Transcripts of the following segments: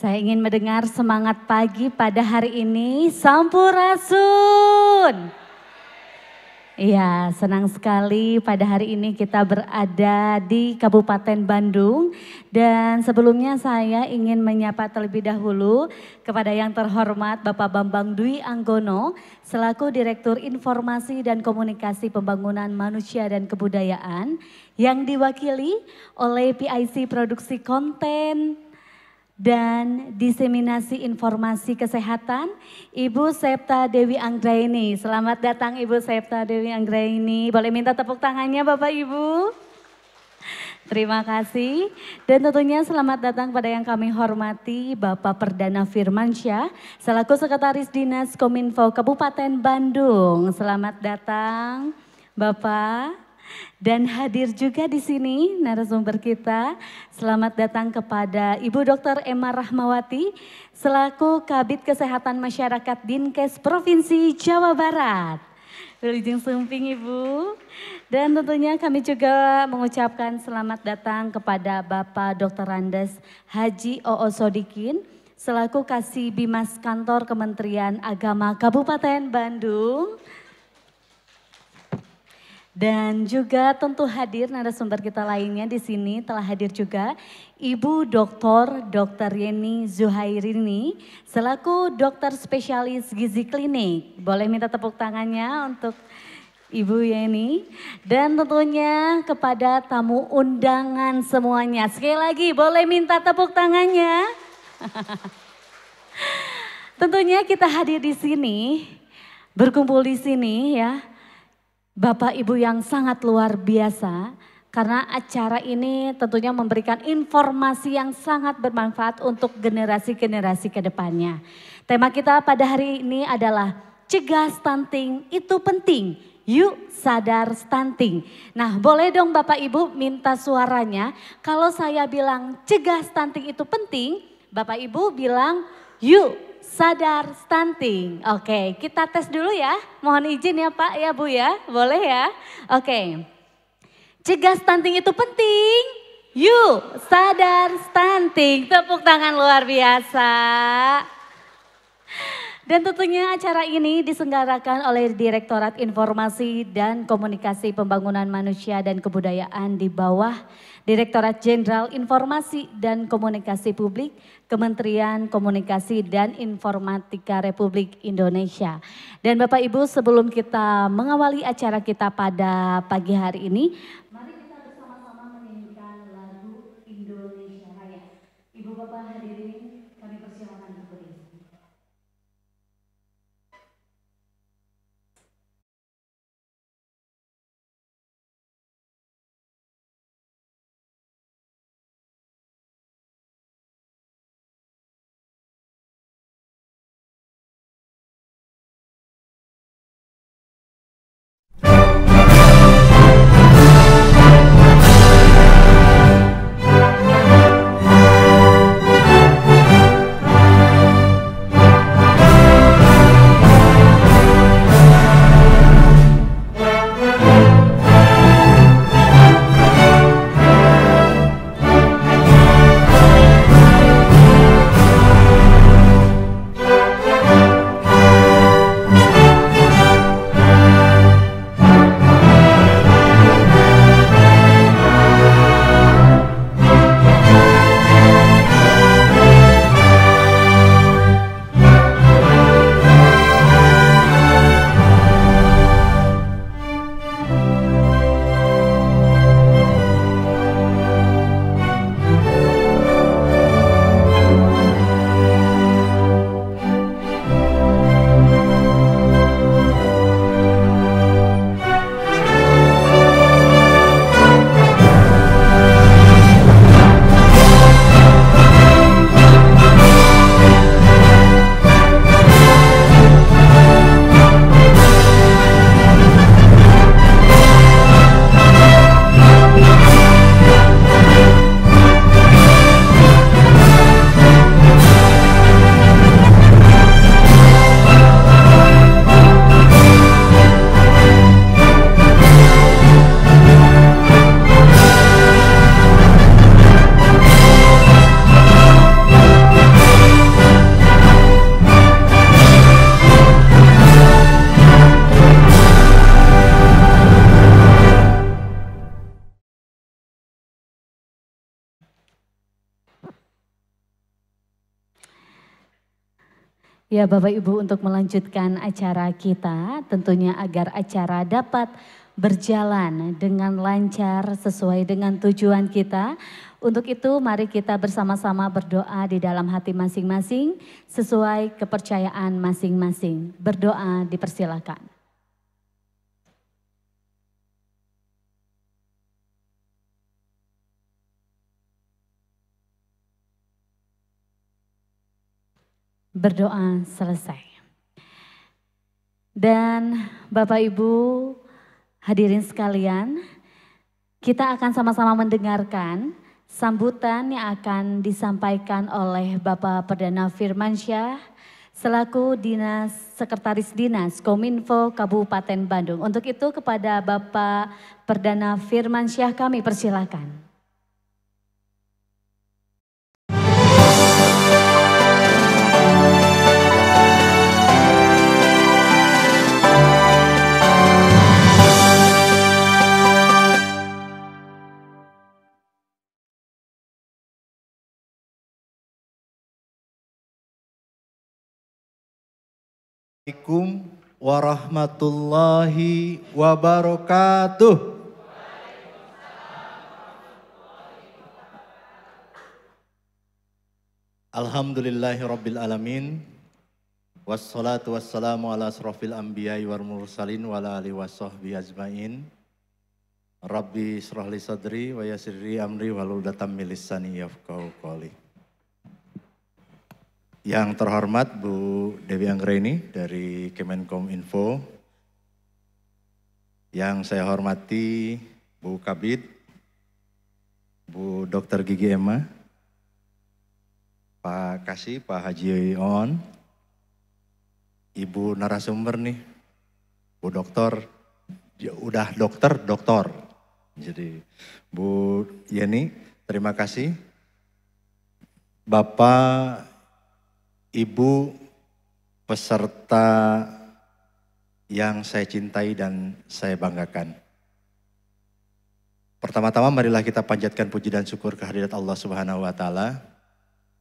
Saya ingin mendengar semangat pagi pada hari ini. Sampurasun. Iya, senang sekali pada hari ini kita berada di Kabupaten Bandung dan sebelumnya saya ingin menyapa terlebih dahulu kepada yang terhormat Bapak Bambang Dwi Anggono selaku Direktur Informasi dan Komunikasi Pembangunan Manusia dan Kebudayaan yang diwakili oleh PIC Produksi Konten dan diseminasi informasi kesehatan Ibu Septa Dewi Anggraini. Selamat datang Ibu Septa Dewi Anggraini. Boleh minta tepuk tangannya Bapak Ibu? Terima kasih dan tentunya selamat datang pada yang kami hormati Bapak Perdana Firmansyah selaku Sekretaris Dinas Kominfo Kabupaten Bandung. Selamat datang Bapak. Dan hadir juga di sini narasumber kita. Selamat datang kepada Ibu Dr. Emma Rahmawati selaku Kabit Kesehatan Masyarakat Dinkes Provinsi Jawa Barat. Berujung Sumping Ibu. Dan tentunya kami juga mengucapkan selamat datang kepada Bapak Dr. Randes Haji Oo Sodikin selaku Kasih Bimas Kantor Kementerian Agama Kabupaten Bandung. Dan juga tentu hadir narasumber kita lainnya di sini telah hadir juga Ibu Dr. Dr. Yeni Zuhairini selaku dokter spesialis gizi klinik. Boleh minta tepuk tangannya untuk Ibu Yeni dan tentunya kepada tamu undangan semuanya. Sekali lagi boleh minta tepuk tangannya. tentunya kita hadir di sini, berkumpul di sini ya Bapak Ibu yang sangat luar biasa karena acara ini tentunya memberikan informasi yang sangat bermanfaat untuk generasi-generasi ke depannya. Tema kita pada hari ini adalah cegah stunting itu penting. Yuk sadar stunting. Nah boleh dong Bapak Ibu minta suaranya. Kalau saya bilang cegah stunting itu penting, Bapak Ibu bilang yuk sadar stunting. Oke, kita tes dulu ya. Mohon izin ya Pak, ya Bu ya. Boleh ya? Oke. Cegah stunting itu penting. Yuk, sadar stunting. Tepuk tangan luar biasa. Dan tentunya acara ini disenggarakan oleh Direktorat Informasi dan Komunikasi Pembangunan Manusia dan Kebudayaan di bawah Direktorat Jenderal Informasi dan Komunikasi Publik, Kementerian Komunikasi dan Informatika Republik Indonesia. Dan Bapak Ibu sebelum kita mengawali acara kita pada pagi hari ini, Ya Bapak Ibu untuk melanjutkan acara kita tentunya agar acara dapat berjalan dengan lancar sesuai dengan tujuan kita. Untuk itu mari kita bersama-sama berdoa di dalam hati masing-masing sesuai kepercayaan masing-masing. Berdoa dipersilakan. berdoa selesai. Dan Bapak Ibu hadirin sekalian, kita akan sama-sama mendengarkan sambutan yang akan disampaikan oleh Bapak Perdana Firman Syah selaku Dinas Sekretaris Dinas Kominfo Kabupaten Bandung. Untuk itu kepada Bapak Perdana Firman Syah kami persilakan. Assalamualaikum warahmatullahi wabarakatuh. Alhamdulillahi rabbil alamin. Wassalatu wassalamu ala asrafil anbiya'i wal mursalin wa ala alihi washabbihi ajmain. Rabbi israhli sadri wa yassir amri wa lil lisani yafqahu qawli. Yang terhormat Bu Dewi Anggreni dari Kemenkom Info. Yang saya hormati Bu Kabit, Bu Dr. Gigi Emma, Pak Kasih, Pak Haji On, Ibu narasumber nih, Bu Dokter, ya udah dokter, dokter. Jadi Bu Yeni, terima kasih. Bapak ibu peserta yang saya cintai dan saya banggakan. Pertama-tama marilah kita panjatkan puji dan syukur kehadirat Allah Subhanahu wa taala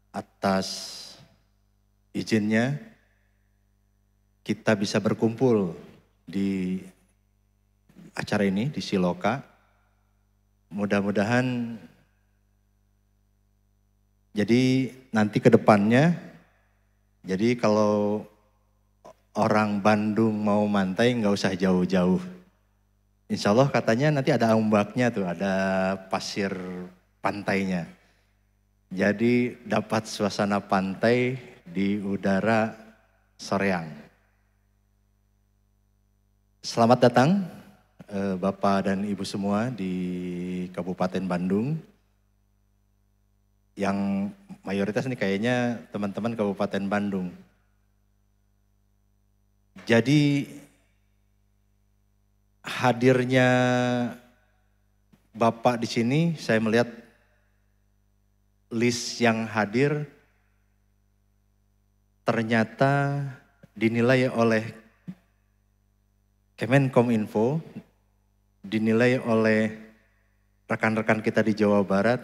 atas izinnya kita bisa berkumpul di acara ini di Siloka. Mudah-mudahan jadi nanti ke depannya jadi kalau orang Bandung mau mantai nggak usah jauh-jauh. Insya Allah katanya nanti ada ombaknya tuh, ada pasir pantainya. Jadi dapat suasana pantai di udara Soreang. Selamat datang eh, Bapak dan Ibu semua di Kabupaten Bandung yang mayoritas ini kayaknya teman-teman Kabupaten Bandung. Jadi hadirnya Bapak di sini saya melihat list yang hadir ternyata dinilai oleh Kemenkominfo, dinilai oleh rekan-rekan kita di Jawa Barat,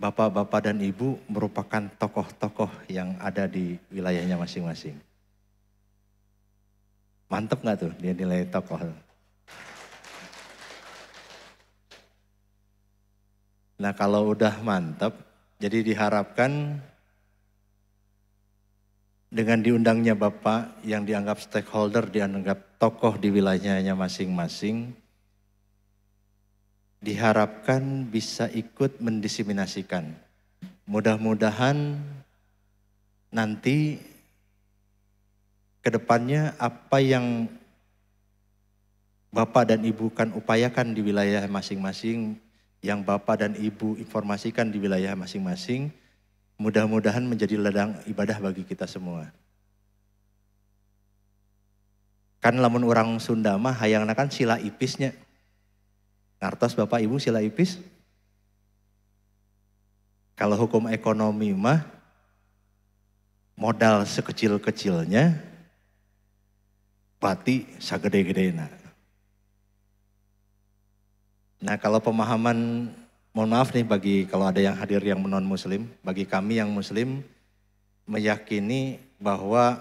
bapak-bapak dan ibu merupakan tokoh-tokoh yang ada di wilayahnya masing-masing. Mantep nggak tuh dia nilai tokoh? Nah kalau udah mantep, jadi diharapkan dengan diundangnya Bapak yang dianggap stakeholder, dianggap tokoh di wilayahnya masing-masing, diharapkan bisa ikut mendiseminasikan. Mudah-mudahan nanti ke depannya apa yang Bapak dan Ibu kan upayakan di wilayah masing-masing, yang Bapak dan Ibu informasikan di wilayah masing-masing, mudah-mudahan menjadi ladang ibadah bagi kita semua. Kan lamun orang Sunda mah hayangna kan sila ipisnya, Kartos Bapak Ibu sila ipis. Kalau hukum ekonomi mah modal sekecil-kecilnya pati sagede-gedena. Nah kalau pemahaman, mohon maaf nih bagi kalau ada yang hadir yang non muslim, bagi kami yang muslim meyakini bahwa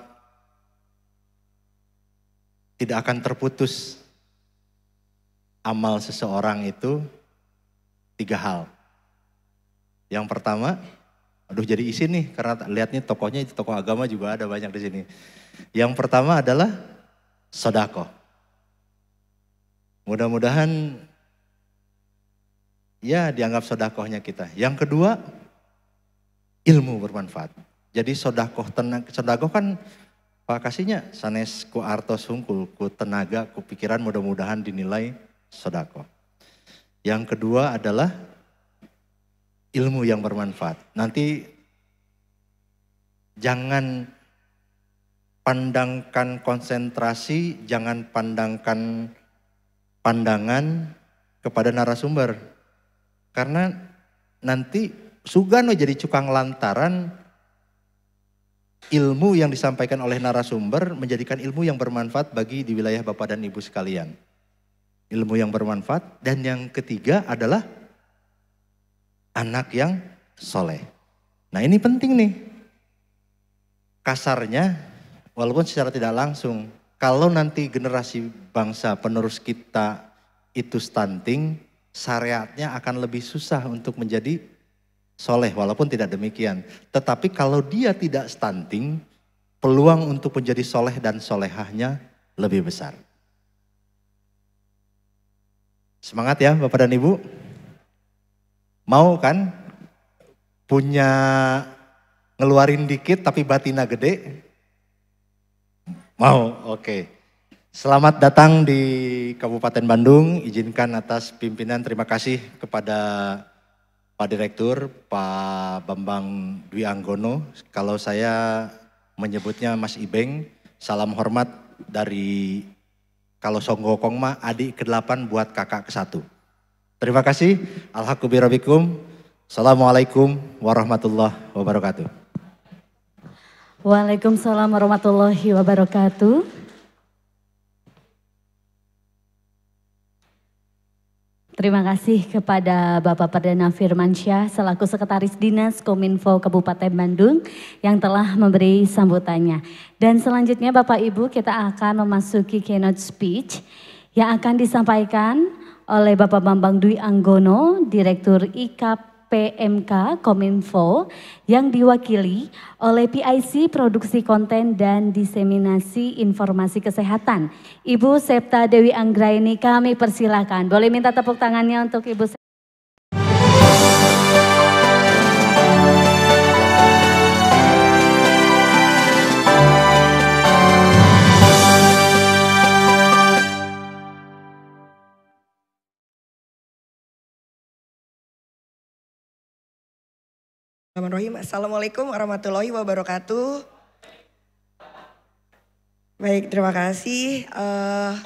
tidak akan terputus amal seseorang itu tiga hal. Yang pertama, aduh jadi isi nih karena lihatnya tokohnya itu tokoh agama juga ada banyak di sini. Yang pertama adalah sodako. Mudah-mudahan ya dianggap sodakohnya kita. Yang kedua, ilmu bermanfaat. Jadi sodakoh, tenang, sodakoh kan pakasinya kasihnya sanes ku artos sungkul ku tenaga, ku pikiran mudah-mudahan dinilai sodako. Yang kedua adalah ilmu yang bermanfaat. Nanti jangan pandangkan konsentrasi, jangan pandangkan pandangan kepada narasumber. Karena nanti Sugano jadi cukang lantaran ilmu yang disampaikan oleh narasumber menjadikan ilmu yang bermanfaat bagi di wilayah Bapak dan Ibu sekalian ilmu yang bermanfaat. Dan yang ketiga adalah anak yang soleh. Nah ini penting nih. Kasarnya, walaupun secara tidak langsung, kalau nanti generasi bangsa penerus kita itu stunting, syariatnya akan lebih susah untuk menjadi soleh, walaupun tidak demikian. Tetapi kalau dia tidak stunting, peluang untuk menjadi soleh dan solehahnya lebih besar. Semangat ya Bapak dan Ibu. Mau kan punya ngeluarin dikit tapi batina gede? Mau, oke. Okay. Selamat datang di Kabupaten Bandung. Izinkan atas pimpinan terima kasih kepada Pak Direktur, Pak Bambang Dwi Anggono. Kalau saya menyebutnya Mas Ibeng, salam hormat dari kalau Song Gokong mah adik ke-8 buat kakak ke-1. Terima kasih. Alhamdulillah. Assalamualaikum warahmatullahi wabarakatuh. Waalaikumsalam warahmatullahi wabarakatuh. Terima kasih kepada Bapak Perdana Firmansyah selaku Sekretaris Dinas Kominfo Kabupaten Bandung yang telah memberi sambutannya. Dan selanjutnya Bapak Ibu kita akan memasuki keynote speech yang akan disampaikan oleh Bapak Bambang Dwi Anggono, Direktur IKP PMK Kominfo yang diwakili oleh PIC Produksi Konten dan Diseminasi Informasi Kesehatan. Ibu Septa Dewi Anggraini kami persilakan. Boleh minta tepuk tangannya untuk Ibu Septa. Bismillahirrahmanirrahim. Assalamualaikum warahmatullahi wabarakatuh. Baik, terima kasih. Uh,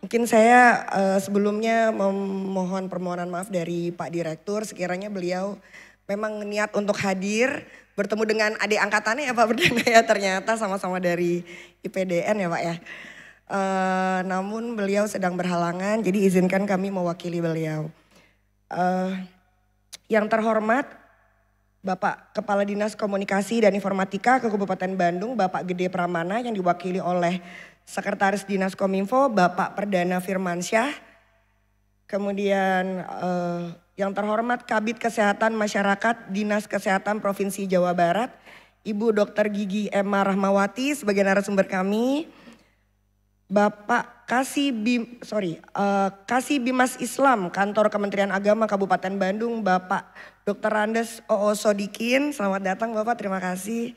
mungkin saya uh, sebelumnya memohon permohonan maaf dari Pak Direktur sekiranya beliau memang niat untuk hadir bertemu dengan adik angkatannya ya Pak Berdana ya ternyata sama-sama dari IPDN ya Pak ya. Uh, namun beliau sedang berhalangan jadi izinkan kami mewakili beliau. Uh, yang terhormat Bapak Kepala Dinas Komunikasi dan Informatika ke Kabupaten Bandung, Bapak Gede Pramana yang diwakili oleh Sekretaris Dinas Kominfo, Bapak Perdana Firmansyah, kemudian eh, yang terhormat Kabit Kesehatan Masyarakat Dinas Kesehatan Provinsi Jawa Barat, Ibu Dr. Gigi Emma Rahmawati sebagai narasumber kami, Bapak Kasih Bim, sorry, uh, Kasih Bimas Islam, kantor Kementerian Agama Kabupaten Bandung, Bapak Dr. Randes Oo Sodikin, selamat datang Bapak, terima kasih.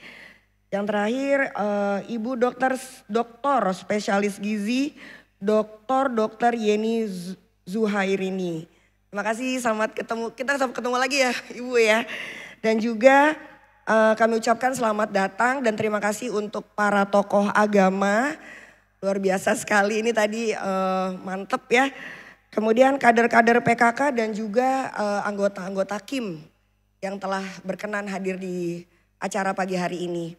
Yang terakhir, uh, Ibu Dokter Doktor Spesialis Gizi, Dokter Dokter Yeni Zuhairini. Terima kasih, selamat ketemu, kita sampai ketemu lagi ya Ibu ya. Dan juga uh, kami ucapkan selamat datang dan terima kasih untuk para tokoh agama, Luar biasa sekali ini tadi uh, mantep ya. Kemudian kader-kader PKK dan juga eh, anggota-anggota uh, KIM yang telah berkenan hadir di acara pagi hari ini.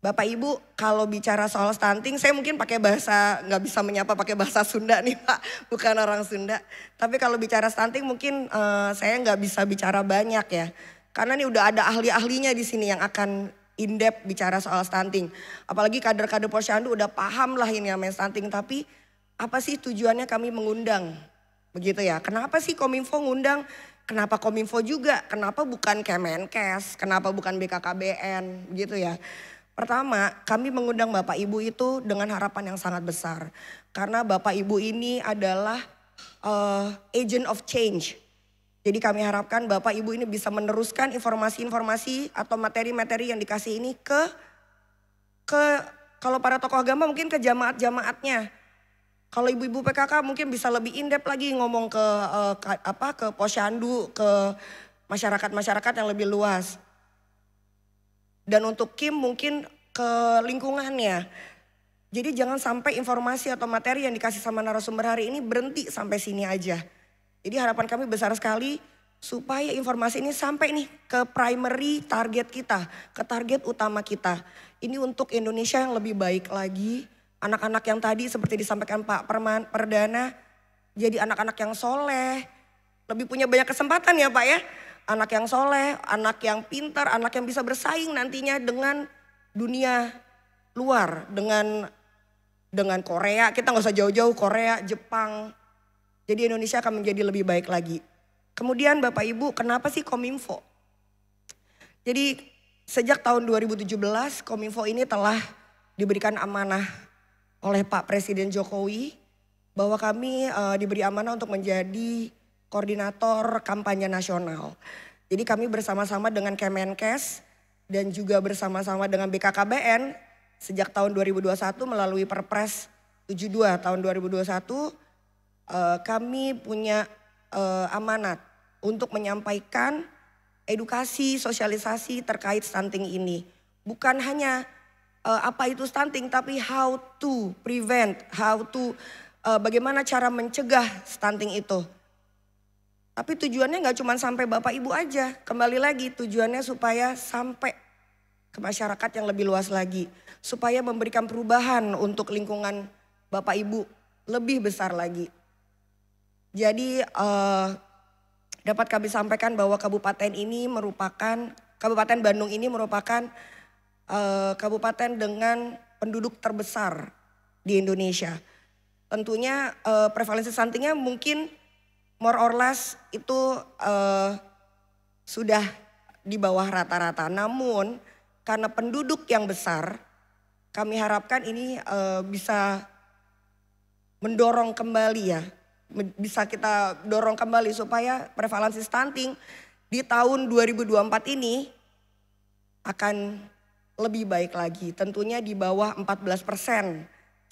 Bapak Ibu kalau bicara soal stunting saya mungkin pakai bahasa nggak bisa menyapa pakai bahasa Sunda nih Pak, bukan orang Sunda. Tapi kalau bicara stunting mungkin uh, saya nggak bisa bicara banyak ya. Karena ini udah ada ahli-ahlinya di sini yang akan Indep bicara soal stunting. Apalagi kader-kader posyandu udah paham lah ini namanya stunting. Tapi apa sih tujuannya kami mengundang? Begitu ya, kenapa sih Kominfo ngundang? Kenapa Kominfo juga? Kenapa bukan Kemenkes? Kenapa bukan BKKBN? Begitu ya. Pertama, kami mengundang Bapak Ibu itu dengan harapan yang sangat besar. Karena Bapak Ibu ini adalah uh, agent of change jadi kami harapkan Bapak Ibu ini bisa meneruskan informasi-informasi atau materi-materi yang dikasih ini ke ke kalau para tokoh agama mungkin ke jamaat-jamaatnya. Kalau ibu-ibu PKK mungkin bisa lebih indep lagi ngomong ke, eh, ke apa ke posyandu, ke masyarakat-masyarakat yang lebih luas. Dan untuk Kim mungkin ke lingkungannya. Jadi jangan sampai informasi atau materi yang dikasih sama narasumber hari ini berhenti sampai sini aja. Jadi harapan kami besar sekali supaya informasi ini sampai nih ke primary target kita, ke target utama kita. Ini untuk Indonesia yang lebih baik lagi, anak-anak yang tadi seperti disampaikan Pak Perman, Perdana, jadi anak-anak yang soleh, lebih punya banyak kesempatan ya Pak ya. Anak yang soleh, anak yang pintar, anak yang bisa bersaing nantinya dengan dunia luar, dengan dengan Korea, kita nggak usah jauh-jauh Korea, Jepang, jadi Indonesia akan menjadi lebih baik lagi. Kemudian Bapak Ibu, kenapa sih Kominfo? Jadi sejak tahun 2017 Kominfo ini telah diberikan amanah oleh Pak Presiden Jokowi bahwa kami uh, diberi amanah untuk menjadi koordinator kampanye nasional. Jadi kami bersama-sama dengan Kemenkes dan juga bersama-sama dengan BKKBN sejak tahun 2021 melalui Perpres 72 tahun 2021 uh, kami punya uh, amanat untuk menyampaikan edukasi, sosialisasi terkait stunting ini. Bukan hanya uh, apa itu stunting, tapi how to prevent, how to uh, bagaimana cara mencegah stunting itu. Tapi tujuannya nggak cuma sampai bapak ibu aja. Kembali lagi tujuannya supaya sampai ke masyarakat yang lebih luas lagi. Supaya memberikan perubahan untuk lingkungan bapak ibu lebih besar lagi. Jadi uh, dapat kami sampaikan bahwa kabupaten ini merupakan kabupaten Bandung ini merupakan uh, kabupaten dengan penduduk terbesar di Indonesia. Tentunya uh, prevalensi stuntingnya mungkin more or less itu uh, sudah di bawah rata-rata. Namun karena penduduk yang besar, kami harapkan ini uh, bisa mendorong kembali ya bisa kita dorong kembali supaya prevalensi stunting di tahun 2024 ini akan lebih baik lagi. Tentunya di bawah 14 persen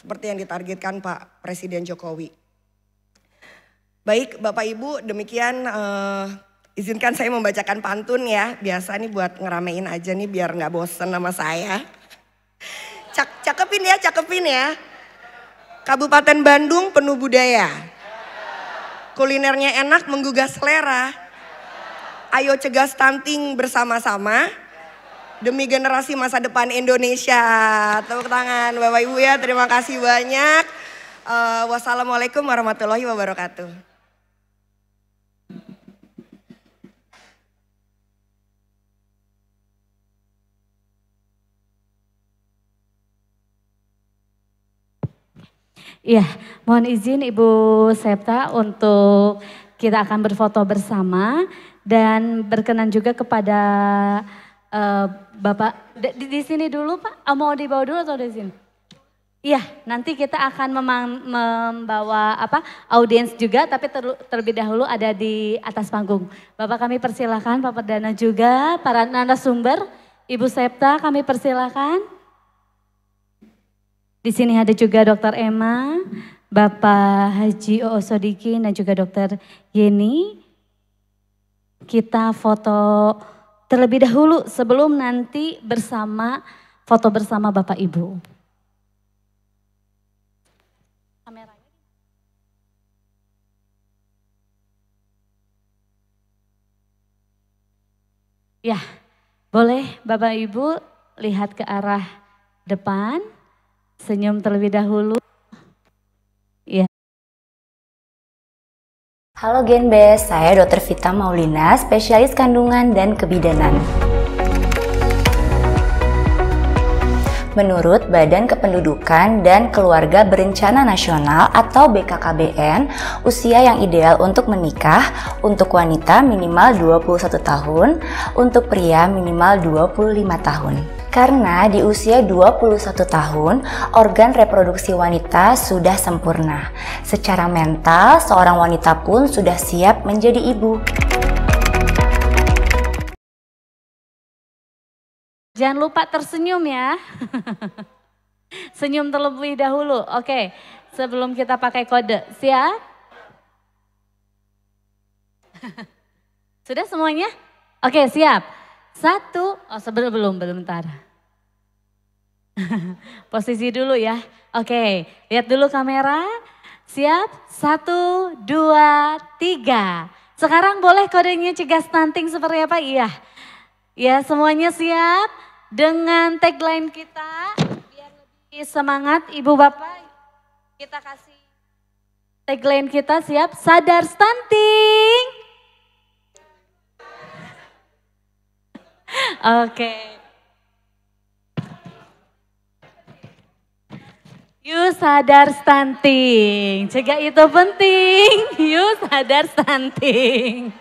seperti yang ditargetkan Pak Presiden Jokowi. Baik Bapak Ibu demikian uh, izinkan saya membacakan pantun ya. Biasa nih buat ngeramein aja nih biar nggak bosen sama saya. Cak cakepin ya, cakepin ya. Kabupaten Bandung penuh budaya kulinernya enak menggugah selera. Ayo cegah stunting bersama-sama demi generasi masa depan Indonesia. Tepuk tangan Bapak Ibu ya, terima kasih banyak. Uh, wassalamualaikum warahmatullahi wabarakatuh. Iya, mohon izin Ibu Septa untuk kita akan berfoto bersama dan berkenan juga kepada uh, Bapak di, di sini dulu Pak, ah, mau dibawa dulu atau di sini? Iya, nanti kita akan membawa apa audiens juga, tapi ter, terlebih dahulu ada di atas panggung. Bapak kami persilahkan, Pak Perdana juga, para narasumber, Ibu Septa kami persilahkan. Di sini ada juga Dr. Emma, Bapak Haji Oo Sodikin dan juga Dr. Yeni. Kita foto terlebih dahulu sebelum nanti bersama foto bersama Bapak Ibu. Ya, boleh Bapak Ibu lihat ke arah depan senyum terlebih dahulu. Ya. Halo Genbes, saya Dr. Vita Maulina, spesialis kandungan dan kebidanan. Menurut Badan Kependudukan dan Keluarga Berencana Nasional atau BKKBN, usia yang ideal untuk menikah untuk wanita minimal 21 tahun, untuk pria minimal 25 tahun. Karena di usia 21 tahun, organ reproduksi wanita sudah sempurna. Secara mental, seorang wanita pun sudah siap menjadi ibu. Jangan lupa tersenyum ya. Senyum terlebih dahulu. Oke, sebelum kita pakai kode. Siap? Sudah semuanya? Oke, siap. Satu, oh sebelum belum, belum ntar. Posisi dulu ya. Oke, lihat dulu kamera. Siap? Satu, dua, tiga. Sekarang boleh kodenya cegah stunting seperti apa? Iya. Ya semuanya siap? dengan tagline kita biar lebih semangat Ibu Bapak kita kasih tagline kita siap sadar stunting. Oke. Okay. You sadar stunting. Cegah itu penting. You sadar stunting.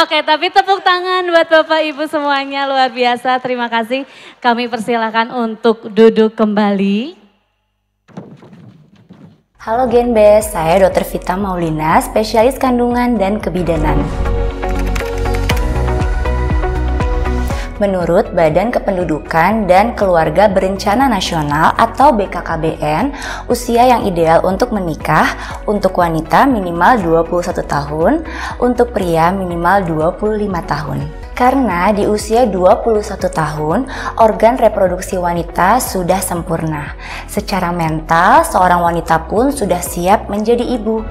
Oke, tapi tepuk tangan buat Bapak Ibu semuanya luar biasa. Terima kasih. Kami persilahkan untuk duduk kembali. Halo Genbes, saya Dr. Vita Maulina, spesialis kandungan dan kebidanan. Menurut Badan Kependudukan dan Keluarga Berencana Nasional atau BKKBN, usia yang ideal untuk menikah untuk wanita minimal 21 tahun, untuk pria minimal 25 tahun. Karena di usia 21 tahun, organ reproduksi wanita sudah sempurna. Secara mental, seorang wanita pun sudah siap menjadi ibu.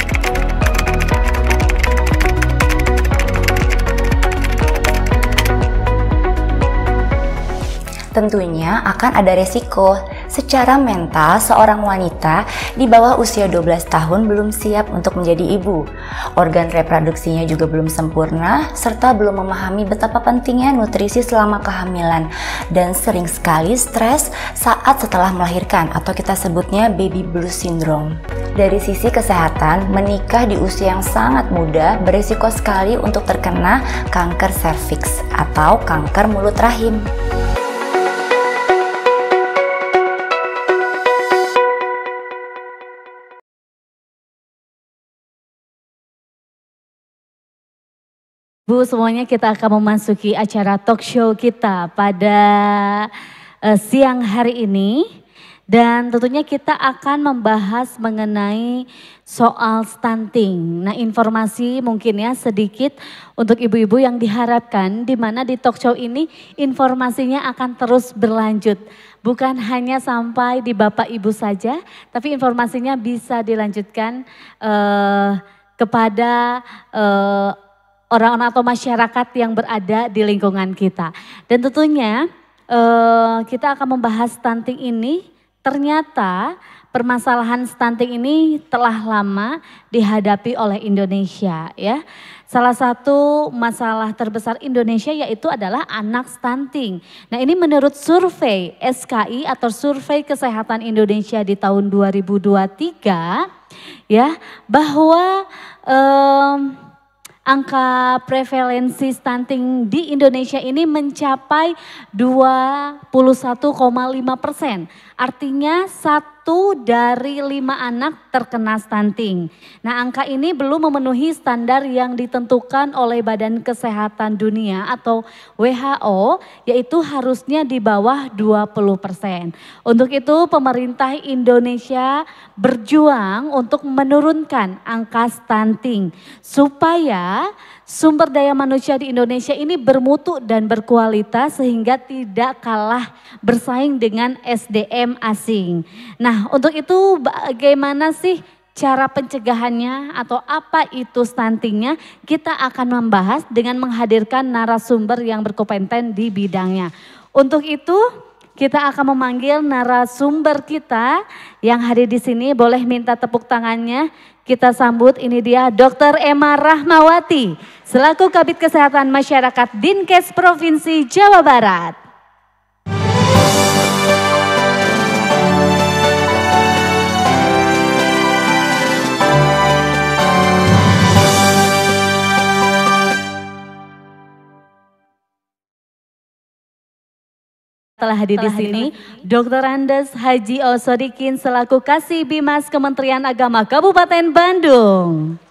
Tentunya akan ada resiko. Secara mental, seorang wanita di bawah usia 12 tahun belum siap untuk menjadi ibu. Organ reproduksinya juga belum sempurna, serta belum memahami betapa pentingnya nutrisi selama kehamilan. Dan sering sekali stres saat setelah melahirkan atau kita sebutnya baby blues syndrome. Dari sisi kesehatan, menikah di usia yang sangat muda berisiko sekali untuk terkena kanker serviks atau kanker mulut rahim. Bu semuanya kita akan memasuki acara talk show kita pada uh, siang hari ini dan tentunya kita akan membahas mengenai soal stunting. Nah informasi mungkin ya sedikit untuk ibu-ibu yang diharapkan di mana di talk show ini informasinya akan terus berlanjut. Bukan hanya sampai di bapak ibu saja tapi informasinya bisa dilanjutkan uh, kepada uh, orang-orang atau masyarakat yang berada di lingkungan kita. Dan tentunya eh, kita akan membahas stunting ini. Ternyata permasalahan stunting ini telah lama dihadapi oleh Indonesia ya. Salah satu masalah terbesar Indonesia yaitu adalah anak stunting. Nah, ini menurut survei SKI atau Survei Kesehatan Indonesia di tahun 2023 ya bahwa eh, angka prevalensi stunting di Indonesia ini mencapai 21,5 persen. Artinya satu satu dari lima anak terkena stunting. Nah angka ini belum memenuhi standar yang ditentukan oleh Badan Kesehatan Dunia atau WHO yaitu harusnya di bawah 20 persen. Untuk itu pemerintah Indonesia berjuang untuk menurunkan angka stunting supaya sumber daya manusia di Indonesia ini bermutu dan berkualitas sehingga tidak kalah bersaing dengan SDM asing. Nah, untuk itu bagaimana sih cara pencegahannya atau apa itu stuntingnya kita akan membahas dengan menghadirkan narasumber yang berkompeten di bidangnya. Untuk itu kita akan memanggil narasumber kita yang hadir di sini boleh minta tepuk tangannya kita sambut ini dia Dr. Emma Rahmawati selaku Kabit Kesehatan Masyarakat Dinkes Provinsi Jawa Barat. telah hadir di sini Dr. Andes Haji Osodikin selaku Kasih Bimas Kementerian Agama Kabupaten Bandung.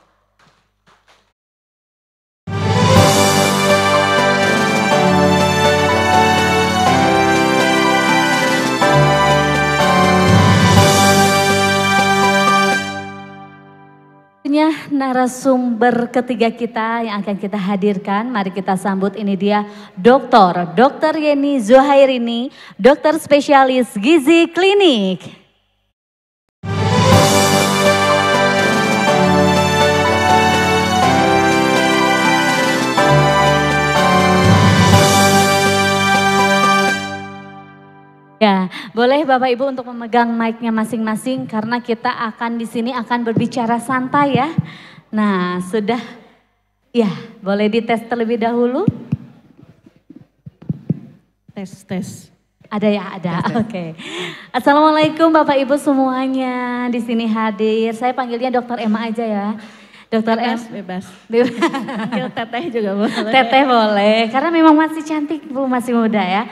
Selanjutnya narasumber ketiga kita yang akan kita hadirkan, mari kita sambut ini dia dokter, dokter Yeni Zuhairini, dokter spesialis gizi klinik. Ya, boleh Bapak Ibu untuk memegang mic-nya masing-masing karena kita akan di sini akan berbicara santai ya. Nah, sudah ya, boleh dites terlebih dahulu. Tes, tes. Ada ya, ada. Oke. Okay. Assalamualaikum Bapak Ibu semuanya. Di sini hadir. Saya panggilnya Dokter Emma aja ya. Dokter bebas, Bebas. bebas. teteh juga boleh. Teteh boleh, karena memang masih cantik Bu, masih muda ya.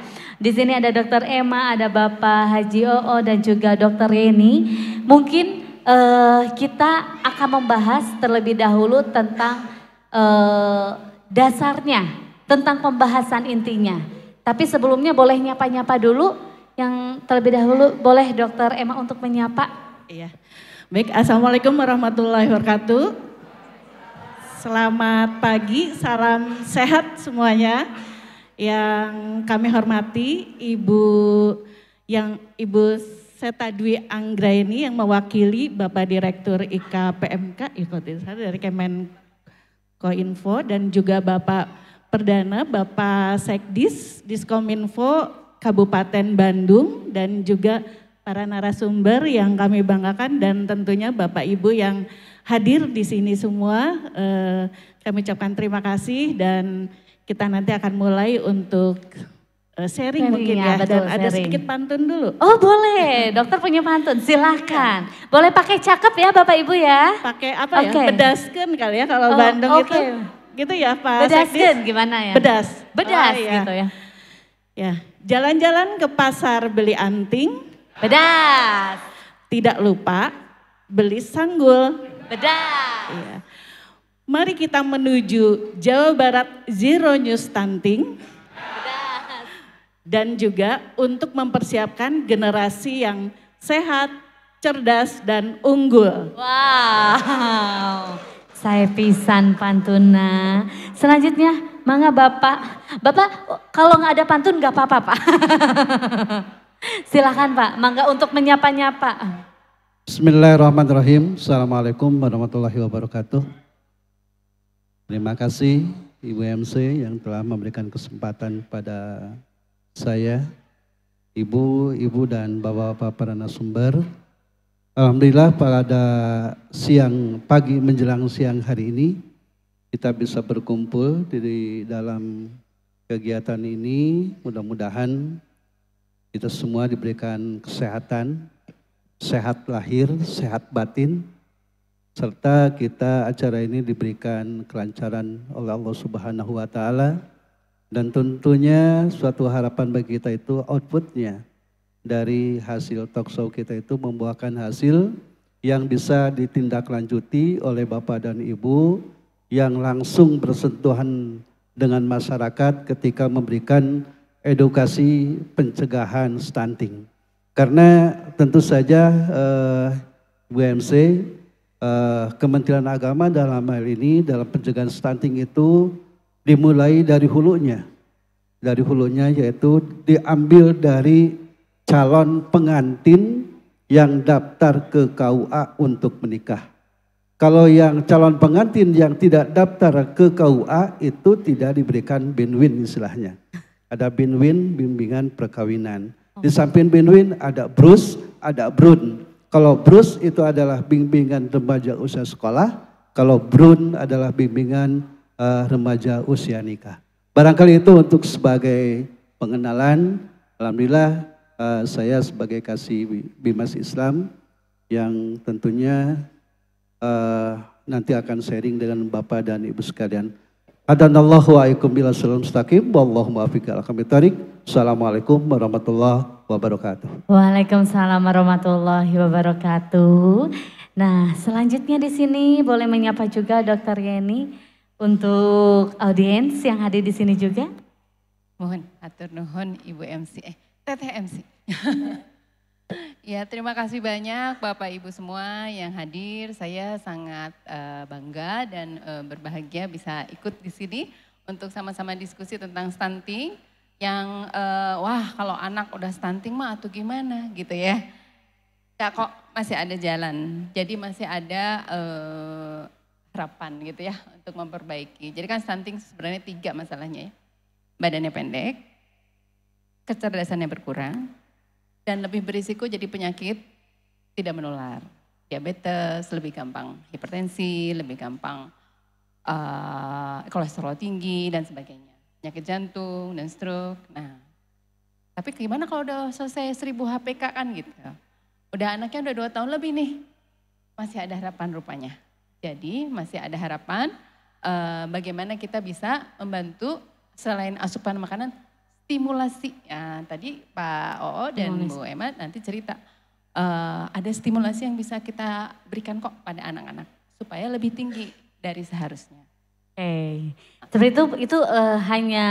Di sini ada Dokter Emma, ada Bapak Haji Oo dan juga Dokter Yeni. Mungkin uh, kita akan membahas terlebih dahulu tentang uh, dasarnya, tentang pembahasan intinya. Tapi sebelumnya boleh nyapa-nyapa dulu. Yang terlebih dahulu boleh Dokter Emma untuk menyapa. Iya. Baik, assalamualaikum warahmatullahi wabarakatuh. Selamat pagi, salam sehat semuanya yang kami hormati Ibu yang Ibu Seta Dwi Anggraini yang mewakili Bapak Direktur IKPMK saya dari Kemen Koinfo dan juga Bapak Perdana Bapak Sekdis Diskominfo Kabupaten Bandung dan juga para narasumber yang kami banggakan dan tentunya Bapak Ibu yang hadir di sini semua eh, kami ucapkan terima kasih dan kita nanti akan mulai untuk eh, sharing, sharing mungkin ya, ya. Betul, dan sharing. ada sedikit pantun dulu. Oh boleh, dokter punya pantun, silahkan. Boleh pakai cakep ya Bapak Ibu ya. Pakai apa okay. ya, bedasken kali ya kalau oh, Bandung okay. itu. Gitu ya Pak Bedasken gimana ya? Bedas. Bedas oh, iya. gitu ya. Ya, jalan-jalan ke pasar beli anting. Bedas. Tidak lupa beli sanggul. Bedas. Iya. Mari kita menuju Jawa Barat Zero New Stunting. Dan juga untuk mempersiapkan generasi yang sehat, cerdas, dan unggul. Wow, saya pisan pantuna. Selanjutnya, mangga Bapak. Bapak, kalau nggak ada pantun nggak apa-apa Pak. Silahkan Pak, mangga untuk menyapa-nyapa. Bismillahirrahmanirrahim. Assalamualaikum warahmatullahi wabarakatuh. Terima kasih Ibu MC yang telah memberikan kesempatan pada saya, Ibu, Ibu dan Bapak-Bapak para nasumber. Alhamdulillah pada siang pagi menjelang siang hari ini kita bisa berkumpul di dalam kegiatan ini. Mudah-mudahan kita semua diberikan kesehatan, sehat lahir, sehat batin, serta kita acara ini diberikan kelancaran oleh Allah Subhanahu wa taala dan tentunya suatu harapan bagi kita itu outputnya dari hasil talkshow kita itu membuahkan hasil yang bisa ditindaklanjuti oleh Bapak dan Ibu yang langsung bersentuhan dengan masyarakat ketika memberikan edukasi pencegahan stunting. Karena tentu saja eh, UMC Eh, Kementerian Agama dalam hal ini dalam pencegahan stunting itu dimulai dari hulunya. Dari hulunya yaitu diambil dari calon pengantin yang daftar ke KUA untuk menikah. Kalau yang calon pengantin yang tidak daftar ke KUA itu tidak diberikan binwin istilahnya. Ada binwin bimbingan perkawinan. Di samping binwin ada brus, ada brun. Kalau Bruce itu adalah bimbingan remaja usia sekolah, kalau Brun adalah bimbingan uh, remaja usia nikah. Barangkali itu untuk sebagai pengenalan, Alhamdulillah uh, saya sebagai kasih Bimas Islam yang tentunya uh, nanti akan sharing dengan Bapak dan Ibu sekalian. Adanallahu wa'alaikum warahmatullahi wabarakatuh. Assalamualaikum warahmatullahi wabarakatuh. Waalaikumsalam warahmatullahi wabarakatuh. Nah, selanjutnya di sini boleh menyapa juga Dokter Yeni untuk audiens yang hadir di sini juga. Mohon atur nuhun Ibu MC eh Teteh MC. ya, terima kasih banyak Bapak Ibu semua yang hadir. Saya sangat uh, bangga dan uh, berbahagia bisa ikut di sini untuk sama-sama diskusi tentang stunting yang uh, wah kalau anak udah stunting mah atau gimana gitu ya. Ya kok masih ada jalan. Jadi masih ada uh, harapan gitu ya untuk memperbaiki. Jadi kan stunting sebenarnya tiga masalahnya ya. Badannya pendek, kecerdasannya berkurang, dan lebih berisiko jadi penyakit tidak menular. Diabetes lebih gampang, hipertensi lebih gampang, uh, kolesterol tinggi dan sebagainya penyakit jantung dan stroke. Nah, tapi gimana kalau udah selesai 1000 HPK kan gitu. Udah anaknya udah dua tahun lebih nih. Masih ada harapan rupanya. Jadi masih ada harapan eh, bagaimana kita bisa membantu selain asupan makanan stimulasi. Ya, tadi Pak Oo dan stimulasi. Bu Emma nanti cerita eh, ada stimulasi yang bisa kita berikan kok pada anak-anak supaya lebih tinggi dari seharusnya okay. tapi itu itu uh, hanya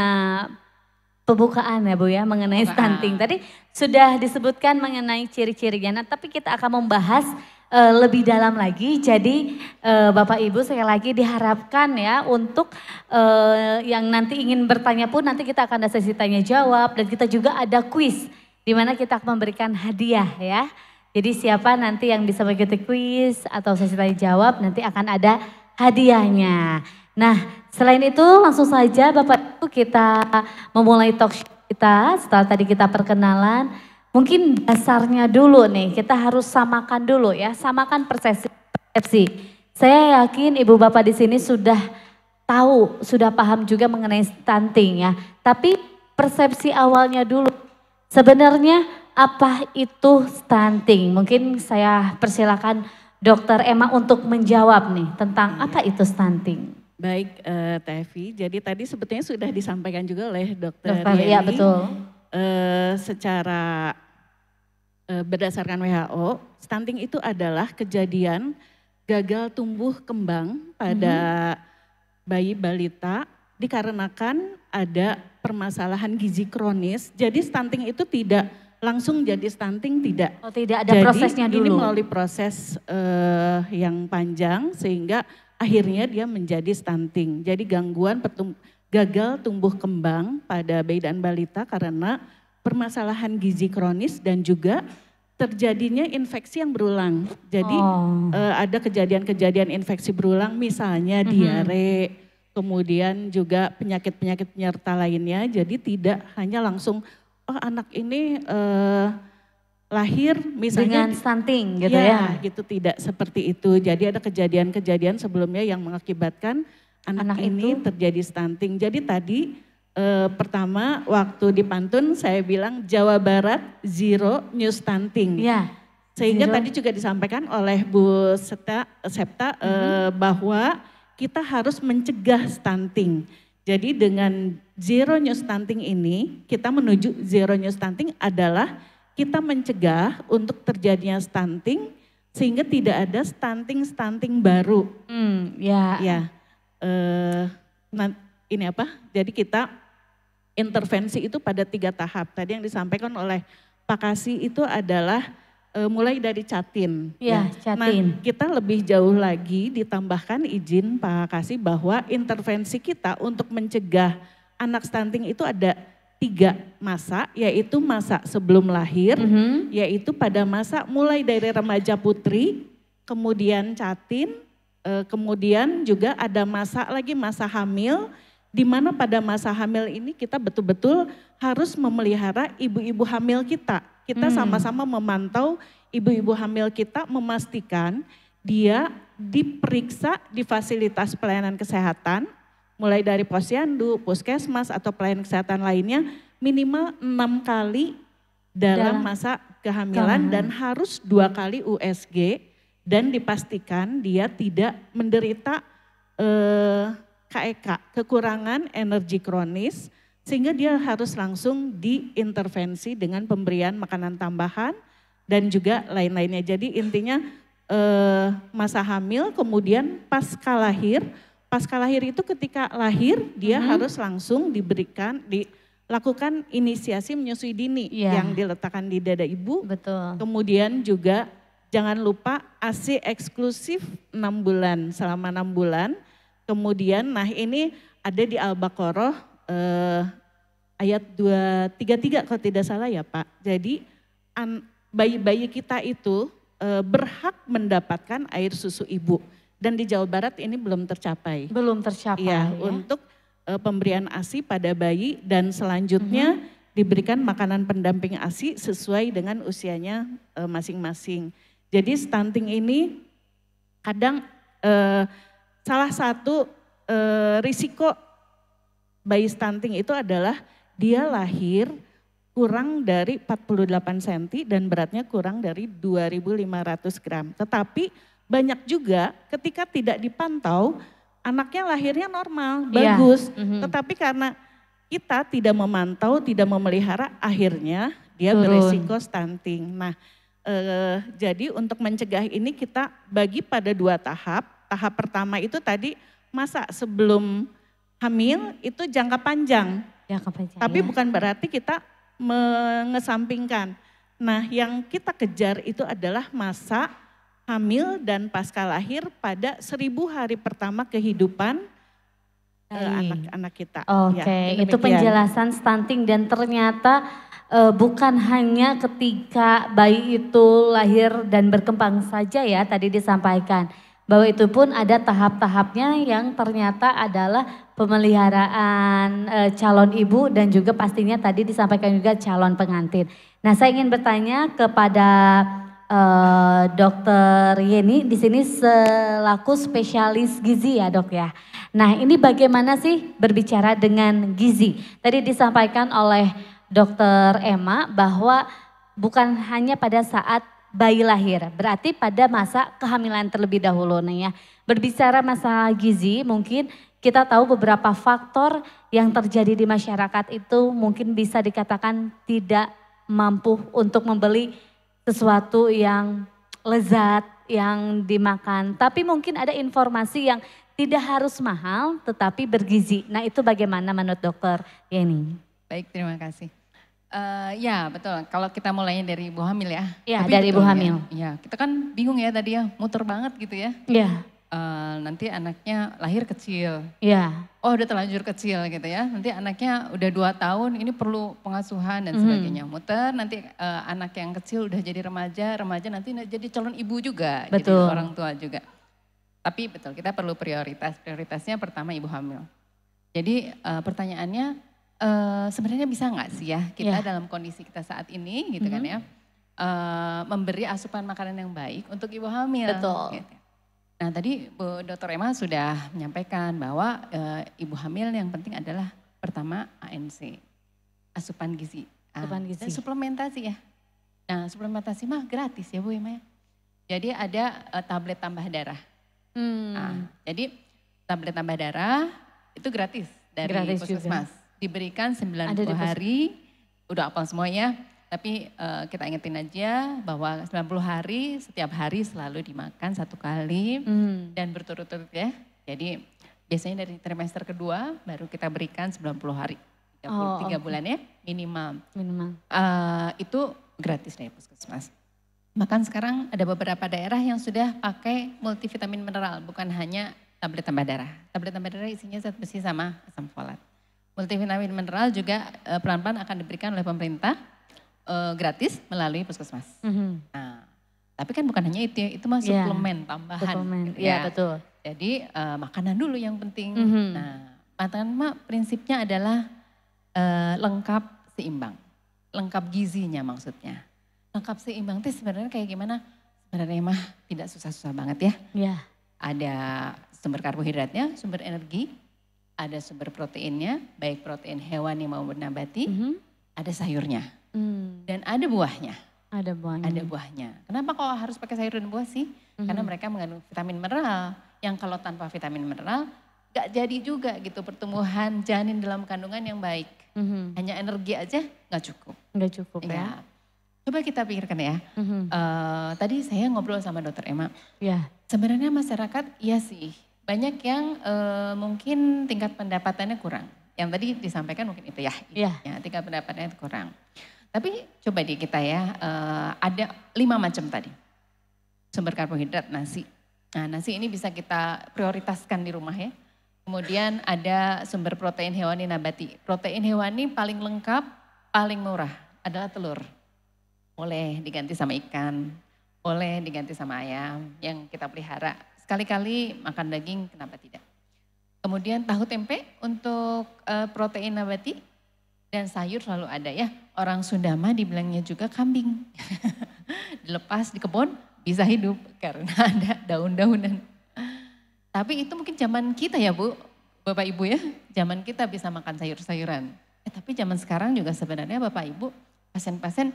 pembukaan ya Bu ya mengenai Bukaan. stunting. Tadi sudah disebutkan mengenai ciri-cirinya. Nah, tapi kita akan membahas uh, lebih dalam lagi. Jadi uh, Bapak Ibu sekali lagi diharapkan ya untuk uh, yang nanti ingin bertanya pun nanti kita akan ada sesi tanya jawab dan kita juga ada kuis di mana kita akan memberikan hadiah ya. Jadi siapa nanti yang bisa mengikuti kuis atau sesi tanya jawab nanti akan ada hadiahnya. Nah, selain itu langsung saja Bapak Ibu kita memulai talk show kita setelah tadi kita perkenalan. Mungkin dasarnya dulu nih, kita harus samakan dulu ya, samakan persepsi. Saya yakin Ibu Bapak di sini sudah tahu, sudah paham juga mengenai stunting ya. Tapi persepsi awalnya dulu. Sebenarnya apa itu stunting? Mungkin saya persilakan Dokter Emma untuk menjawab nih tentang apa itu stunting. Baik, uh, Tevi. Jadi tadi sebetulnya sudah disampaikan juga oleh dokter, dokter Yeni. Iya, betul. Uh, secara uh, berdasarkan WHO, stunting itu adalah kejadian gagal tumbuh kembang pada mm -hmm. bayi balita dikarenakan ada permasalahan gizi kronis. Jadi stunting itu tidak langsung jadi stunting tidak. Oh, tidak ada jadi, prosesnya dulu. Ini melalui proses uh, yang panjang sehingga akhirnya dia menjadi stunting. Jadi gangguan petum, gagal tumbuh kembang pada bayi dan balita karena permasalahan gizi kronis dan juga terjadinya infeksi yang berulang. Jadi oh. eh, ada kejadian-kejadian infeksi berulang misalnya mm -hmm. diare, kemudian juga penyakit-penyakit penyerta lainnya. Jadi tidak hanya langsung oh anak ini eh, lahir misalnya dengan stunting gitu ya, ya gitu tidak seperti itu jadi ada kejadian-kejadian sebelumnya yang mengakibatkan anak, anak ini itu. terjadi stunting jadi tadi eh, pertama waktu di pantun saya bilang Jawa Barat zero new stunting ya sehingga zero. tadi juga disampaikan oleh Bu Seta, Septa mm -hmm. eh, mhm. bahwa kita harus mencegah stunting jadi dengan zero new stunting ini kita menuju zero new stunting adalah kita mencegah untuk terjadinya stunting sehingga tidak ada stunting-stunting baru. Hmm, ya. Ya. Uh, ini apa? Jadi kita intervensi itu pada tiga tahap. Tadi yang disampaikan oleh Pak Kasi itu adalah uh, mulai dari catin. Ya, ya. catin. Nah, kita lebih jauh lagi ditambahkan izin Pak Kasi bahwa intervensi kita untuk mencegah anak stunting itu ada tiga masa, yaitu masa sebelum lahir, mm -hmm. yaitu pada masa mulai dari remaja putri, kemudian catin, eh, kemudian juga ada masa lagi masa hamil, di mana pada masa hamil ini kita betul-betul harus memelihara ibu-ibu hamil kita. Kita mm-hmm. sama-sama hmm. memantau ibu-ibu hamil kita memastikan dia diperiksa di fasilitas pelayanan kesehatan, mulai dari posyandu, puskesmas atau pelayan kesehatan lainnya minimal enam kali dalam, masa kehamilan, kehamilan dan harus dua kali USG dan dipastikan dia tidak menderita eh, KEK e kekurangan energi kronis sehingga dia harus langsung diintervensi dengan pemberian makanan tambahan dan juga lain-lainnya. Jadi intinya eh, masa hamil kemudian pasca lahir pasca lahir itu ketika lahir dia mm -hmm. harus langsung diberikan di lakukan inisiasi menyusui dini yeah. yang diletakkan di dada ibu. Betul. Kemudian juga jangan lupa ASI eksklusif 6 bulan selama 6 bulan. Kemudian nah ini ada di Al-Baqarah eh, ayat 233 kalau tidak salah ya Pak. Jadi bayi-bayi kita itu eh, berhak mendapatkan air susu ibu dan di Jawa Barat ini belum tercapai. Belum tercapai. Ya, ya. untuk uh, pemberian ASI pada bayi dan selanjutnya uh mhm. -huh. diberikan makanan pendamping ASI sesuai dengan usianya eh, masing-masing. Uh, Jadi stunting ini kadang uh, salah satu uh, risiko bayi stunting itu adalah dia lahir kurang dari 48 cm dan beratnya kurang dari 2500 gram. Tetapi banyak juga ketika tidak dipantau, anaknya lahirnya normal, yeah. bagus. Mm -hmm. Tetapi karena kita tidak memantau, tidak memelihara, akhirnya dia Turun. beresiko stunting. Nah, eh, jadi untuk mencegah ini kita bagi pada dua tahap. Tahap pertama itu tadi masa sebelum hamil itu jangka panjang. Jangka panjang. Tapi iya. bukan berarti kita mengesampingkan. Nah, yang kita kejar itu adalah masa hamil dan pasca lahir pada seribu hari pertama kehidupan eh, anak-anak kita. Oke, okay. ya, itu penjelasan stunting dan ternyata uh, bukan hanya ketika bayi itu lahir dan berkembang saja ya tadi disampaikan bahwa itu pun ada tahap-tahapnya yang ternyata adalah pemeliharaan e, calon ibu dan juga pastinya tadi disampaikan juga calon pengantin. Nah, saya ingin bertanya kepada uh, Dokter Yeni di sini selaku spesialis gizi ya dok ya. Nah ini bagaimana sih berbicara dengan gizi? Tadi disampaikan oleh Dokter Emma bahwa bukan hanya pada saat bayi lahir, berarti pada masa kehamilan terlebih dahulu nih ya. Berbicara masalah gizi, mungkin kita tahu beberapa faktor yang terjadi di masyarakat itu mungkin bisa dikatakan tidak mampu untuk membeli sesuatu yang lezat, yang dimakan. Tapi mungkin ada informasi yang tidak harus mahal tetapi bergizi. Nah itu bagaimana menurut dokter Yeni? Baik, terima kasih. Uh, ya betul, kalau kita mulainya dari ibu hamil ya. ya tapi dari ibu ya. hamil. Ya. ya, kita kan bingung ya tadi ya, muter banget gitu ya. ya Uh, nanti anaknya lahir kecil. ya oh udah terlanjur kecil gitu ya. Nanti anaknya udah dua tahun, ini perlu pengasuhan dan mhm. sebagainya. Mm. Muter nanti uh, anak yang kecil udah jadi remaja, remaja nanti jadi calon ibu juga, betul. jadi orang tua juga. Tapi betul kita perlu prioritas. Prioritasnya pertama ibu hamil. Jadi uh, pertanyaannya uh, sebenarnya bisa nggak sih ya kita yeah. dalam kondisi kita saat ini gitu mm -hmm. kan mhm. ya uh, memberi asupan makanan yang baik untuk ibu hamil. Betul. Gitu. Nah tadi Bu Dr. Emma sudah menyampaikan bahwa e, ibu hamil yang penting adalah pertama ANC, asupan gizi. Ah, asupan gizi. Dan suplementasi ya. Nah suplementasi mah gratis ya Bu Emma ya. Jadi ada e, tablet tambah darah. Hmm. Nah, jadi tablet tambah darah itu gratis dari gratis puskesmas. Diberikan 90 ada hari, udah apa semuanya tapi uh, kita ingetin aja bahwa 90 hari setiap hari selalu dimakan satu kali mm. dan berturut-turut ya. Jadi biasanya dari trimester kedua baru kita berikan 90 hari. 33 oh, okay. bulan ya minimal. Minimal. Uh, itu gratis dari puskesmas. Makan sekarang ada beberapa daerah yang sudah pakai multivitamin mineral, bukan hanya tablet tambah darah. Tablet tambah darah isinya zat besi sama asam folat. Multivitamin mineral juga eh, pelan-pelan akan diberikan oleh pemerintah uh, gratis melalui puskesmas. Mm-hmm. Nah, tapi kan bukan hanya itu, ya, itu mah yeah. suplemen tambahan. Gitu suplemen, gitu ya. ya betul. Jadi uh, makanan dulu yang penting. Mm-hmm. Nah, makanan mah prinsipnya adalah uh, lengkap seimbang, lengkap gizinya maksudnya. Lengkap seimbang itu sebenarnya kayak gimana? Sebenarnya mah tidak susah-susah banget ya. Iya. Yeah. Ada sumber karbohidratnya, sumber energi, ada sumber proteinnya, baik protein hewan hewani maupun nabati, mm-hmm. ada sayurnya Hmm. Dan ada buahnya. Ada buahnya. Ada buahnya. Kenapa kok harus pakai sayur dan buah sih? Hmm. Karena mereka mengandung vitamin mineral. Yang kalau tanpa vitamin mineral gak jadi juga gitu pertumbuhan janin dalam kandungan yang baik. hmm Hanya energi aja gak cukup. Nggak cukup ya. ya. Coba kita pikirkan ya. Mm-hmm. Uh, tadi saya ngobrol sama dokter Emma. Ya. Sebenarnya masyarakat ya sih banyak yang uh, mungkin tingkat pendapatannya kurang. Yang tadi disampaikan mungkin itu ya. Ya. ya tingkat pendapatannya kurang. Tapi coba deh kita ya, uh, ada lima macam tadi. Sumber karbohidrat, nasi. Nah nasi ini bisa kita prioritaskan di rumah ya. Kemudian ada sumber protein hewani nabati. Protein hewani paling lengkap, paling murah adalah telur. Boleh diganti sama ikan, boleh diganti sama ayam yang kita pelihara. Sekali-kali makan daging kenapa tidak. Kemudian tahu tempe untuk eh, protein nabati dan sayur selalu ada ya. Orang Sundama dibilangnya juga kambing. Dilepas di kebun bisa hidup karena ada daun-daunan. Tapi itu mungkin zaman kita ya Bu, Bapak Ibu ya. Zaman kita bisa makan sayur-sayuran. Eh, tapi zaman sekarang juga sebenarnya Bapak Ibu, pasien-pasien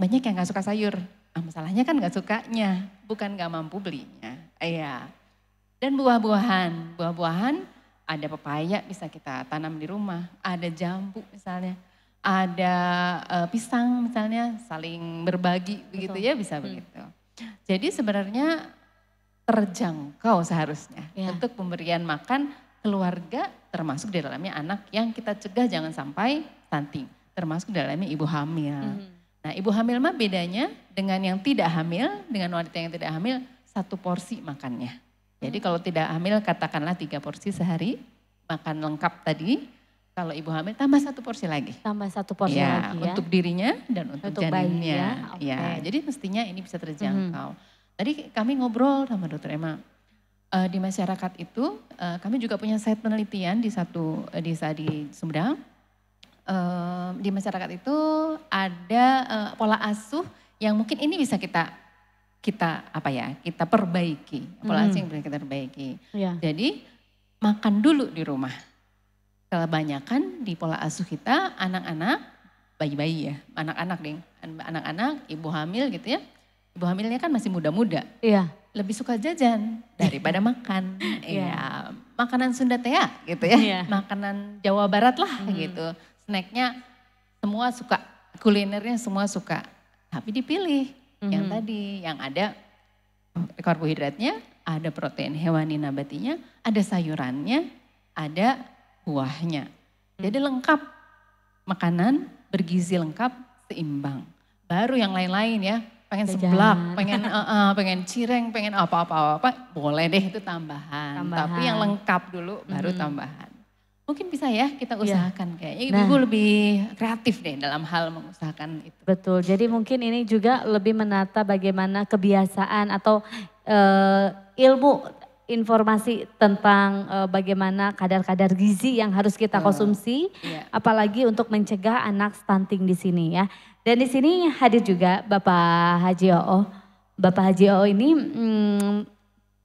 banyak yang gak suka sayur. Ah, masalahnya kan gak sukanya, bukan gak mampu belinya. Iya. Dan buah-buahan, buah-buahan ada pepaya bisa kita tanam di rumah, ada jambu misalnya, ada uh, pisang misalnya saling berbagi begitu ya bisa hmm. begitu. Jadi sebenarnya terjangkau seharusnya ya. untuk pemberian makan keluarga termasuk di dalamnya anak yang kita cegah jangan sampai stunting, termasuk di dalamnya ibu hamil. Hmm. Nah, ibu hamil mah bedanya dengan yang tidak hamil, dengan wanita yang tidak hamil, satu porsi makannya. Jadi hmm. kalau tidak hamil katakanlah tiga porsi sehari, makan lengkap tadi. Kalau ibu hamil tambah satu porsi lagi. Tambah satu porsi ya, lagi ya. Untuk dirinya dan untuk, untuk janinnya. ya. okay. Ya, jadi mestinya ini bisa terjangkau. Hmm. Tadi kami ngobrol sama dokter Emma. Uh, di masyarakat itu uh, kami juga punya site penelitian di satu uh, desa di Sumedang. Uh, di masyarakat itu ada uh, pola asuh yang mungkin ini bisa kita kita apa ya kita perbaiki pola asing hmm. yang kita perbaiki ya. jadi makan dulu di rumah kebanyakan di pola asuh kita anak-anak bayi-bayi ya anak-anak deh anak-anak ibu hamil gitu ya ibu hamilnya kan masih muda-muda iya lebih suka jajan daripada makan iya ya, makanan Sunda teh ya, gitu ya ya. makanan Jawa Barat lah hmm. gitu snacknya semua suka kulinernya semua suka tapi dipilih hmm Yang mhm. tadi yang ada karbohidratnya, ada protein hewani nabatinya, ada sayurannya, ada buahnya. Hmm. Jadi lengkap makanan bergizi lengkap seimbang. Baru yang lain-lain ya, pengen seblak, pengen uh, uh, pengen cireng, pengen apa-apa apa, boleh deh itu tambahan. tambahan. Tapi yang lengkap dulu baru mm-hmm. tambahan. Mungkin bisa ya kita iya. usahakan ya. kayaknya. Nah, Ibu lebih kreatif deh dalam hal mengusahakan itu. Betul. Jadi mungkin ini juga lebih menata bagaimana kebiasaan atau e, ilmu informasi tentang e, bagaimana kadar-kadar gizi yang harus kita konsumsi, iya. apalagi untuk mencegah anak stunting di sini ya. Dan di sini hadir juga Bapak Haji Oo. Bapak Haji Oo ini hmm,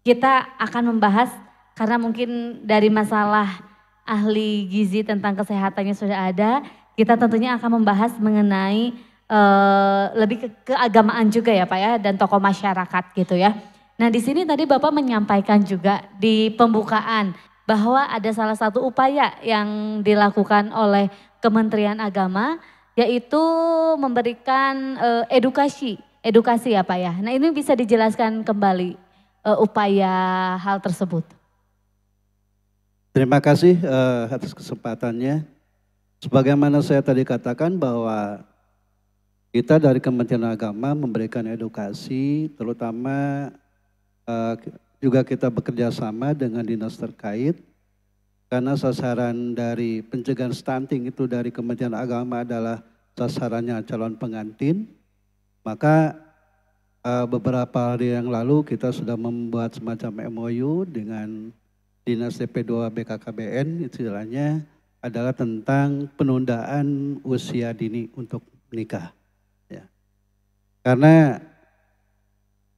kita akan membahas karena mungkin dari masalah ahli gizi tentang kesehatannya sudah ada. Kita tentunya akan membahas mengenai uh, lebih ke keagamaan juga ya Pak ya dan tokoh masyarakat gitu ya. Nah di sini tadi Bapak menyampaikan juga di pembukaan bahwa ada salah satu upaya yang dilakukan oleh Kementerian Agama yaitu memberikan uh, edukasi, edukasi ya Pak ya. Nah ini bisa dijelaskan kembali uh, upaya hal tersebut. Terima kasih uh, atas kesempatannya. Sebagaimana saya tadi katakan bahwa kita dari Kementerian Agama memberikan edukasi, terutama uh, juga kita bekerja sama dengan dinas terkait, karena sasaran dari pencegahan stunting itu dari Kementerian Agama adalah sasarannya calon pengantin. Maka uh, beberapa hari yang lalu kita sudah membuat semacam MOU dengan Dinas DP2 BKKBN istilahnya adalah tentang penundaan usia dini untuk menikah. Ya. Karena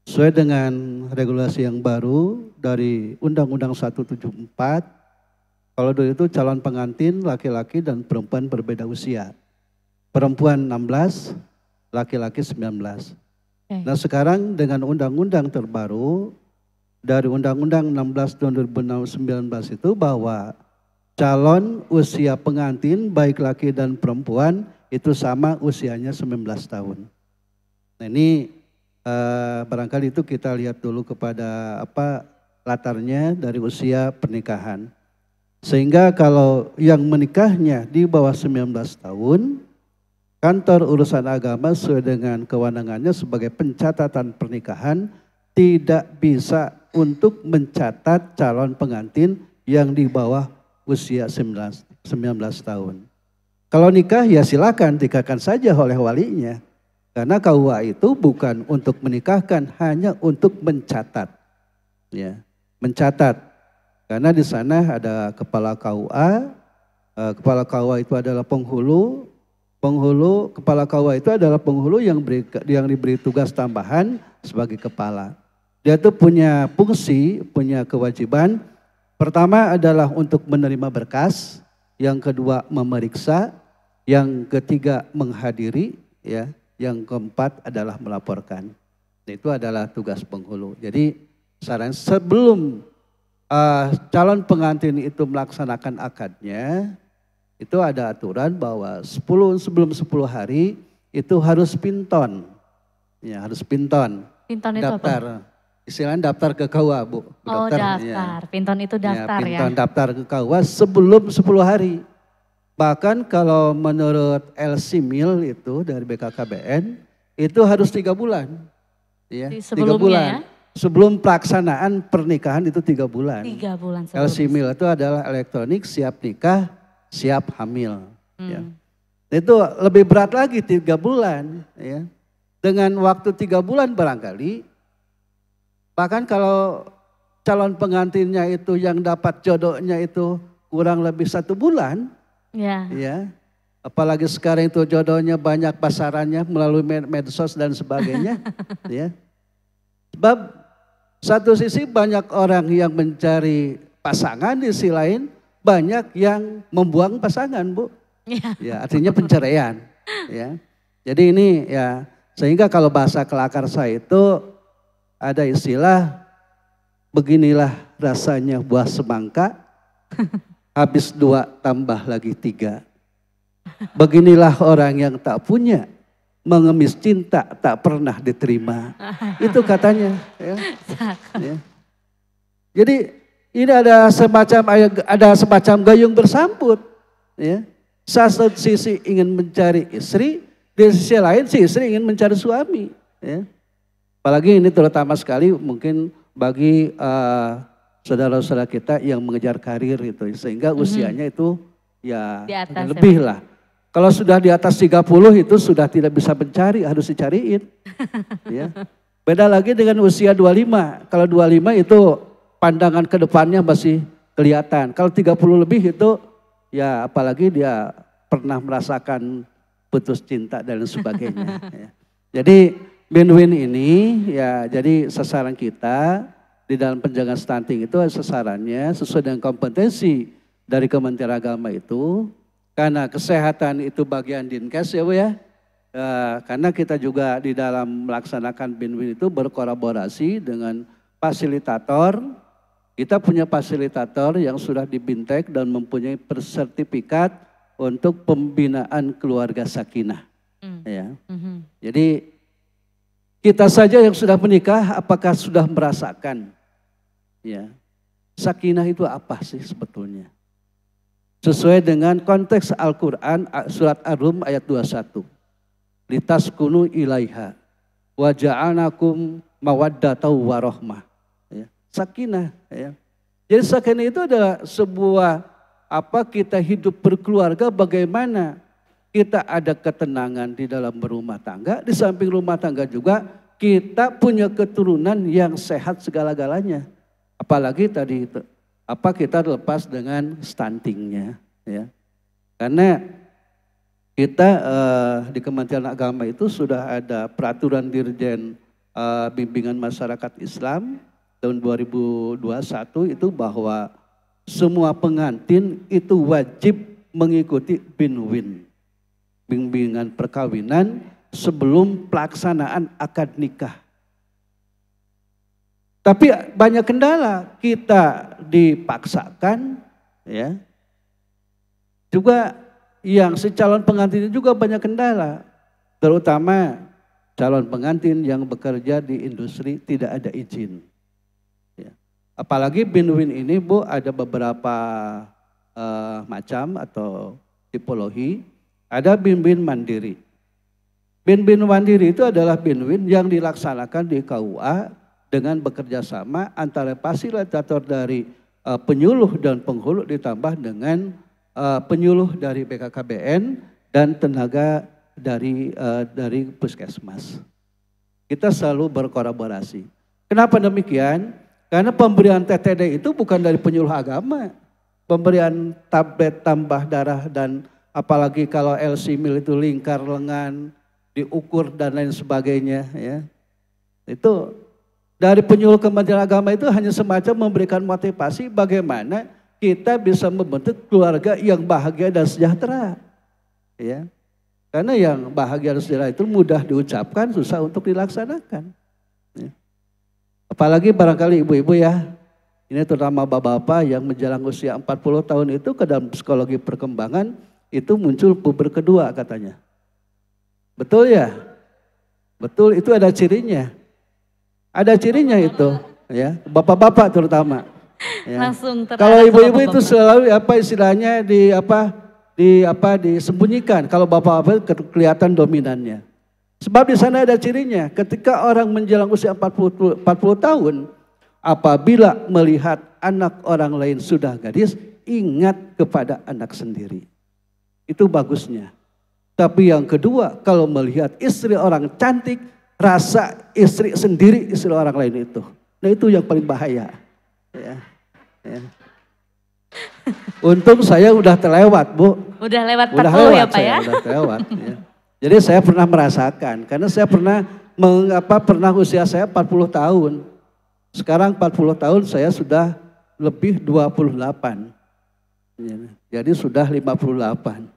sesuai dengan regulasi yang baru dari Undang-Undang 174, kalau dulu itu calon pengantin laki-laki dan perempuan berbeda usia. Perempuan 16, laki-laki 19. Okay. Nah sekarang dengan undang-undang terbaru dari Undang-Undang 16 tahun 2019 itu bahwa calon usia pengantin baik laki dan perempuan itu sama usianya 19 tahun. Nah ini eh, barangkali itu kita lihat dulu kepada apa latarnya dari usia pernikahan. Sehingga kalau yang menikahnya di bawah 19 tahun, kantor urusan agama sesuai dengan kewenangannya sebagai pencatatan pernikahan tidak bisa untuk mencatat calon pengantin yang di bawah usia 19, 19 tahun. Kalau nikah ya silakan nikahkan saja oleh walinya. Karena KUA itu bukan untuk menikahkan, hanya untuk mencatat. Ya, mencatat. Karena di sana ada kepala KUA, eh, kepala KUA itu adalah penghulu, penghulu kepala KUA itu adalah penghulu yang beri, yang diberi tugas tambahan sebagai kepala. Dia itu punya fungsi, punya kewajiban. Pertama adalah untuk menerima berkas, yang kedua memeriksa, yang ketiga menghadiri, ya, yang keempat adalah melaporkan. Itu adalah tugas penghulu. Jadi saran sebelum uh, calon pengantin itu melaksanakan akadnya, itu ada aturan bahwa 10 sebelum 10 hari itu harus pinton. Ya, harus pinton. Pinton itu daftar. apa? istilahnya daftar ke KUA, Bu. Daftar, oh, daftar. Ya. Pinton itu iya, daftar ya. Pinton ya? daftar ke KUA sebelum 10 hari. Bahkan kalau menurut LC Mil itu dari BKKBN, itu harus tiga bulan. Ya, tiga bulan. Ya? Sebelum pelaksanaan pernikahan itu tiga bulan. Tiga bulan sebelum. LC Mil itu adalah elektronik siap nikah, siap hamil. Hmm. Ya. Itu lebih berat lagi tiga bulan. Ya. Dengan waktu tiga bulan barangkali Bahkan kalau calon pengantinnya itu yang dapat jodohnya itu kurang lebih satu bulan. Ya. ya apalagi sekarang itu jodohnya banyak pasarannya melalui med medsos dan sebagainya. ya. Sebab satu sisi banyak orang yang mencari pasangan, di sisi lain banyak yang membuang pasangan, Bu. Ya, ya artinya penceraian. ya. Jadi ini ya sehingga kalau bahasa kelakar saya itu ada istilah beginilah rasanya buah semangka, habis dua tambah lagi tiga. Beginilah orang yang tak punya, mengemis cinta tak pernah diterima. Itu katanya. Ya. ya. Jadi ini ada semacam ada semacam gayung bersambut. Ya. Satu sisi ingin mencari istri, di sisi lain si istri ingin mencari suami. Ya. Apalagi ini terutama sekali mungkin bagi saudara eh, saudara-saudara kita yang mengejar karir itu sehingga mhm. usianya mm -hmm. itu ya di atas ya. lebih ya. lah. Kalau sudah di atas 30 itu sudah tidak bisa mencari, harus dicariin. ya. Beda lagi dengan usia 25. Kalau 25 itu pandangan ke depannya masih kelihatan. Kalau 30 lebih itu ya apalagi dia pernah merasakan putus cinta dan sebagainya. Ya. Jadi Win-win ini ya jadi sasaran kita di dalam penjagaan stunting itu sasarannya sesuai dengan kompetensi dari Kementerian Agama itu karena kesehatan itu bagian dinkes ya Bu ya. E, karena kita juga di dalam melaksanakan win-win itu berkolaborasi dengan fasilitator. Kita punya fasilitator yang sudah dibintek dan mempunyai persertifikat untuk pembinaan keluarga sakinah. Mm. Ya. Mm -hmm. Jadi kita saja yang sudah menikah apakah sudah merasakan ya. Sakinah itu apa sih sebetulnya? Sesuai dengan konteks Al-Qur'an surat Ar-Rum ayat 21. Litas kunu ilaiha waja'anakum mawadda mawaddatau warahmah. Ya. Sakinah ya. Jadi sakinah itu adalah sebuah apa kita hidup berkeluarga bagaimana kita ada ketenangan di dalam berumah tangga, di samping rumah tangga juga kita punya keturunan yang sehat segala-galanya. Apalagi tadi itu, apa kita lepas dengan stuntingnya, ya. Karena kita uh, di Kementerian Agama itu sudah ada peraturan Dirjen uh, Bimbingan Masyarakat Islam tahun 2021 itu bahwa semua pengantin itu wajib mengikuti win-win bimbingan perkawinan sebelum pelaksanaan akad nikah. Tapi banyak kendala kita dipaksakan ya. Juga yang si calon pengantin juga banyak kendala, terutama calon pengantin yang bekerja di industri tidak ada izin. Ya. Apalagi binwin ini Bu ada beberapa uh, macam atau tipologi ada bin-bin mandiri. Bin-bin mandiri itu adalah bin-bin yang dilaksanakan di KUA dengan bekerja sama antara fasilitator dari eh, penyuluh dan penghulu ditambah dengan eh, penyuluh dari BKKBN dan tenaga dari eh, dari puskesmas. Kita selalu berkolaborasi. Kenapa demikian? Karena pemberian TTD itu bukan dari penyuluh agama. Pemberian tablet tambah darah dan apalagi kalau LC mil itu lingkar lengan, diukur dan lain sebagainya ya. Itu dari penyuluh kementerian agama itu hanya semacam memberikan motivasi bagaimana kita bisa membentuk keluarga yang bahagia dan sejahtera. Ya. Karena yang bahagia dan sejahtera itu mudah diucapkan, susah untuk dilaksanakan. Ya. Apalagi barangkali ibu-ibu ya, ini terutama bapak-bapak yang menjelang usia 40 tahun itu ke dalam psikologi perkembangan itu muncul puber kedua katanya. Betul ya? Betul, itu ada cirinya. Ada cirinya itu, ya. Bapak-bapak terutama. Ya. Langsung Kalau ibu-ibu itu selalu apa istilahnya di apa di apa disembunyikan kalau bapak-bapak kelihatan dominannya. Sebab di sana ada cirinya. Ketika orang menjelang usia 40 40 tahun apabila melihat anak orang lain sudah gadis, ingat kepada anak sendiri. Itu bagusnya. Tapi yang kedua, kalau melihat istri orang cantik, rasa istri sendiri istri orang lain itu. Nah itu yang paling bahaya. Ya. Ya. Untung saya udah terlewat, Bu. Udah lewat 40 ya, lewat ya, Pak saya, ya? Udah terlewat, ya. Jadi saya pernah merasakan, karena saya pernah mengapa pernah usia saya 40 tahun. Sekarang 40 tahun saya sudah lebih 28. Ya, jadi sudah 58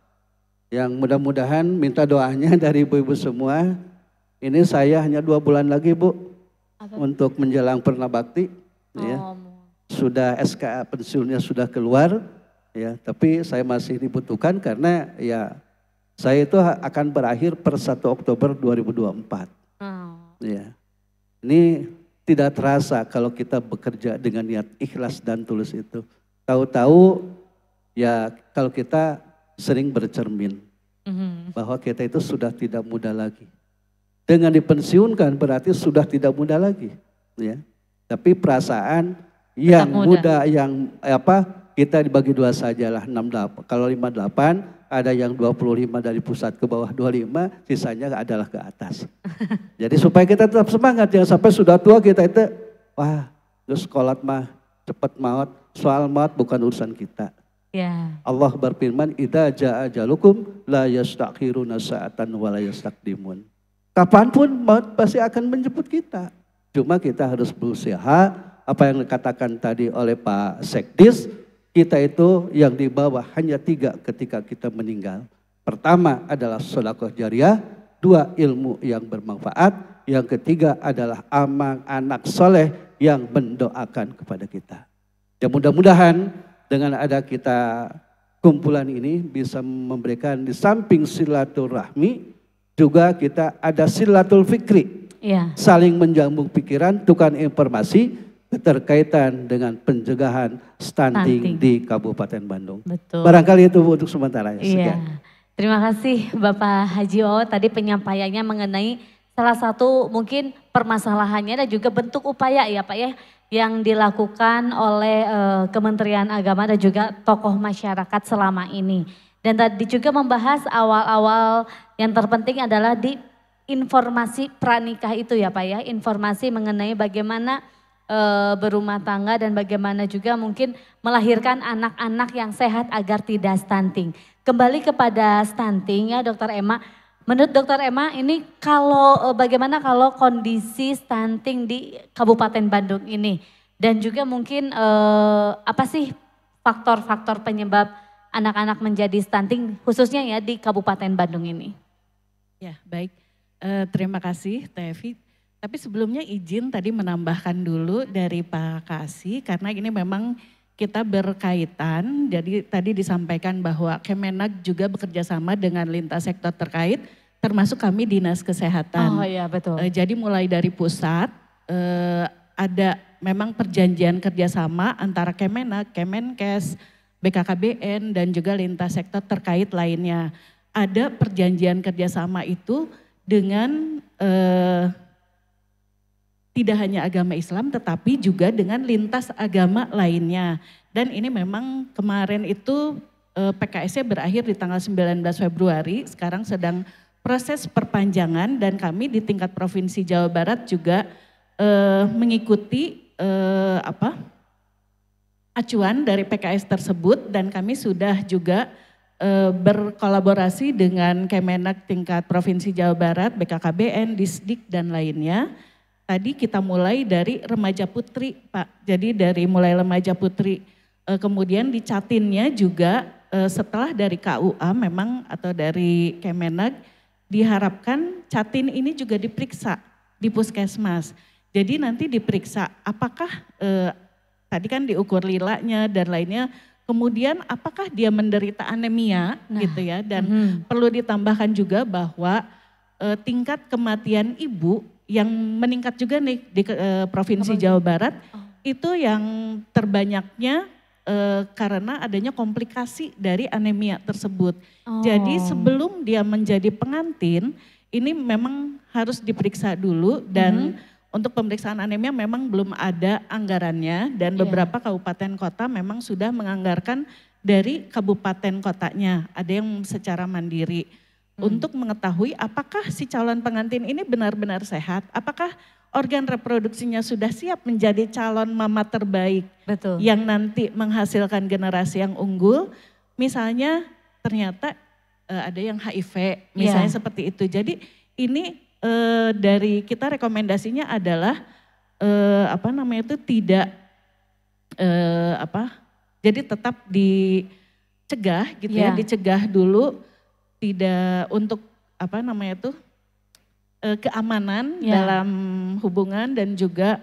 yang mudah-mudahan minta doanya dari ibu-ibu semua. Ini saya hanya dua bulan lagi bu Apa? untuk menjelang pernah bakti. Oh. Ya. Sudah SKA pensiunnya sudah keluar, ya. Tapi saya masih dibutuhkan karena ya saya itu akan berakhir per 1 Oktober 2024. Oh. Ya. Ini tidak terasa kalau kita bekerja dengan niat ikhlas dan tulus itu. Tahu-tahu ya kalau kita sering bercermin mm-hmm. bahwa kita itu sudah tidak muda lagi. Dengan dipensiunkan berarti sudah tidak muda lagi, ya. Tapi perasaan yang muda. muda yang apa kita dibagi dua sajalah 68. Kalau 58 ada yang 25 dari pusat ke bawah 25, sisanya adalah ke atas. Jadi supaya kita tetap semangat, jangan sampai sudah tua kita itu, wah, terus sekolah mah cepat maut, soal maut bukan urusan kita. Yeah. Allah berfirman, "Idza jaa ajalukum la yastakhiruna sa'atan wa la yastaqdimun." Kapanpun maut pasti akan menjemput kita. Cuma kita harus berusaha apa yang dikatakan tadi oleh Pak Sekdis, kita itu yang di bawah hanya tiga ketika kita meninggal. Pertama adalah sodakoh jariah, dua ilmu yang bermanfaat, yang ketiga adalah amang anak soleh yang mendoakan kepada kita. Ya mudah-mudahan dengan ada kita kumpulan ini bisa memberikan di samping silaturahmi juga kita ada silatul fikri. Ya. Saling menjambung pikiran, tukar informasi keterkaitan dengan pencegahan stunting, stunting. di Kabupaten Bandung. Betul. Barangkali itu untuk sementara. Ya. Iya. Terima kasih Bapak Haji Wawo tadi penyampaiannya mengenai salah satu mungkin permasalahannya dan juga bentuk upaya ya Pak ya yang dilakukan oleh uh, Kementerian Agama dan juga tokoh masyarakat selama ini. Dan tadi juga membahas awal-awal yang terpenting adalah di informasi pranikah itu ya Pak ya, informasi mengenai bagaimana e, berumah tangga dan bagaimana juga mungkin melahirkan anak-anak yang sehat agar tidak stunting. Kembali kepada stunting ya Dokter Emma, Menurut dokter Emma, ini kalau eh, bagaimana kalau kondisi stunting di Kabupaten Bandung ini dan juga mungkin eh, apa sih faktor-faktor penyebab anak-anak menjadi stunting khususnya ya di Kabupaten Bandung ini? Ya baik, eh, terima kasih Tevi. Tapi sebelumnya izin tadi menambahkan dulu dari Pak Kasih karena ini memang kita berkaitan. Jadi tadi disampaikan bahwa Kemenag juga bekerja sama dengan lintas sektor terkait termasuk kami dinas kesehatan. Oh iya betul. E, jadi mulai dari pusat e, ada memang perjanjian kerjasama antara Kemenak, Kemenkes, BKKBN dan juga lintas sektor terkait lainnya. Ada perjanjian kerjasama itu dengan e, tidak hanya agama Islam tetapi juga dengan lintas agama lainnya. Dan ini memang kemarin itu PKS-nya berakhir di tanggal 19 Februari, sekarang sedang proses perpanjangan dan kami di tingkat provinsi Jawa Barat juga eh, mengikuti eh, apa acuan dari PKS tersebut dan kami sudah juga eh, berkolaborasi dengan Kemenak tingkat provinsi Jawa Barat, BKKBN, Disdik dan lainnya. Tadi kita mulai dari remaja putri, Pak. Jadi dari mulai remaja putri kemudian dicatinnya juga setelah dari KUA memang atau dari Kemenag diharapkan Catin ini juga diperiksa di puskesmas. Jadi nanti diperiksa apakah eh, tadi kan diukur lilanya dan lainnya kemudian apakah dia menderita anemia nah, gitu ya dan hmm perlu ditambahkan juga bahwa eh, tingkat kematian ibu yang meningkat juga nih di eh, provinsi Jawa Barat oh. itu yang terbanyaknya e, karena adanya komplikasi dari anemia tersebut. Oh. Jadi sebelum dia menjadi pengantin, ini memang harus diperiksa dulu dan mm-hmm. Untuk pemeriksaan anemia memang belum ada anggarannya dan iya. beberapa yeah. kabupaten kota memang sudah menganggarkan dari kabupaten kotanya, ada yang secara mandiri hmm. untuk mengetahui apakah si calon pengantin ini benar-benar sehat, apakah organ reproduksinya sudah siap menjadi calon mama terbaik Betul. yang nanti menghasilkan generasi yang unggul. Misalnya ternyata uh, ada yang HIV, misalnya yeah. seperti itu. Jadi ini uh, dari kita rekomendasinya adalah uh, apa namanya itu tidak uh, apa? Jadi tetap dicegah gitu yeah. ya, iya. dicegah dulu tidak untuk apa namanya itu uh, keamanan yeah. dalam hubungan dan juga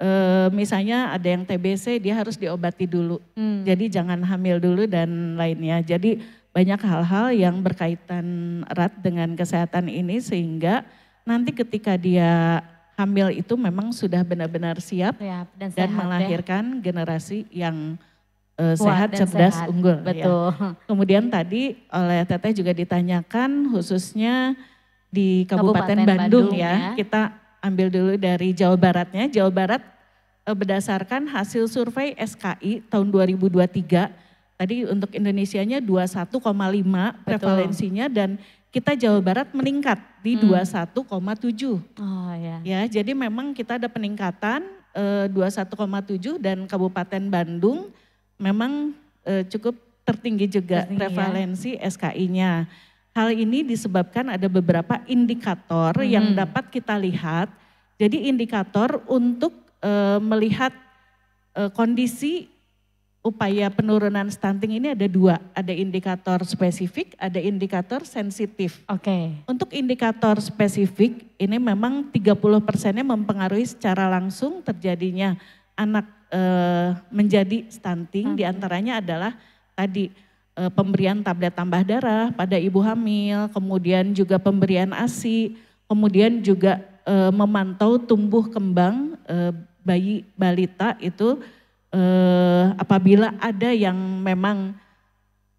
uh, misalnya ada yang TBC dia harus diobati dulu. Hmm. Jadi jangan hamil dulu dan lainnya. Jadi banyak hal-hal yang berkaitan erat dengan kesehatan ini sehingga nanti ketika dia hamil itu memang sudah benar-benar siap, siap dan, dan ya. melahirkan ya. generasi yang eh, Kuat sehat, cerdas, sehat. unggul. Ya. Betul. Ya. Kemudian tadi oleh Teteh juga ditanyakan khususnya di Kabupaten, Kabupaten Bandung, Bandung ya. ya. Kita ambil dulu dari Jawa Baratnya. Jawa Barat eh, berdasarkan hasil survei SKI tahun 2023 tadi untuk Indonesianya 21,5 prevalensinya dan kita Jawa Barat meningkat di hmm. 21,7. Oh ya. Ya, jadi memang kita ada peningkatan eh, 21,7 dan Kabupaten Bandung memang eh, cukup tertinggi juga ya. prevalensi ya. SKI-nya. Hal ini disebabkan ada beberapa indikator hmm. yang dapat kita lihat. Jadi indikator untuk e, melihat e, kondisi upaya penurunan stunting ini ada dua, ada indikator spesifik, ada indikator sensitif. Oke. Okay. Untuk indikator spesifik ini memang 30 persennya mempengaruhi secara langsung terjadinya anak e, menjadi stunting. Okay. Di antaranya adalah tadi e, pemberian tablet tambah darah pada ibu hamil, kemudian juga pemberian ASI, kemudian juga e, memantau tumbuh kembang e, bayi balita itu e, apabila ada yang memang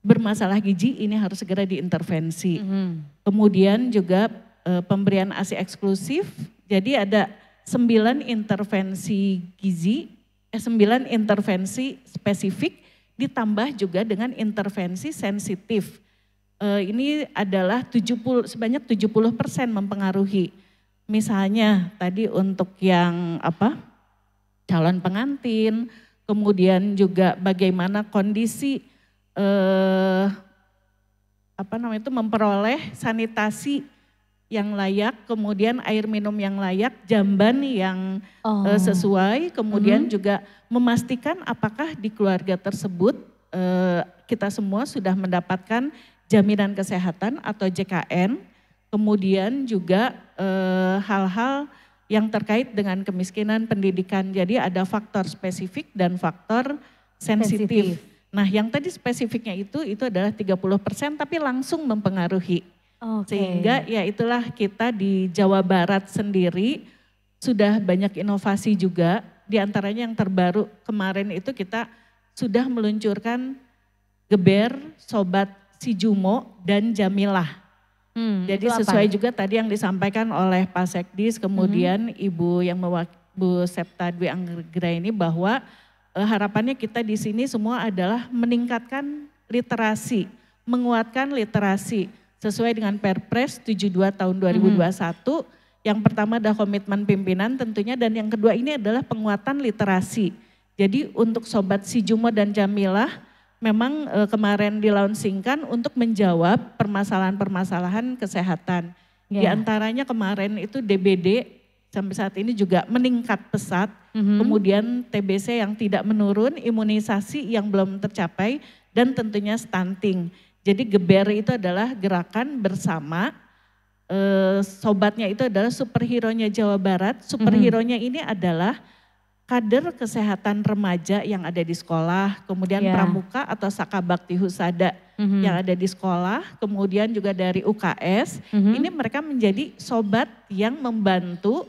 bermasalah gizi ini harus segera diintervensi. Mm -hmm. Kemudian juga e, pemberian ASI eksklusif, jadi ada sembilan intervensi gizi, eh, sembilan intervensi spesifik ditambah juga dengan intervensi sensitif. E, ini adalah 70 sebanyak 70% mempengaruhi. Misalnya tadi untuk yang apa? calon pengantin, kemudian juga bagaimana kondisi eh, apa namanya itu memperoleh sanitasi yang layak, kemudian air minum yang layak, jamban yang oh. uh, sesuai, kemudian -hmm. juga memastikan apakah di keluarga tersebut uh, kita semua sudah mendapatkan jaminan kesehatan atau JKN, kemudian juga eh, hal-hal uh, yang terkait dengan kemiskinan pendidikan. Jadi ada faktor spesifik dan faktor sensitif. Nah, yang tadi spesifiknya itu itu adalah 30% tapi langsung mempengaruhi Okay. Sehingga ya itulah kita di Jawa Barat sendiri sudah banyak inovasi juga. Di antaranya yang terbaru kemarin itu kita sudah meluncurkan Geber, Sobat Si Jumo dan Jamilah. Hmm, Jadi sesuai apa? juga tadi yang disampaikan oleh Pak Sekdis, hmm. kemudian hmm. Ibu yang mewakili Bu Septa Dwi Anggra ini bahwa eh, harapannya kita di sini semua adalah meningkatkan literasi, menguatkan literasi sesuai dengan Perpres 72 tahun 2021. Hmm. Yang pertama ada komitmen pimpinan tentunya dan yang kedua ini adalah penguatan literasi. Jadi untuk sobat si Sijumo dan Jamilah memang e, kemarin dilaunchingkan untuk menjawab permasalahan-permasalahan kesehatan. Yeah. Di ya. antaranya kemarin itu DBD sampai saat ini juga meningkat pesat. Mm-hmm. Kemudian TBC yang tidak menurun, imunisasi yang belum tercapai dan tentunya stunting. Jadi Geber itu adalah gerakan bersama eh, sobatnya itu adalah superhero-nya Jawa Barat. Superhero-nya mm-hmm. ini adalah kader kesehatan remaja yang ada di sekolah, kemudian yeah. pramuka atau Saka Bakti husada mm -hmm. yang ada di sekolah, kemudian juga dari UKS. Mm -hmm. Ini mereka menjadi sobat yang membantu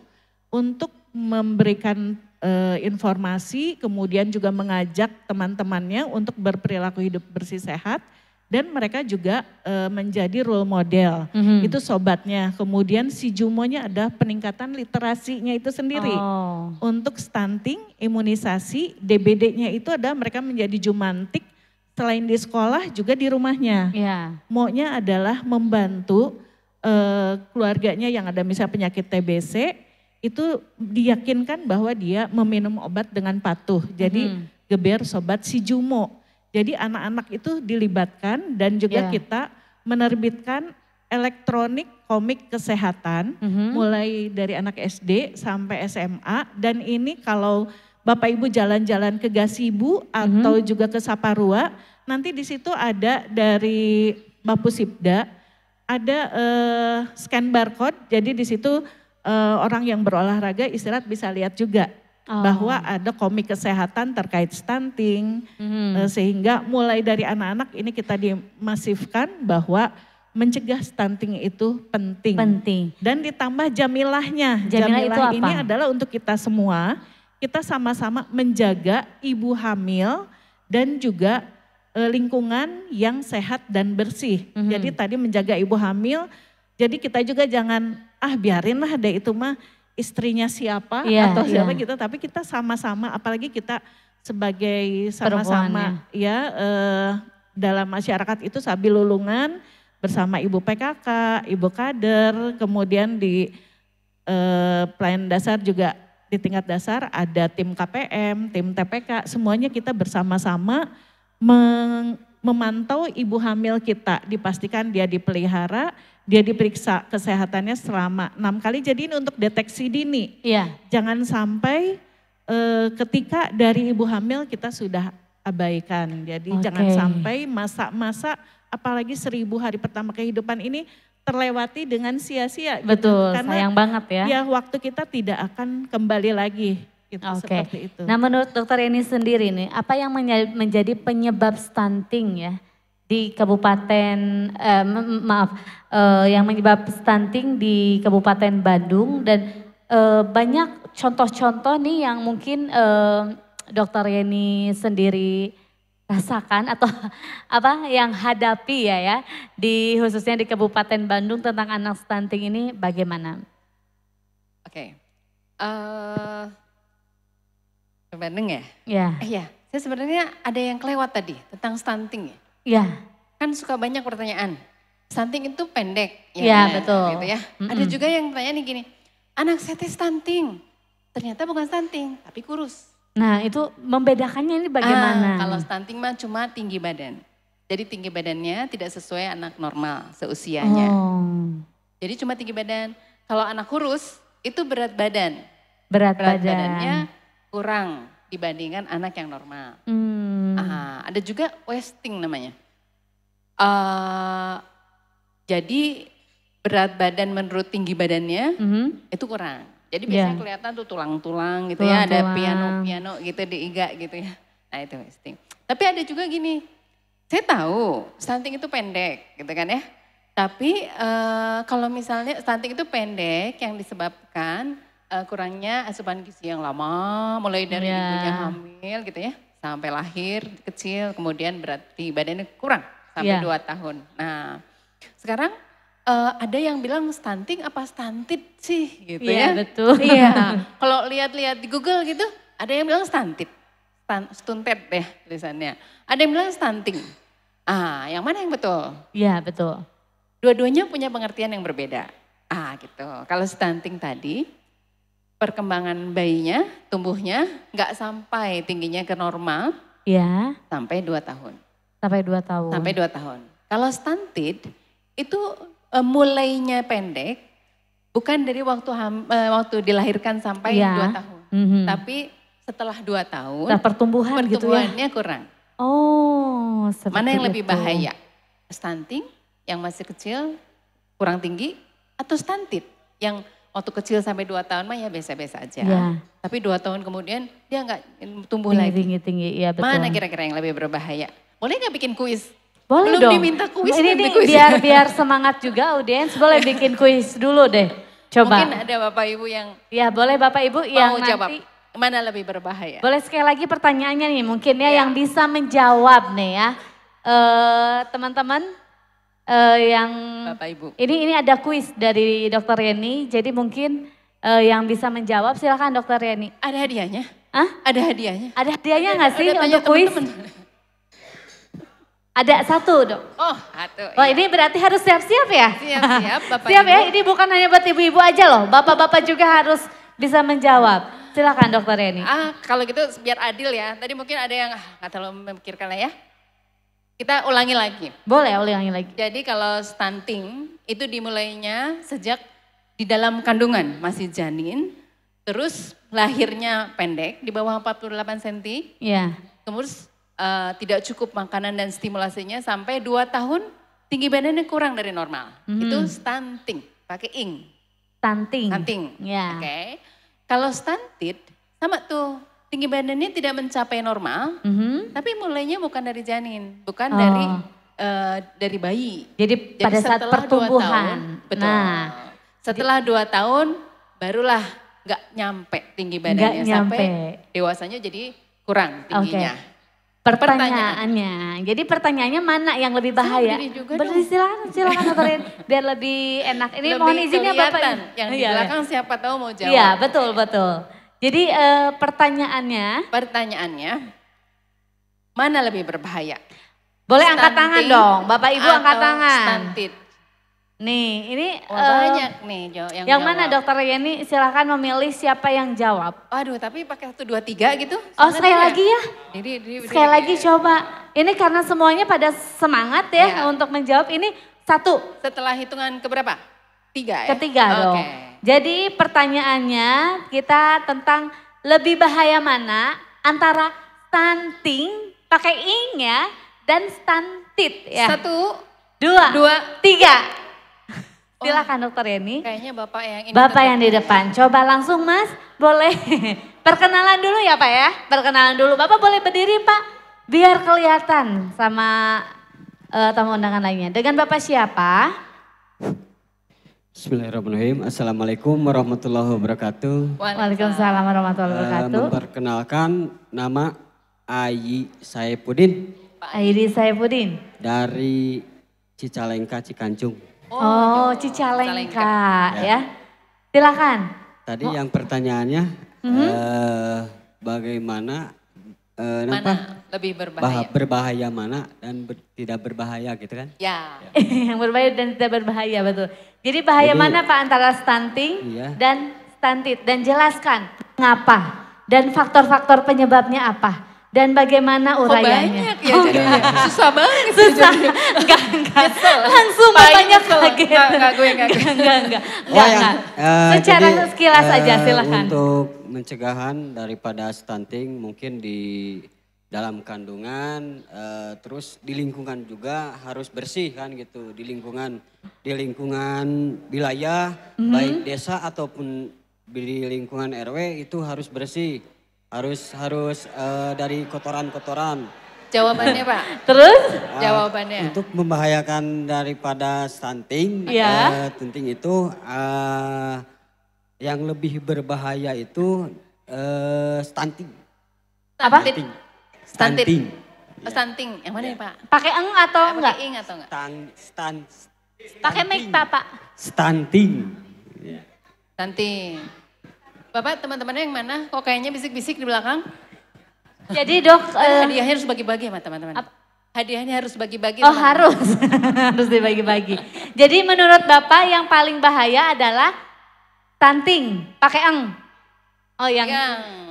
untuk memberikan e, informasi, kemudian juga mengajak teman-temannya untuk berperilaku hidup bersih sehat dan mereka juga e, menjadi role model. Mm-hmm. Itu sobatnya. Kemudian si Jumonya ada peningkatan literasinya itu sendiri. Oh. Untuk stunting, imunisasi, DBD-nya itu ada mereka menjadi jumantik selain di sekolah juga di rumahnya. Yeah. Maunya adalah membantu e, keluarganya yang ada misalnya penyakit TBC itu diyakinkan bahwa dia meminum obat dengan patuh. Jadi mm-hmm. geber sobat si Jumo jadi anak-anak itu dilibatkan dan juga yeah. kita menerbitkan elektronik komik kesehatan mm-hmm. mulai dari anak SD sampai SMA dan ini kalau Bapak Ibu jalan-jalan ke Gasibu mm-hmm. atau mhm. juga ke Saparua nanti di situ ada dari Bapusibda ada uh, scan barcode jadi di situ uh, orang yang berolahraga istirahat bisa lihat juga oh. bahwa ada komik kesehatan terkait stunting hmm. sehingga mulai dari anak-anak ini kita dimasifkan bahwa mencegah stunting itu penting. Penting. Dan ditambah jamilahnya. Jamilah, jamilah itu apa? ini adalah untuk kita semua. Kita sama-sama menjaga ibu hamil dan juga eh, lingkungan yang sehat dan bersih. Mm -hmm. Jadi tadi menjaga ibu hamil. Jadi kita juga jangan ah biarinlah deh itu mah istrinya siapa yeah, atau iya. siapa yeah. gitu tapi kita sama-sama apalagi kita sebagai sama-sama ya, uh, dalam masyarakat itu sabi lulungan bersama ibu PKK, ibu kader, kemudian di uh, eh, pelayan dasar juga di tingkat dasar ada tim KPM, tim TPK, semuanya kita bersama-sama meng memantau ibu hamil kita, dipastikan dia dipelihara, dia diperiksa kesehatannya selama enam kali. Jadi ini untuk deteksi dini. Iya. Jangan sampai e, ketika dari ibu hamil kita sudah abaikan. Jadi okay. jangan sampai masa-masa apalagi seribu hari pertama kehidupan ini terlewati dengan sia-sia. Gitu. Betul, gitu. Karena sayang banget ya. Ya waktu kita tidak akan kembali lagi. Gitu, okay. Nah menurut dokter ini sendiri nih, apa yang menjadi penyebab stunting ya di kabupaten, eh, maaf, eh, yang menyebab stunting di kabupaten Bandung dan eh, banyak contoh-contoh nih yang mungkin eh, dokter Yeni sendiri rasakan atau apa yang hadapi ya ya di khususnya di Kabupaten Bandung tentang anak stunting ini bagaimana? Oke, okay. uh, eh, Bandung ya? Iya. Eh, ya. Saya sebenarnya ada yang kelewat tadi tentang stunting ya. Iya. Kan suka banyak pertanyaan. Stunting itu pendek. Ya iya ya, betul. Gitu ya. Mm -mm. Ada juga yang tanya nih gini, anak saya teh stunting. Ternyata bukan stunting, tapi kurus. Nah itu membedakannya ini bagaimana? Ah, kalau stunting mah cuma tinggi badan. Jadi tinggi badannya tidak sesuai anak normal seusianya. Oh. Jadi cuma tinggi badan. Kalau anak kurus itu berat badan. Berat, berat badan. badannya kurang dibandingkan anak yang normal. Hmm. Aha, ada juga wasting namanya. Uh, jadi berat badan menurut tinggi badannya mm -hmm. itu kurang. Jadi biasanya yeah. kelihatan tuh tulang-tulang gitu tulang, ya, ada piano-piano gitu diiga gitu ya. Nah itu wasting. Tapi ada juga gini, saya tahu stunting itu pendek gitu kan ya. Tapi uh, kalau misalnya stunting itu pendek yang disebabkan uh, kurangnya asupan gizi yang lama, mulai dari yeah. ibunya hamil gitu ya, sampai lahir kecil, kemudian berarti badannya kurang sampai yeah. 2 tahun. Nah, sekarang uh, ada yang bilang stunting apa stunted sih gitu yeah, ya. betul. Iya. Yeah. kalau lihat-lihat di Google gitu, ada yang bilang stunted. stunted deh tulisannya. Ada yang bilang stunting. Ah, yang mana yang betul? Iya, betul. Dua-duanya punya pengertian yang berbeda. Ah, gitu. Kalau stunting tadi, perkembangan bayinya, tumbuhnya nggak sampai tingginya ke normal. Ya. Sampai dua tahun. Sampai dua tahun. Sampai dua tahun. Kalau stunted itu uh, mulainya pendek bukan dari waktu ham, uh, waktu dilahirkan sampai ya. 2 tahun. Mm -hmm. Tapi setelah dua tahun nah, pertumbuhan pertumbuhannya gitu ya? kurang. Oh, mana yang itu. lebih bahaya? Stunting yang masih kecil kurang tinggi atau stunted yang waktu kecil sampai dua tahun mah ya biasa-biasa aja. Ya. Tapi dua tahun kemudian dia nggak tumbuh tinggi, lagi. Tinggi-tinggi, ya betul. Mana kira-kira yang lebih berbahaya? Boleh nggak bikin kuis? Boleh Belum dong. diminta kuis, ini, ini kuis. biar biar semangat juga audiens, boleh bikin kuis dulu deh. Coba. Mungkin ada Bapak Ibu yang Ya, boleh Bapak Ibu mau yang nanti mana lebih berbahaya? Boleh sekali lagi pertanyaannya nih mungkin ya, ya. yang bisa menjawab nih ya. Eh teman-teman uh, yang Bapak Ibu. Ini ini ada kuis dari Dokter Yeni. jadi mungkin uh, yang bisa menjawab silakan Dokter Yeni. Ada hadiahnya? Hah? Ada hadiahnya? Ada hadiahnya nggak sih ada untuk kuis? Ada satu dok. Oh satu. Oh iya. ini berarti harus siap-siap ya? Siap-siap Bapak Siap ya? Ibu. ya, ini bukan hanya buat ibu-ibu aja loh, bapak-bapak juga harus bisa menjawab. Silakan dokter Reni. Ah, kalau gitu biar adil ya, tadi mungkin ada yang ah, nggak terlalu memikirkan lah ya. Kita ulangi lagi. Boleh ulangi lagi. Jadi kalau stunting itu dimulainya sejak di dalam kandungan masih janin, terus lahirnya pendek di bawah 48 cm. Iya. Terus uh, tidak cukup makanan dan stimulasinya sampai 2 tahun tinggi badannya kurang dari normal. Hmm. Itu stunting, pakai ing. Stunting. Stunting. Ya. Oke. Okay. Kalau stunted sama tuh tinggi badannya tidak mencapai normal, mm -hmm. tapi mulainya bukan dari janin, bukan oh. dari uh, dari bayi. Jadi, Jadi pada saat pertumbuhan. Tahun, betul. Nah, setelah dua tahun barulah nggak nyampe tinggi badannya gak nyampe. sampai dewasanya jadi kurang tingginya. Okay. Pertanyaannya. Jadi pertanyaannya mana yang lebih bahaya? Berdiri silakan, silakan biar lebih enak. Ini lebih mohon izinnya Bapak. Yang di iya, iya. belakang siapa tahu mau iya, jawab. Iya, betul, betul. Jadi uh, pertanyaannya. Pertanyaannya, mana lebih berbahaya? Boleh angkat tangan dong, Bapak Ibu angkat tangan. Stunted. Nih, ini Wah, uh, banyak nih yang Yang mana dokter Yeni silahkan memilih siapa yang jawab. Aduh, tapi pakai satu dua tiga gitu. Oh, sekali lagi ya. Jadi, jadi, sekali jadi, lagi coba. Ini karena semuanya pada semangat ya, ya. untuk menjawab. Ini satu. Setelah hitungan keberapa? Tiga ya? Ketiga okay jadi pertanyaannya kita tentang lebih bahaya mana antara stunting pakai ing ya dan stunted ya. Satu, dua, dua tiga. Oh, Silakan dokter Yeni. Kayaknya bapak yang ini. Bapak yang di depan. Coba langsung mas, boleh. Perkenalan dulu ya pak ya. Perkenalan dulu. Bapak boleh berdiri pak. Biar kelihatan sama uh, tamu undangan lainnya. Dengan bapak siapa? Bismillahirrahmanirrahim. Assalamualaikum warahmatullahi wabarakatuh. Waalaikumsalam warahmatullahi eh, wabarakatuh. Uh, memperkenalkan nama Ayi Saipudin. Ayi Saipudin. Dari Cicalengka, Cikancung. Oh, oh Cicalengka, ya. ya. Silakan. Tadi oh. yang pertanyaannya, mm -hmm. uh, bagaimana, uh, lebih berbahaya. Bah, berbahaya mana dan ber, tidak berbahaya gitu kan? Ya. yang berbahaya dan tidak berbahaya betul. Jadi bahaya Jadi, mana Pak antara stunting iya. dan stunted dan jelaskan mengapa dan faktor-faktor penyebabnya apa? Dan bagaimana oh, uraiannya? Oh banyak ya, oh, susah banget. Susah, enggak, enggak. Langsung matanya kaget. Enggak, enggak, gue enggak. Enggak, enggak, enggak. Oh, enggak. Uh, Secara jadi, sekilas uh, aja eh, silahkan. Untuk mencegahan daripada stunting mungkin di dalam kandungan uh, terus di lingkungan juga harus bersih kan gitu di lingkungan di lingkungan wilayah mm-hmm. baik desa ataupun di lingkungan RW itu harus bersih harus harus uh, dari kotoran-kotoran jawabannya Pak terus uh, jawabannya untuk membahayakan daripada stunting yeah. Iya. uh, stunting itu uh, yang lebih berbahaya itu uh, stunting apa stunting Stunting. Oh, stunting. Yang mana ya, Pak? Pakai eng atau eh, enggak? Pakai ing atau enggak? Stan, stan, Pakai make Pak. Stunting. Yeah. Stunting. Bapak teman-temannya yang mana? Kok kayaknya bisik-bisik di belakang? Jadi dok. Uh, hadiahnya harus bagi-bagi sama teman-teman. Hadiahnya harus bagi-bagi. Oh harus. harus dibagi-bagi. Jadi menurut Bapak yang paling bahaya adalah stunting. Pakai eng. Oh yang. yang.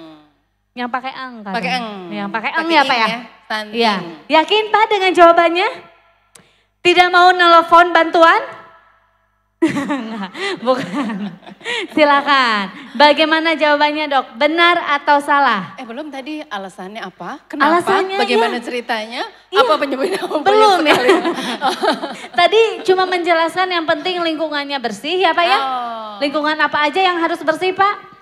Yang pakai ang kan? Pakai ang. Yang pakai ang ya Pak ya? Iya. Ya. Yakin Pak dengan jawabannya? Tidak mau nelfon bantuan? Nah, bukan. Silakan. Bagaimana jawabannya dok? Benar atau salah? Eh belum tadi alasannya apa? Kenapa? Alasannya, iya. Bagaimana ya. ceritanya? Iya. Apa penyebabnya? Belum ya. tadi cuma menjelaskan yang penting lingkungannya bersih ya Pak ya? Oh. Lingkungan apa aja yang harus bersih Pak?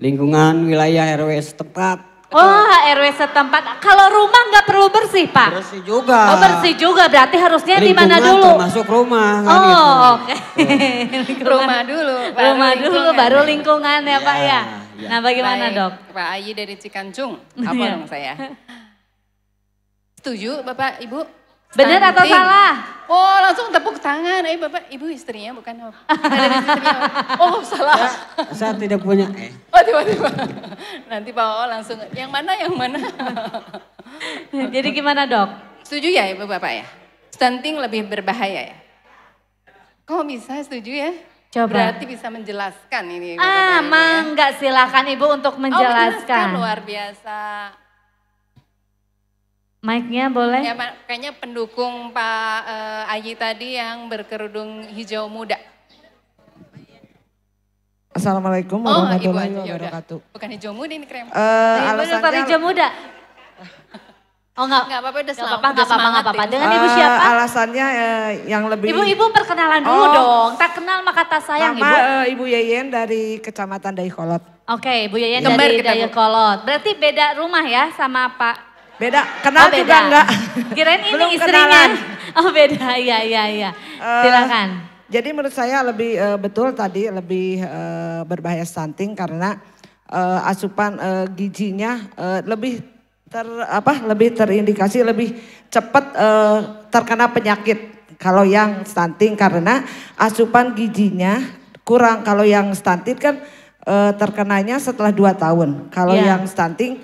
lingkungan wilayah RW setempat. Oh RW setempat. Kalau rumah nggak perlu bersih pak? Bersih juga. Oh bersih juga berarti harusnya di mana dulu? Masuk rumah. Kan oh oke. Okay. Iya. rumah dulu. rumah dulu baru lingkungan ya, ya pak ya. ya. Nah bagaimana Baik, dok? Pak Ayi dari Cikancung? Apa dong saya? Setuju Bapak Ibu? benar atau salah? Oh langsung tepuk tangan, eh bapak, ibu istrinya bukan om. istrinya Oh salah. Ya, saya tidak punya eh. Oh tiba-tiba. Nanti Pak O langsung, yang mana yang mana. Jadi gimana dok? Setuju ya ibu bapak ya? Stunting lebih berbahaya ya? Kok bisa setuju ya? Coba. Berarti bisa menjelaskan ini ibu ah, bapak. Ah, ya? silakan ibu untuk menjelaskan. Oh menjelaskan, luar biasa. Mic-nya boleh? Ya, kayaknya pendukung Pak uh, Aji tadi yang berkerudung hijau muda. Assalamualaikum oh, warahmatullahi oh, wabarakatuh. Bukan hijau eh, muda ini krem. Uh, nah, alasannya... Bukan hijau muda. Oh enggak. Enggak apa-apa udah selamat. Enggak apa-apa, enggak apa-apa. Ya. Dengan ibu eh, siapa? Alasannya uh, yang lebih. Ibu-ibu perkenalan dulu oh. dong. Tak kenal maka tak sayang Nama, ibu. Uh, ibu Yeyen dari Kecamatan Dayakolot. Oke, okay, Ibu Yeyen Kembar dari Dayakolot. Berarti beda rumah ya sama Pak Beda, oh, kenal oh, beda. juga enggak. Kirain ini Belum istrinya. Kenalan. Oh beda, iya iya iya. Uh, Silakan. Jadi menurut saya lebih uh, betul tadi lebih uh, berbahaya stunting karena uh, asupan uh, gizinya uh, lebih ter apa lebih terindikasi lebih cepat uh, terkena penyakit kalau yang stunting karena asupan gizinya kurang kalau yang stunting kan uh, terkenanya setelah 2 tahun kalau yeah. yang stunting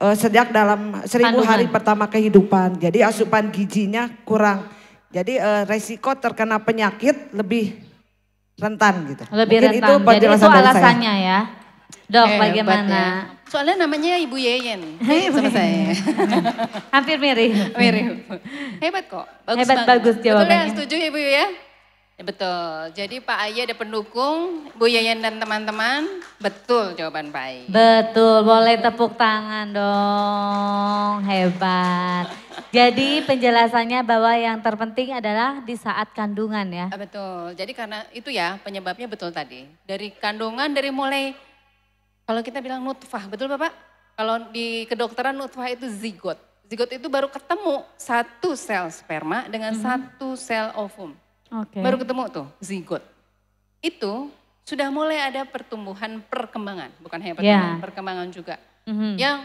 uh, sejak dalam seribu Kandungan. hari pertama kehidupan. Jadi asupan gizinya kurang. Jadi uh, resiko terkena penyakit lebih rentan gitu. Lebih Mungkin rentan. Itu Jadi itu alasannya saya. ya. Dok eh, bagaimana? Soalnya namanya Ibu Yeyen sama saya. Hampir mirip. mirip. Hebat kok. Bagus Hebat banget. bagus jawabannya. Betul ya setuju Ibu ya? Ya, betul. Jadi Pak Ayi ada pendukung, Bu Yayan dan teman-teman. Betul jawaban Pak Ayi. Betul. Boleh tepuk tangan dong. Hebat. Jadi penjelasannya bahwa yang terpenting adalah di saat kandungan ya. Ah, betul. Jadi karena itu ya penyebabnya betul tadi. Dari kandungan dari mulai kalau kita bilang nutfah, betul Bapak? Kalau di kedokteran nutfah itu zigot. Zigot itu baru ketemu satu sel sperma dengan -hmm. satu sel ovum. Okay. Baru ketemu tuh zigot. Itu sudah mulai ada pertumbuhan perkembangan, bukan hanya pertumbuhan yeah. perkembangan juga. Mm -hmm. Yang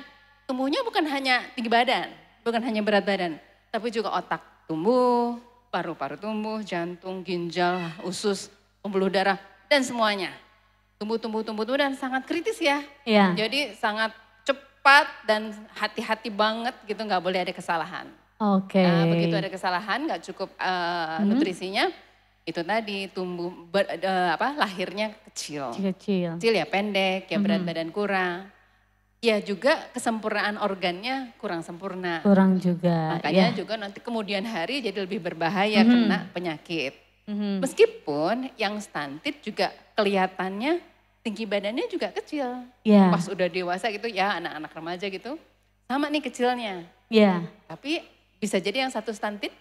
tumbuhnya bukan hanya tinggi badan, bukan hanya berat badan, tapi juga otak tumbuh, paru-paru tumbuh, jantung, ginjal, usus, pembuluh darah dan semuanya. Tumbuh, tumbuh, tumbuh, tumbuh dan sangat kritis ya. Yeah. Jadi sangat cepat dan hati-hati banget gitu nggak boleh ada kesalahan. Oke. Okay. Uh, eh, begitu ada kesalahan nggak cukup uh, hmm. nutrisinya, itu tadi tumbuh ber, uh, apa lahirnya kecil. Kecil. Kecil ya pendek, ya berat hmm. badan kurang. Ya juga kesempurnaan organnya kurang sempurna. Kurang juga. Makanya ya. juga nanti kemudian hari jadi lebih berbahaya hmm. kena penyakit. Hmm. Meskipun yang stunted juga kelihatannya tinggi badannya juga kecil. Ya. Pas udah dewasa gitu ya anak-anak remaja gitu sama nih kecilnya. ya, Tapi bisa jadi yang satu stunted,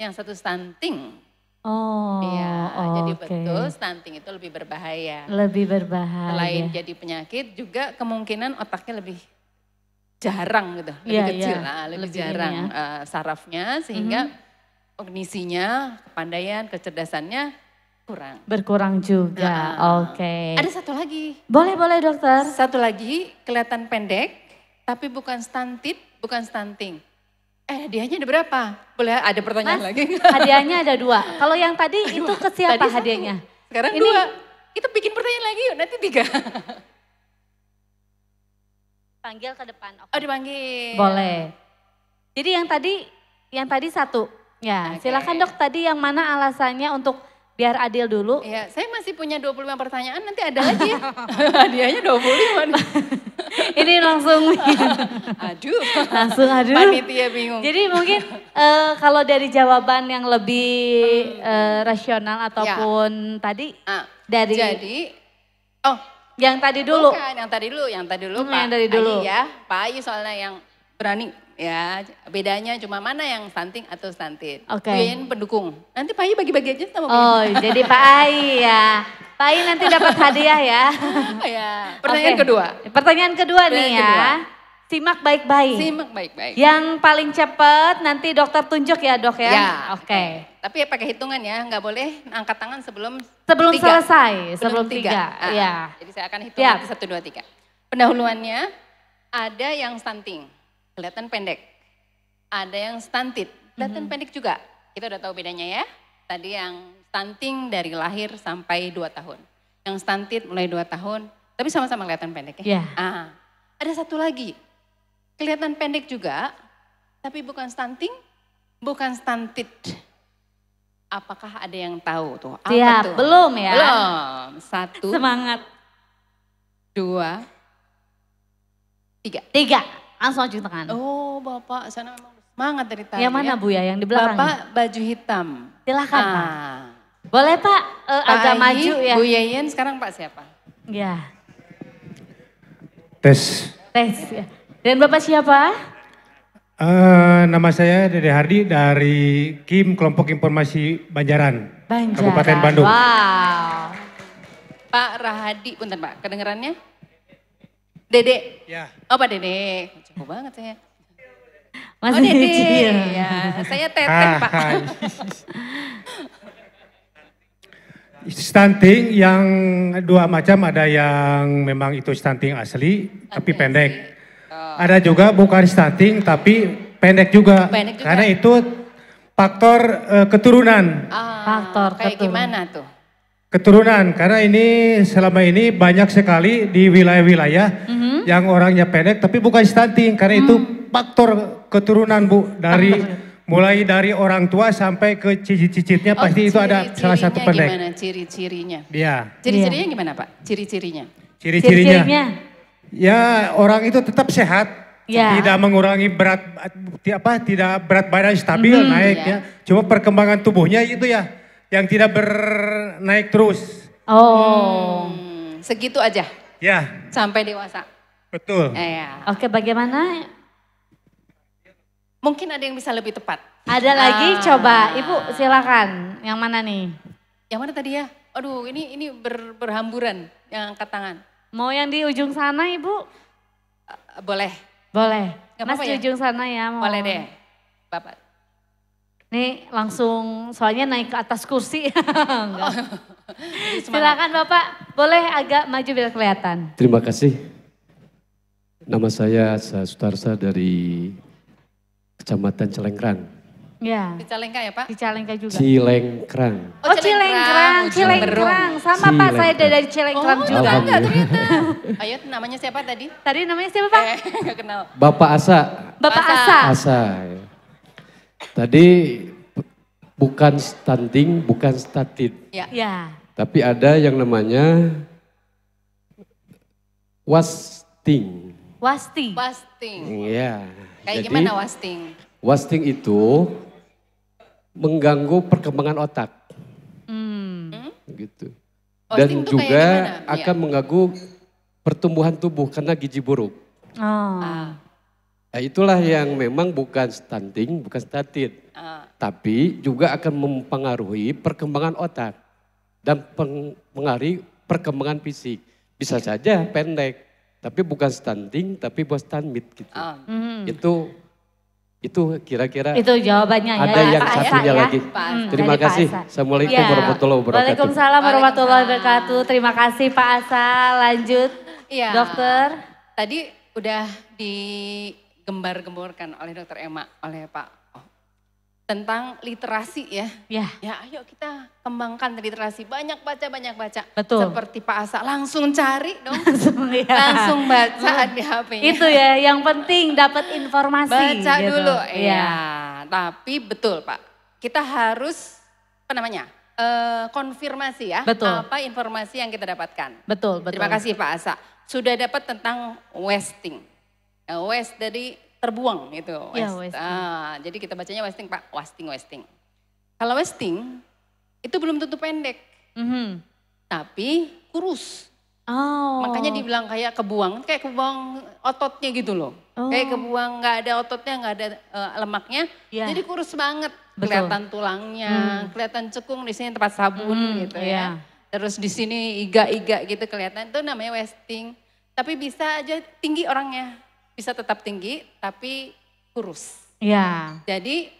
yang satu stunting. Oh, iya. Oh, jadi okay. betul stunting itu lebih berbahaya. Lebih berbahaya. Selain jadi penyakit juga kemungkinan otaknya lebih jarang gitu, lebih yeah, iya. kecil, yeah. lah, lebih, lebih jarang ya. uh, sarafnya sehingga mm -hmm. kognisinya, kepandaian, kecerdasannya kurang. Berkurang juga. Nah, Oke. Okay. Ada satu lagi. Boleh, boleh dokter. Satu lagi kelihatan pendek tapi bukan stunted, bukan stunting Eh hadiahnya ada berapa? Boleh ada pertanyaan Mas, lagi? hadiahnya ada dua. Kalau yang tadi Aduh, itu ke siapa hadiahnya? Satu, sekarang Ini... dua. Kita bikin pertanyaan lagi yuk, nanti tiga. Panggil ke depan. Okay. Oh dipanggil. Boleh. Jadi yang tadi, yang tadi satu. Ya okay. silakan dok tadi yang mana alasannya untuk biar adil dulu. Iya, saya masih punya 25 pertanyaan, nanti ada lagi. Hadiahnya 25 nih. Ini langsung aduh. Langsung aduh. Panitia bingung. Jadi mungkin uh, kalau dari jawaban yang lebih uh, rasional ya. ataupun ya. tadi ah, dari Jadi oh, yang tadi dulu. Bukan, yang tadi dulu, yang tadi dulu hmm, Pak. Yang tadi dulu. Ayu ya, Pak Ayu soalnya yang berani ya bedanya cuma mana yang stunting atau stunted. Oke. Okay. pendukung. Nanti Pak Ayi bagi-bagi aja sama Bu Oh, jadi Pak Ayi ya. Pak Ayi nanti dapat hadiah ya. Oh, ya. Pertanyaan okay. kedua. Pertanyaan kedua Pertanyaan nih ya. kedua. ya. Simak baik-baik. Simak baik-baik. Yang paling cepat nanti dokter tunjuk ya dok ya. Ya. Oke. Okay. Tapi ya pakai hitungan ya, nggak boleh angkat tangan sebelum sebelum tiga. selesai, sebelum, sebelum tiga. tiga. Ah, ya. Jadi saya akan hitung satu dua tiga. Pendahuluannya ada yang stunting kelihatan pendek. Ada yang stunted, kelihatan mm -hmm. pendek juga. Kita udah tahu bedanya ya. Tadi yang stunting dari lahir sampai 2 tahun. Yang stunted mulai 2 tahun, tapi sama-sama kelihatan pendek ya. Yeah. Ah, ada satu lagi, kelihatan pendek juga, tapi bukan stunting, bukan stunted. Apakah ada yang tahu tuh? Apa Siap, tuh? belum ya? Belum. Satu. Semangat. Dua. Tiga. Tiga. Langsung cuci tangan. Oh Bapak sana memang semangat dari tadi. Yang mana ya? Bu ya yang di belakang? Bapak baju hitam. Silakan. ah. Pak. Boleh Pak, uh, Pak agak Ayi, maju ya. Bu Yeyen sekarang Pak siapa? Ya. Tes. Tes ya. Dan Bapak siapa? Uh, nama saya Dede Hardi dari Kim Kelompok Informasi Banjaran, Banjaran. Kabupaten Bandung. Wow. Pak Rahadi, bentar Pak, Kedengarannya? Dede. Ya. Oh Pak Dede. Cukup banget saya. Mas oh Dede. Iya. Ya, saya teteh Pak. stunting yang dua macam ada yang memang itu stunting asli okay. tapi pendek. Oh. Ada juga bukan stunting tapi pendek juga. Pendek juga. Karena itu faktor uh, keturunan. Ah, faktor kayak keturunan. gimana tuh? Keturunan karena ini selama ini banyak sekali di wilayah-wilayah mm -hmm yang orangnya pendek tapi bukan stunting karena hmm. itu faktor keturunan Bu dari mulai dari orang tua sampai ke cicit-cicitnya oh, pasti ciri, itu ada salah satu pendek. ciri-cirinya? Iya. Ciri-cirinya iya. gimana Pak? Ciri-cirinya. Ciri-cirinya. Ya orang itu tetap sehat, Ya. Tidak mengurangi berat apa tidak berat badan stabil mm -hmm, naik ya. ya. Cuma perkembangan tubuhnya itu ya yang tidak bernaik terus. Oh. Hmm, segitu aja. Ya. Sampai dewasa. Betul. Ya. Oke, bagaimana? Mungkin ada yang bisa lebih tepat. Ada ah. lagi? Coba, Ibu silakan. Yang mana nih? Yang mana tadi ya? Aduh, ini ini ber, berhamburan yang angkat tangan. Mau yang di ujung sana, Ibu? Eh, boleh. Boleh. Gak Mas di ya? ujung sana ya. Mau. Boleh deh, Bapak. Nih langsung soalnya naik ke atas kursi. Oh. Silakan Bapak, boleh agak maju biar kelihatan. Terima kasih. Nama saya Asa Sutarsa dari Kecamatan Celengkrang. Ya. Di Cilengka ya Pak? Di Cilengka juga. Cilengkrang. Oh, oh Cilengkrang, Cilengkrang. Sama Cilengkrang. Pak saya dari Cilengkrang oh, juga. enggak ternyata. Ayo namanya siapa tadi? Tadi namanya siapa Pak? Eh, enggak kenal. Bapak Asa. Bapak Asa. Asa. Ya. Tadi bukan stunting, bukan statin. Ya. ya. Tapi ada yang namanya wasting. Wasting. Wasting. Iya. Kayak Jadi, gimana wasting? Wasting itu mengganggu perkembangan otak. Hmm. hmm? Gitu. Wasting Dan juga iya. akan ya. mengganggu pertumbuhan tubuh karena gizi buruk. Oh. Ah. Nah, itulah yang memang bukan stunting, bukan statin. Ah. Tapi juga akan mempengaruhi perkembangan otak dan pengaruhi perkembangan fisik. Bisa saja pendek, tapi bukan standing, tapi buat stand mid gitu. Oh. Hmm. Itu itu kira-kira itu jawabannya ya, ada yang Pak ya, satunya ya. lagi. Hmm, Pak Terima Dari kasih. Assalamualaikum ya. warahmatullahi wabarakatuh. Waalaikumsalam warahmatullahi wabarakatuh. Terima kasih Pak Asa. Lanjut, ya. dokter. Tadi udah digembar-gemborkan oleh dokter Emma, oleh Pak tentang literasi ya. Ya. Ya, ayo kita kembangkan literasi. Banyak baca, banyak baca. Betul. Seperti Pak Asa, langsung cari dong. Langsung, ya. langsung hmm. di hp Itu ya, yang penting dapat informasi. Baca gitu. dulu, ya. ya. Tapi betul Pak, kita harus, apa namanya, uh, konfirmasi ya. Betul. Apa informasi yang kita dapatkan. Betul, betul. Terima kasih Pak Asa. Sudah dapat tentang wasting. Uh, waste dari terbuang itu. Waste. Ya, wasting. Ah, jadi kita bacanya wasting pak, wasting wasting. Kalau wasting itu belum tentu pendek, mm -hmm. tapi kurus. Oh. Makanya dibilang kayak kebuang, kayak kebuang ototnya gitu loh. Oh. Kayak kebuang nggak ada ototnya, nggak ada uh, lemaknya. Yeah. Jadi kurus banget. Betul. Kelihatan tulangnya, hmm. kelihatan cekung di sini tempat sabun hmm, gitu yeah. ya. Terus di sini iga-iga gitu kelihatan itu namanya wasting. Tapi bisa aja tinggi orangnya bisa tetap tinggi tapi kurus. Ya. Jadi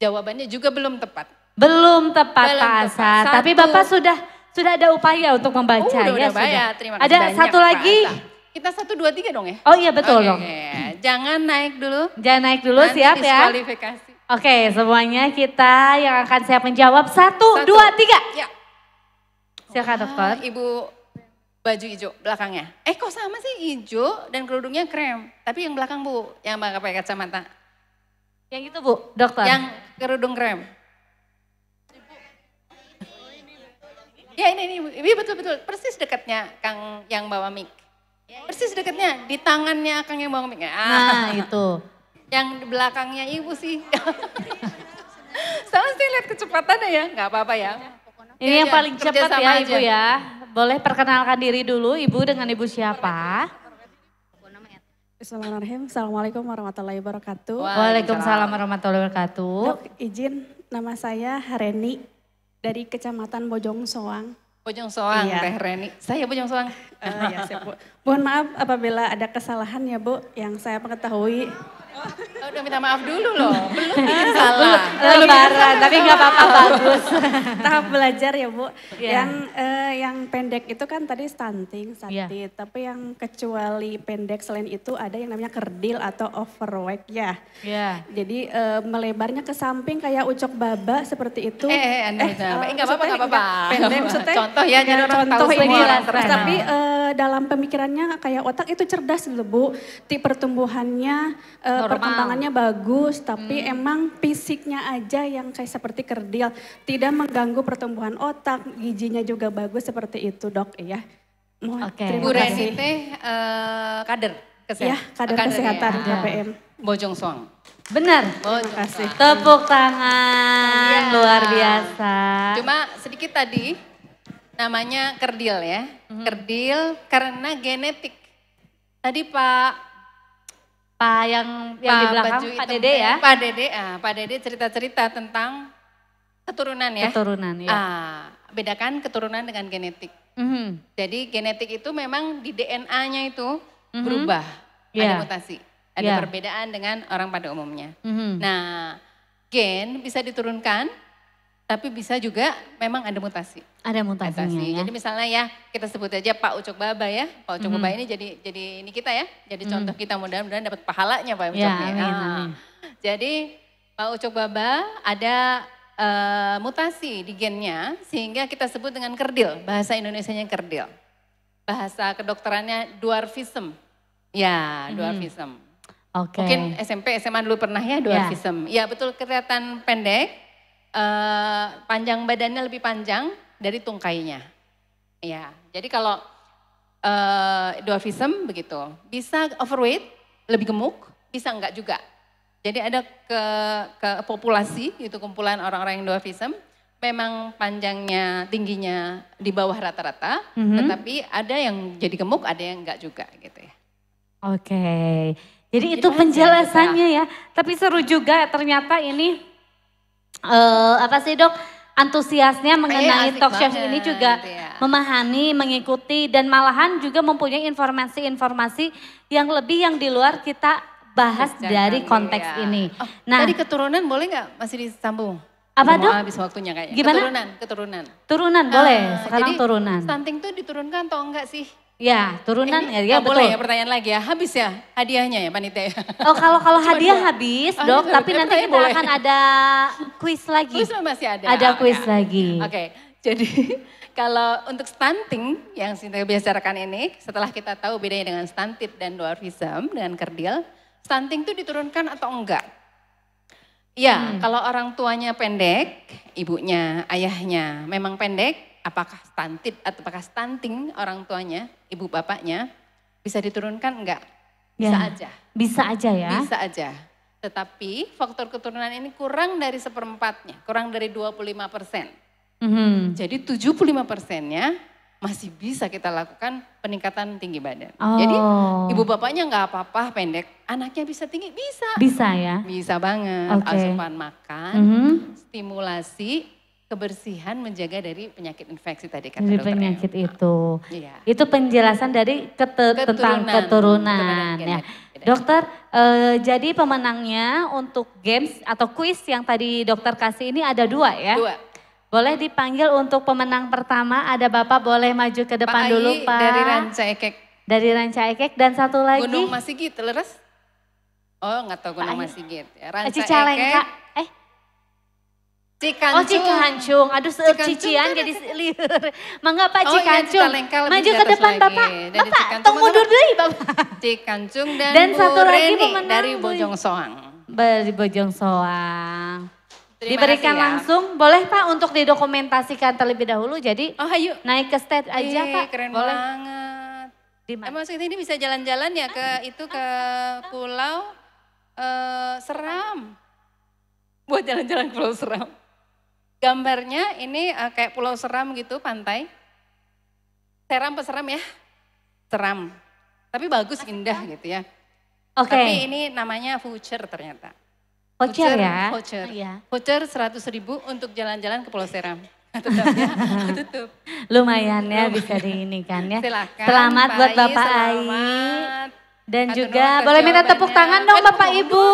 jawabannya juga belum tepat. Belum tepat belum Pak Asa, tepat. tapi Bapak sudah sudah ada upaya untuk uh, membaca oh, udah, ya sudah. Terima ada banyak, satu lagi. Kita satu dua tiga dong ya. Oh iya betul okay, dong. Jangan naik dulu. Jangan naik dulu Nanti siap ya. Oke okay, semuanya kita yang akan siap menjawab satu, satu. dua tiga. Ya. Silakan dokter. Ibu baju hijau belakangnya. Eh kok sama sih hijau dan kerudungnya krem. Tapi yang belakang bu, yang pakai kacamata. Yang itu bu, dokter. Yang kerudung krem. Ya ini, ini, ini betul-betul persis dekatnya Kang yang bawa mic. Persis dekatnya di tangannya Kang yang bawa mic. Ah. Nah itu. Yang belakangnya ibu sih. sama sih lihat kecepatannya ya, nggak apa-apa ya. Ini ya, yang paling cepat ya ibu ya boleh perkenalkan diri dulu ibu dengan ibu siapa? Bismillahirrahmanirrahim. Assalamualaikum warahmatullahi wabarakatuh. Waalaikumsalam warahmatullahi wabarakatuh. Dok, izin nama saya Hareni dari Kecamatan Bojong Soang. Bojong Soang, iya. Teh Reni. Saya Bojong Soang. Uh, ya, Mohon maaf apabila ada kesalahan ya Bu yang saya mengetahui. Oh, udah minta maaf dulu loh, belum salah. Lebaran, tapi nggak apa-apa bagus. Tahap belajar ya Bu. Yeah. Yang eh, yang pendek itu kan tadi stunting, iya. sakit. Yeah. Tapi yang kecuali pendek selain itu ada yang namanya kerdil atau overweight ya. Yeah. Jadi eh, melebarnya ke samping kayak ucok baba seperti itu. Eh, eh, eh, eh nggak apa-apa, nggak apa-apa. Contoh ya, jadi orang contoh tahu ini. Tapi eh, dalam pemikiran sebenarnya kayak otak itu cerdas loh gitu, Bu. Ti pertumbuhannya uh, perkembangannya bagus, tapi hmm. emang fisiknya aja yang kayak seperti kerdil, tidak mengganggu pertumbuhan otak, gizinya juga bagus seperti itu, Dok, ya. Oke. Okay. Bu Reni teh uh, kader kesehatan. Ya, kader, kader kesehatan ya. KPM. Bojong Song. Benar. Bojong kasih. Tepuk tangan, ya. luar biasa. Cuma sedikit tadi Namanya kerdil ya. Mm-hmm. Kerdil karena genetik. Tadi Pak Pak yang Pak di belakang baju Pak Dede ya. Pak Dede, ah, Pak Dede cerita-cerita tentang keturunan ya. Keturunan ya. Ah, bedakan keturunan dengan genetik. Mm-hmm. Jadi genetik itu memang di DNA-nya itu mm-hmm. berubah, yeah. ada mutasi, ada yeah. perbedaan dengan orang pada umumnya. Mm-hmm. Nah, gen bisa diturunkan tapi bisa juga memang ada mutasi. Ada mutasinya mutasi. ya. Jadi misalnya ya kita sebut aja Pak Ucok Baba ya. Pak Ucok mm. Baba ini jadi jadi ini kita ya. Jadi mm. contoh kita mudah-mudahan dapat pahalanya Pak Ucok. Ya, ah. Amin, Jadi Pak Ucok Baba ada uh, mutasi di gennya sehingga kita sebut dengan kerdil. Bahasa Indonesia-nya kerdil. Bahasa kedokterannya dwarfism. Ya, mm-hmm. dwarfism. Mm. Oke. Okay. Mungkin SMP, SMA dulu pernah ya, ya. dwarfism. Ya, ya betul kelihatan pendek Eh, panjang badannya lebih panjang dari tungkainya. Ya, jadi kalau uh, eh, dwarfism begitu, bisa overweight, lebih gemuk, bisa enggak juga. Jadi ada ke, ke populasi, itu kumpulan orang-orang yang dwarfism, memang panjangnya, tingginya di bawah rata-rata, mm -hmm. tetapi ada yang jadi gemuk, ada yang enggak juga gitu ya. Oke, jadi, jadi itu penjelasannya ya. Tapi seru juga ternyata ini uh, apa sih dok antusiasnya mengenai talk show ini juga gitu ya. memahami, mengikuti dan malahan juga mempunyai informasi-informasi yang lebih yang di luar kita bahas Jangan dari gitu konteks ya. ini. Oh, nah, tadi keturunan boleh nggak masih disambung? Apa dok? Ah, habis waktunya kayaknya. Gimana? Keturunan, keturunan. Turunan boleh. Uh, ah, Sekarang jadi, turunan. Stunting tuh diturunkan atau enggak sih? Ya, turunan eh, ya, ya Boleh ya pertanyaan lagi ya. Habis ya hadiahnya ya panitia ya. Oh, kalau kalau hadiah dua. habis, oh, Dok, gitu. tapi ya, nanti kita boleh. akan ada kuis lagi. Kuis masih ada. Ada oh, kuis lagi. Oke. Okay. Jadi kalau untuk stunting yang kita bicarakan ini, setelah kita tahu bedanya dengan stunted dan dwarfism dengan kerdil, stunting itu diturunkan atau enggak? Ya, hmm. kalau orang tuanya pendek, ibunya, ayahnya memang pendek, apakah stunted atau apakah stunting orang tuanya, ibu bapaknya, bisa diturunkan enggak? Bisa ya, aja. Bisa aja ya? Bisa aja. Tetapi faktor keturunan ini kurang dari seperempatnya, kurang dari 25 persen. Mm -hmm. Jadi 75 persennya masih bisa kita lakukan peningkatan tinggi badan. Oh. Jadi ibu bapaknya nggak apa-apa pendek, anaknya bisa tinggi bisa. Bisa ya. Bisa banget. Okay. Asupan makan, mm -hmm. stimulasi kebersihan menjaga dari penyakit infeksi tadi kata dari ya? penyakit ya. itu. Iya. Itu penjelasan dari kete, keturunan, tentang keturunan, keturunan ya. Dokter, eh, jadi pemenangnya untuk games atau quiz yang tadi dokter kasih ini ada dua ya? Dua. Boleh dipanggil untuk pemenang pertama, ada Bapak boleh maju ke depan Pak dulu Pak. dari Rancaikek. Dari Rancaikek dan satu lagi. Gunung Masigit, leres? Oh nggak tahu Gunung Masigit. Ya, Rancaikek. Cicalengka. Cikancung. Oh Cikancung, aduh seueur cician jadi liur. Mangga Pak Cikancung. Oh, iya, Maju ke depan lagi. Bapak. Dan bapak, tong mundur dulu Bapak. Cikancung dan, dan Bu satu lagi Reni dari Bojong Soang. Dari Bojong Soang. Terima Diberikan ya. langsung, boleh Pak untuk didokumentasikan terlebih dahulu. Jadi oh, ayo. naik ke stage iya, aja Yee, Pak. Keren boleh. banget. Dimana? Emang ini bisa jalan-jalan ya ke itu ke pulau uh, Seram. Buat jalan-jalan ke Pulau Seram. Gambarnya ini uh, kayak pulau seram gitu pantai. Seram peseram ya? Seram. Tapi bagus indah gitu ya. Oke. Okay. Tapi ini namanya voucher ternyata. Voucher, ya? Voucher. Oh iya. Voucher 100 ribu untuk jalan-jalan ke Pulau Seram. Tutupnya, tutup. Lumayan ya Lumayan. bisa diinikan ya. Silakan, Selamat Pak buat Bapak Ayi. Selamat. Dan juga boleh minta tepuk tangan dong Bapak, Bapak Ibu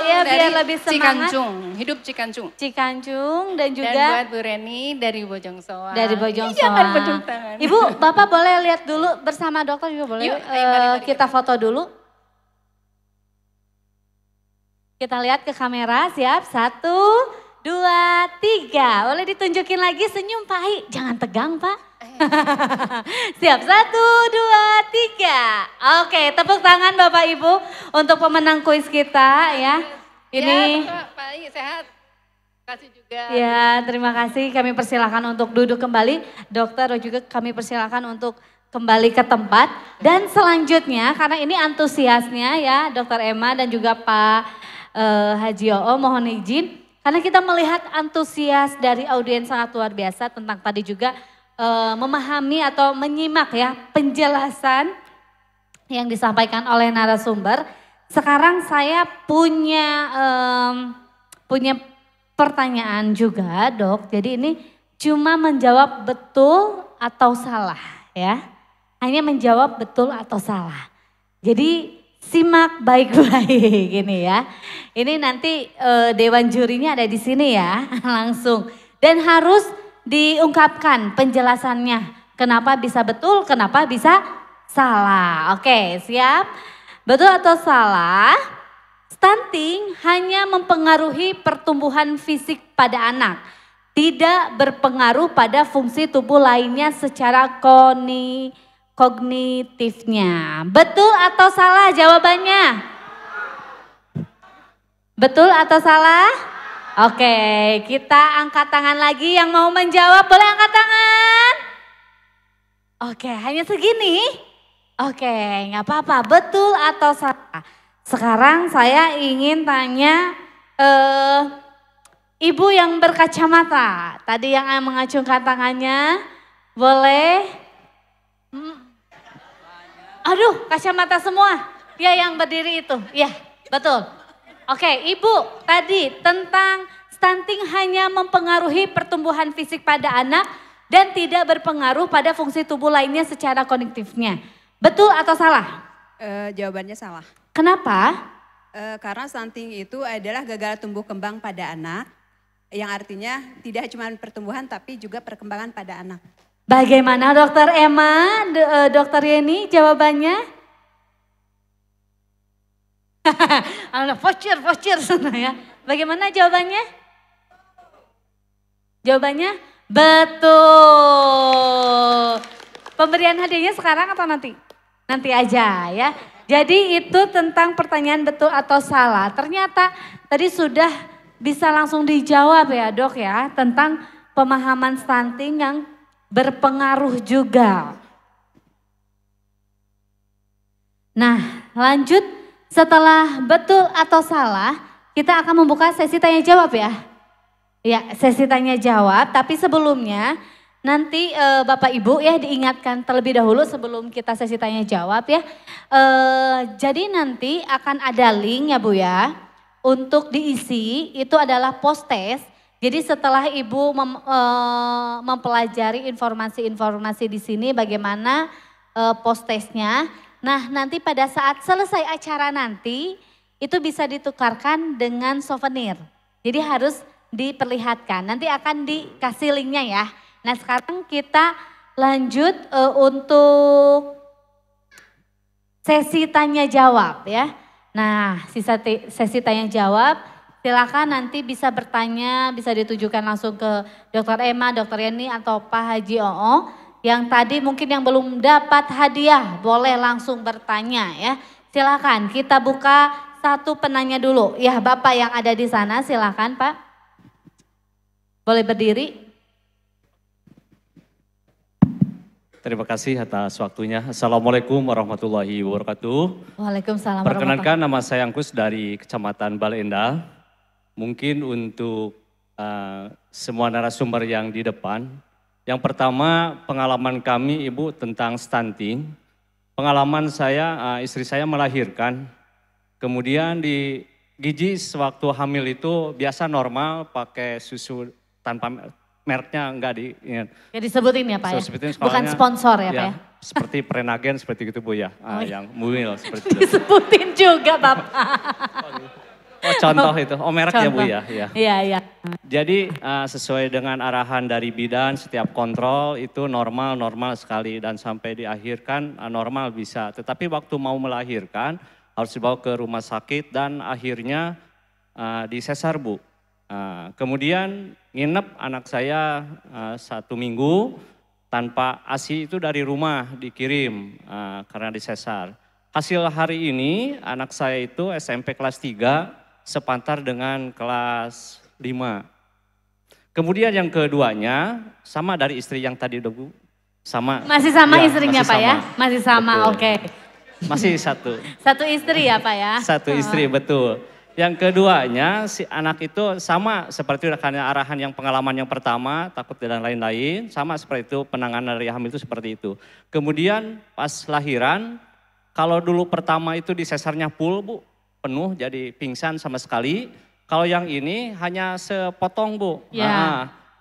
ya dari biar lebih semangat. Cikancung, hidup Cikancung. Cikancung dan juga dan buat Bu Reni dari Bojongsoang. Dari iya, Bojongsoang. Ibu, Bapak boleh lihat dulu bersama dokter juga boleh. Yuk, ayo, mari, mari, eh, mari. kita foto dulu. Kita lihat ke kamera, siap? Satu, dua, tiga. Boleh ditunjukin lagi senyum Pak Jangan tegang Pak. Siap, satu, dua, tiga. Oke, tepuk tangan Bapak Ibu untuk pemenang kuis kita ya. ya ini. Ya, Pak Pak, sehat. Kasih juga. Ya, terima kasih. Kami persilahkan untuk duduk kembali. Dokter juga kami persilahkan untuk kembali ke tempat. Dan selanjutnya, karena ini antusiasnya ya Dokter Emma dan juga Pak uh, Haji Oo, mohon izin. Karena kita melihat antusias dari audiens sangat luar biasa tentang tadi juga uh, memahami atau menyimak ya penjelasan yang disampaikan oleh narasumber. Sekarang saya punya um, punya pertanyaan juga, Dok. Jadi ini cuma menjawab betul atau salah ya. Hanya menjawab betul atau salah. Jadi simak baik-baik gini ya. Ini nanti uh, dewan jurinya ada di sini ya, langsung. Dan harus diungkapkan penjelasannya. Kenapa bisa betul, kenapa bisa salah. Oke, siap? Betul atau salah? Stunting hanya mempengaruhi pertumbuhan fisik pada anak, tidak berpengaruh pada fungsi tubuh lainnya secara koni, kognitifnya. Betul atau salah jawabannya? Betul atau salah? Oke, kita angkat tangan lagi yang mau menjawab. Boleh angkat tangan? Oke, hanya segini? Oke, nggak apa-apa. Betul atau salah? Sekarang saya ingin tanya eh, ibu yang berkacamata. Tadi yang mengacungkan tangannya, boleh? Hmm. Aduh, kacamata semua. Dia yang berdiri itu. Ya, betul. Oke, okay, Ibu, tadi tentang stunting hanya mempengaruhi pertumbuhan fisik pada anak dan tidak berpengaruh pada fungsi tubuh lainnya secara kognitifnya, Betul atau salah? E, jawabannya salah. Kenapa? E, karena stunting itu adalah gagal tumbuh kembang pada anak, yang artinya tidak cuma pertumbuhan tapi juga perkembangan pada anak. Bagaimana dokter Emma, eh, dokter Yeni jawabannya? Anak voucher, voucher sana ya. Bagaimana jawabannya? Jawabannya betul. Pemberian hadiahnya sekarang atau nanti? Nanti aja ya. Jadi itu tentang pertanyaan betul atau salah. Ternyata tadi sudah bisa langsung dijawab ya dok ya tentang pemahaman stunting yang berpengaruh juga. Nah lanjut setelah betul atau salah, kita akan membuka sesi tanya jawab ya. Ya, sesi tanya jawab, tapi sebelumnya nanti e, Bapak Ibu ya diingatkan terlebih dahulu sebelum kita sesi tanya jawab ya. E, jadi nanti akan ada link ya Bu ya untuk diisi itu adalah post test. Jadi setelah Ibu mem, e, mempelajari informasi-informasi di sini bagaimana e, post testnya Nah nanti pada saat selesai acara nanti itu bisa ditukarkan dengan souvenir. Jadi harus diperlihatkan. Nanti akan dikasih linknya ya. Nah sekarang kita lanjut uh, untuk sesi tanya jawab ya. Nah sisa sesi tanya jawab silakan nanti bisa bertanya, bisa ditujukan langsung ke Dokter Emma, Dokter Yeni, atau Pak Haji Oo. Yang tadi mungkin yang belum dapat hadiah boleh langsung bertanya ya. Silakan kita buka satu penanya dulu. Ya Bapak yang ada di sana silakan Pak. Boleh berdiri. Terima kasih atas waktunya. Assalamualaikum warahmatullahi wabarakatuh. Waalaikumsalam. Perkenankan nama saya Angkus dari Kecamatan Balenda. Mungkin untuk uh, semua narasumber yang di depan, yang pertama pengalaman kami Ibu tentang stunting. Pengalaman saya, eh, istri saya melahirkan. Kemudian di gizi sewaktu hamil itu biasa normal pakai susu tanpa merknya enggak di ya, ya disebutin ya Pak so, ya. Sebutin, Bukan sponsor ya, Pak ya, ya. Seperti prenagen seperti gitu Bu ya, ah, oh, iya. yang mungil seperti itu. Disebutin juga Bapak. Oh, contoh itu. Oh, merek contoh. ya Bu ya. Iya, iya. Ya. Jadi uh, sesuai dengan arahan dari bidan setiap kontrol itu normal-normal sekali dan sampai diakhirkan uh, normal bisa. Tetapi waktu mau melahirkan harus dibawa ke rumah sakit dan akhirnya uh, eh, sesar Bu. Uh, kemudian nginep anak saya uh, satu minggu tanpa ASI itu dari rumah dikirim uh, karena disesar. Hasil hari ini anak saya itu SMP kelas 3 sepantar dengan kelas 5. Kemudian yang keduanya sama dari istri yang tadi udah Bu. Sama. Masih sama ya, istrinya masih Pak ya? sama. ya? Masih sama, oke. Okay. Masih satu. satu istri ya Pak ya? Satu istri, betul. Yang keduanya si anak itu sama seperti rekannya arahan yang pengalaman yang pertama, takut dan lain-lain, sama seperti itu penanganan dari hamil itu seperti itu. Kemudian pas lahiran, kalau dulu pertama itu di sesarnya full Bu, penuh jadi pingsan sama sekali. Kalau yang ini hanya sepotong Bu. Ya. Nah,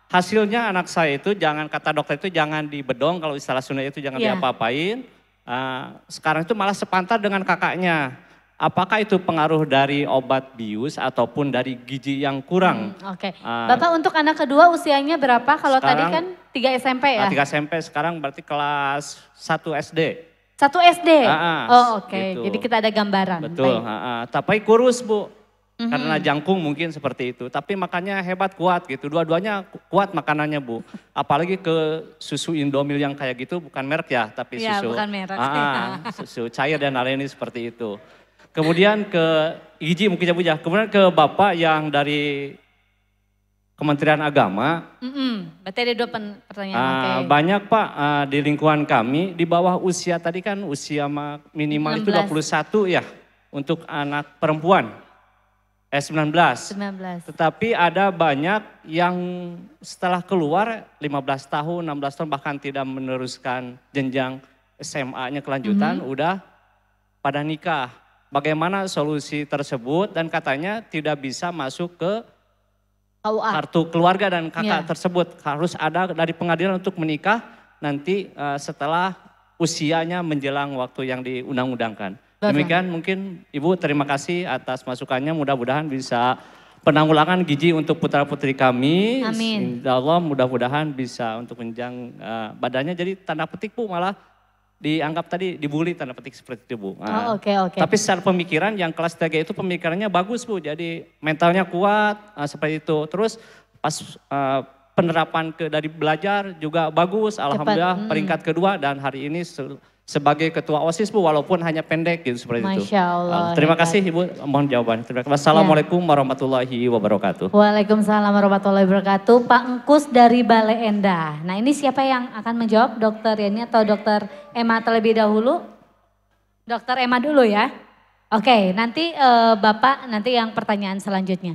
hasilnya anak saya itu jangan kata dokter itu jangan dibedong kalau istilah Sunda itu jangan ya. diapa-apain. Uh, sekarang itu malah sepantar dengan kakaknya. Apakah itu pengaruh dari obat bius ataupun dari gizi yang kurang? Hmm, Oke. Okay. Uh, Bapak untuk anak kedua usianya berapa? Kalau tadi kan 3 SMP ya? 3 ah, SMP, sekarang berarti kelas 1 SD. Satu SD? Aa, ah, ah. oh oke, okay. gitu. jadi kita ada gambaran. Betul, aa, ah, tapi kurus bu. Mm-hmm. Karena jangkung mungkin seperti itu. Tapi makannya hebat kuat gitu. Dua-duanya kuat makanannya Bu. Apalagi ke susu Indomil yang kayak gitu bukan merek ya. Tapi ya, susu. bukan merek. Ah, susu cair dan lain seperti itu. Kemudian ke Iji mungkin ya Bu ya. Kemudian ke Bapak yang dari Kementerian Agama. Mm -mm. Berarti ada dua pertanyaan. Uh, ah, okay. Banyak Pak uh, di lingkungan kami di bawah usia tadi kan usia minimal 16. itu 21 ya untuk anak perempuan. Eh 19. 19. Tetapi ada banyak yang setelah keluar 15 tahun, 16 tahun bahkan tidak meneruskan jenjang SMA-nya kelanjutan mm -hmm. udah pada nikah. Bagaimana solusi tersebut dan katanya tidak bisa masuk ke KUA. kartu keluarga dan kakak yeah. tersebut harus ada dari pengadilan untuk menikah nanti uh, setelah usianya menjelang waktu yang diundang-undangkan. Demikian mungkin Ibu terima kasih atas masukannya mudah-mudahan bisa penanggulangan gizi untuk putra-putri kami. Amin. Insya Allah mudah-mudahan bisa untuk menjang uh, badannya jadi tanda petik Bu malah dianggap tadi dibully tanda petik seperti itu bu. Oh, nah, oh oke okay, oke. Okay. Tapi secara pemikiran yang kelas tiga itu pemikirannya bagus bu, jadi mentalnya kuat uh, seperti itu. Terus pas uh, penerapan ke dari belajar juga bagus, alhamdulillah hmm. peringkat kedua dan hari ini sebagai ketua OSIS Bu walaupun hanya pendek gitu seperti Masya itu. Allah, ah, Terima kasih Ibu mohon jawaban. Terima kasih. Wassalamualaikum ya. warahmatullahi wabarakatuh. Waalaikumsalam warahmatullahi wabarakatuh. Pak Engkus dari Balai Endah. Nah, ini siapa yang akan menjawab? Dokter Yani atau Dokter Emma terlebih dahulu? Dokter Emma dulu ya. Oke, nanti uh, Bapak nanti yang pertanyaan selanjutnya.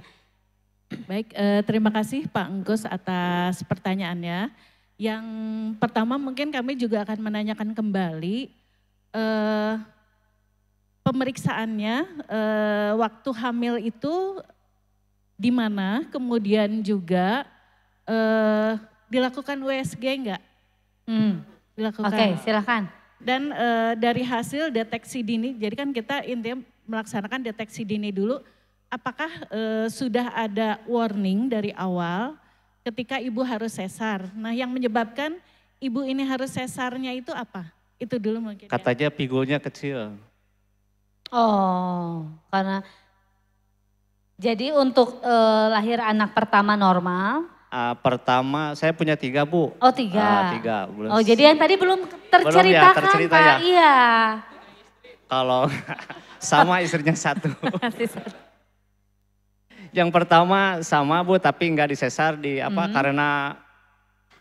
Baik, uh, terima kasih Pak Engkus atas pertanyaannya. Yang pertama mungkin kami juga akan menanyakan kembali eh, pemeriksaannya eh, waktu hamil itu di mana, kemudian juga eh, dilakukan USG enggak? Hmm. Dilakukan. Oke, okay, silakan. Dan eh, dari hasil deteksi dini, jadi kan kita intinya melaksanakan deteksi dini dulu. Apakah eh, sudah ada warning dari awal? ketika ibu harus sesar. Nah yang menyebabkan ibu ini harus sesarnya itu apa? Itu dulu mungkin. Ya. Katanya ya. pigulnya kecil. Oh, karena jadi untuk uh, lahir anak pertama normal, uh, pertama saya punya tiga bu. Oh tiga. Uh, tiga. Belum. Oh jadi yang tadi belum terceritakan belum ya, tercerita pak. Ya. Iya. Kalau sama istrinya satu. Yang pertama sama Bu, tapi nggak disesar di apa hmm. karena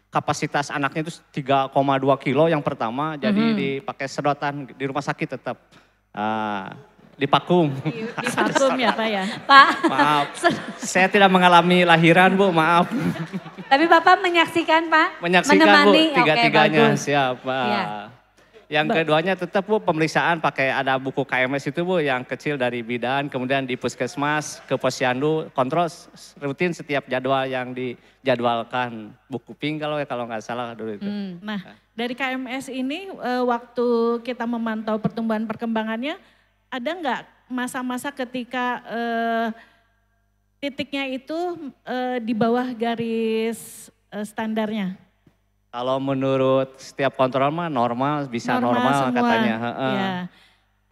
kapasitas anaknya itu 3,2 kilo yang pertama jadi mm -hmm. dipakai sedotan di rumah sakit tetap uh, eh, Dipakum dipakum ya Pak ya. Pak. Maaf. Saya tidak mengalami lahiran Bu, maaf. Tapi Bapak menyaksikan Pak? Menyaksikan Menemani. Bu, tiga-tiganya okay, siapa? Ya. Yang keduanya tetap Bu pemeriksaan pakai ada buku KMS itu Bu yang kecil dari bidan kemudian di puskesmas ke posyandu kontrol rutin setiap jadwal yang dijadwalkan buku pink kalau ya, kalau nggak salah dulu itu. Hmm, nah, nah. dari KMS ini eh, waktu kita memantau pertumbuhan perkembangannya ada nggak masa-masa ketika eh, titiknya itu eh, di bawah garis eh, standarnya? Kalau menurut setiap kontrol mah normal, bisa normal, normal semua. katanya. Ya.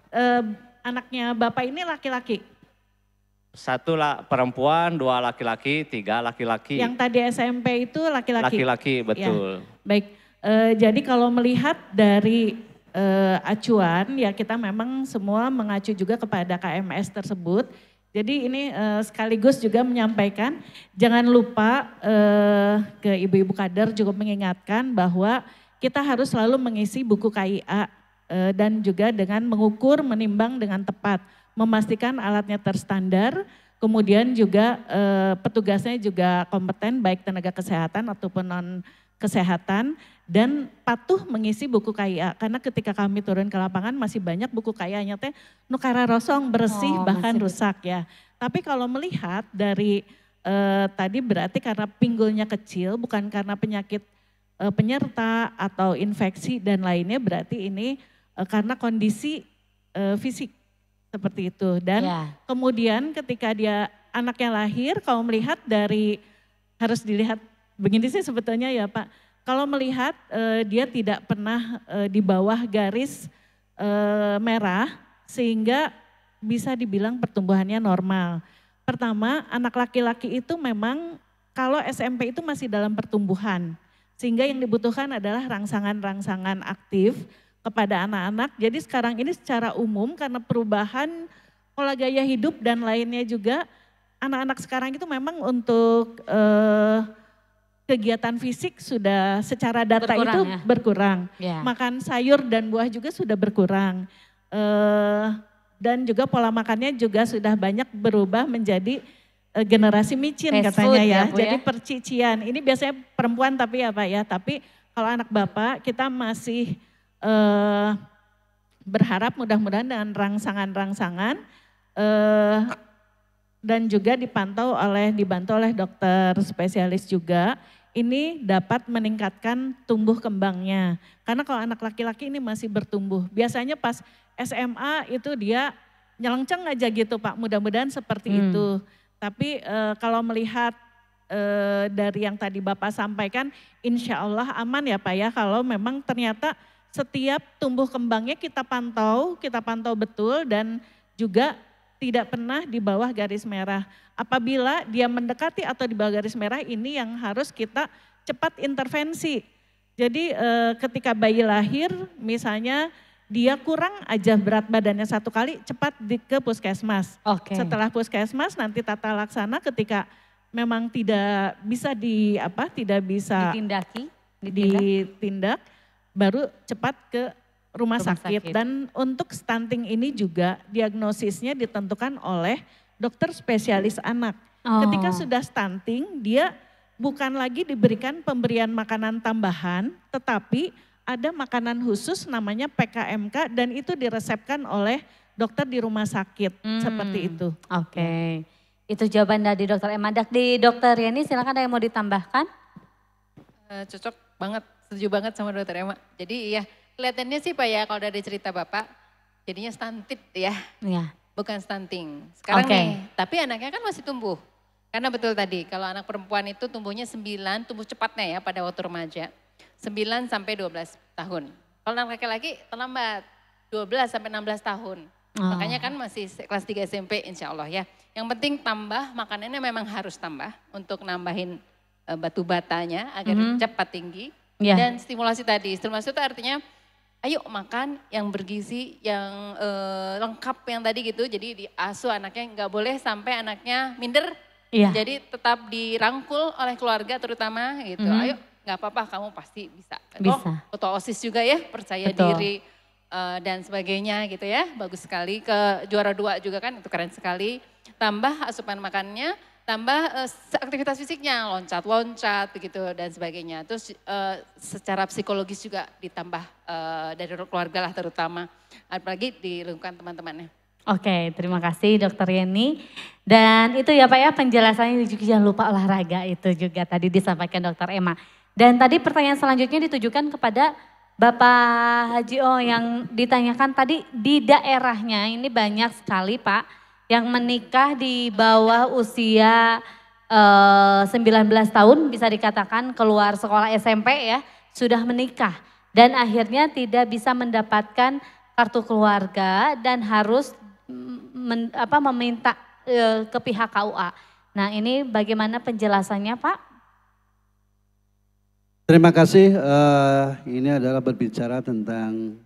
Uh, anaknya bapak ini laki-laki? Satu lah perempuan, dua laki-laki, tiga laki-laki. Yang tadi SMP itu laki-laki? Laki-laki, iya. betul. Ya. Baik, uh, jadi kalau melihat dari uh, acuan ya kita memang semua mengacu juga kepada KMS tersebut jadi ini uh, sekaligus juga menyampaikan jangan lupa uh, ke ibu-ibu kader juga mengingatkan bahwa kita harus selalu mengisi buku KIA uh, eh, dan juga dengan mengukur, menimbang dengan tepat, memastikan alatnya terstandar, kemudian juga uh, petugasnya juga kompeten baik tenaga kesehatan ataupun non kesehatan dan patuh mengisi buku kaya karena ketika kami turun ke lapangan masih banyak buku nya teh nukara rosong bersih oh, bahkan rusak ya tapi kalau melihat dari eh, tadi berarti karena pinggulnya kecil bukan karena penyakit eh, penyerta atau infeksi dan lainnya berarti ini eh, karena kondisi eh, fisik seperti itu dan yeah. kemudian ketika dia anaknya lahir kalau melihat dari harus dilihat begini sih sebetulnya ya Pak kalau melihat eh, dia tidak pernah eh, di bawah garis eh, merah sehingga bisa dibilang pertumbuhannya normal. Pertama, anak laki-laki itu memang kalau SMP itu masih dalam pertumbuhan. Sehingga yang dibutuhkan adalah rangsangan-rangsangan aktif kepada anak-anak. Jadi sekarang ini secara umum karena perubahan pola gaya hidup dan lainnya juga anak-anak sekarang itu memang untuk eh, kegiatan fisik sudah secara data berkurang, itu ya? berkurang. Yeah. Makan sayur dan buah juga sudah berkurang. Uh, dan juga pola makannya juga sudah banyak berubah menjadi uh, generasi micin Best katanya ya. ya Jadi ya? percician. Ini biasanya perempuan tapi ya Pak ya. Tapi kalau anak bapak kita masih uh, berharap mudah-mudahan dengan rangsangan-rangsangan uh, dan juga dipantau oleh dibantu oleh dokter spesialis juga ini dapat meningkatkan tumbuh kembangnya. Karena kalau anak laki-laki ini masih bertumbuh. Biasanya pas SMA itu dia nyelengceng aja gitu Pak, mudah-mudahan seperti hmm. itu. Tapi e, kalau melihat e, dari yang tadi Bapak sampaikan, insya Allah aman ya Pak ya kalau memang ternyata setiap tumbuh kembangnya kita pantau, kita pantau betul dan juga tidak pernah di bawah garis merah. Apabila dia mendekati atau di bawah garis merah ini yang harus kita cepat intervensi. Jadi e, ketika bayi lahir misalnya dia kurang aja berat badannya satu kali cepat di, ke puskesmas. Okay. Setelah puskesmas nanti tata laksana ketika memang tidak bisa di apa tidak bisa ditindaki ditindak, ditindak baru cepat ke rumah, sakit. Dan untuk stunting ini juga diagnosisnya ditentukan oleh dokter spesialis anak. Oh. Ketika sudah stunting, dia bukan lagi diberikan pemberian makanan tambahan, tetapi ada makanan khusus namanya PKMK dan itu diresepkan oleh dokter di rumah sakit hmm. seperti itu. Oke. Okay. Itu jawaban dari dokter Emadak. Di dokter Yeni, silakan ada yang mau ditambahkan? Uh, cocok banget, setuju banget sama dokter Emma. Jadi iya kelihatannya sih Pak ya kalau dari cerita Bapak jadinya stunted ya. Iya. Bukan stunting. Sekarang okay. nih, tapi anaknya kan masih tumbuh. Karena betul tadi, kalau anak perempuan itu tumbuhnya 9, tumbuh cepatnya ya pada waktu remaja. 9 sampai 12 tahun. Kalau anak laki-laki terlambat, 12 sampai 16 tahun. Oh. Makanya kan masih kelas 3 SMP insya Allah ya. Yang penting tambah, makanannya memang harus tambah untuk nambahin eh, batu batanya agar mm -hmm. cepat tinggi. Yeah. Dan stimulasi tadi, stimulasi itu artinya ayo makan yang bergizi, yang e, lengkap yang tadi gitu. Jadi di diasuh anaknya nggak boleh sampai anaknya minder. Iya. Jadi tetap dirangkul oleh keluarga terutama gitu. Mm -hmm. Ayo nggak apa-apa kamu pasti bisa. Gitu. Bisa. Oh, juga ya, percaya Betul. diri uh, dan sebagainya gitu ya. Bagus sekali ke juara dua juga kan itu keren sekali. Tambah asupan makannya tambah uh, aktivitas fisiknya loncat-loncat begitu dan sebagainya. Terus uh, secara psikologis juga ditambah uh, dari keluarga lah terutama apalagi di lingkungan teman-temannya. Oke, terima kasih Dokter Yeni. Dan itu ya Pak ya penjelasannya juga jangan lupa olahraga itu juga tadi disampaikan Dokter Emma. Dan tadi pertanyaan selanjutnya ditujukan kepada Bapak Haji O yang ditanyakan tadi di daerahnya ini banyak sekali Pak yang menikah di bawah usia uh, eh, 19 tahun bisa dikatakan keluar sekolah SMP ya sudah menikah dan akhirnya tidak bisa mendapatkan kartu keluarga dan harus men, apa, meminta uh, ke pihak KUA. Nah ini bagaimana penjelasannya Pak? Terima kasih. Uh, ini adalah berbicara tentang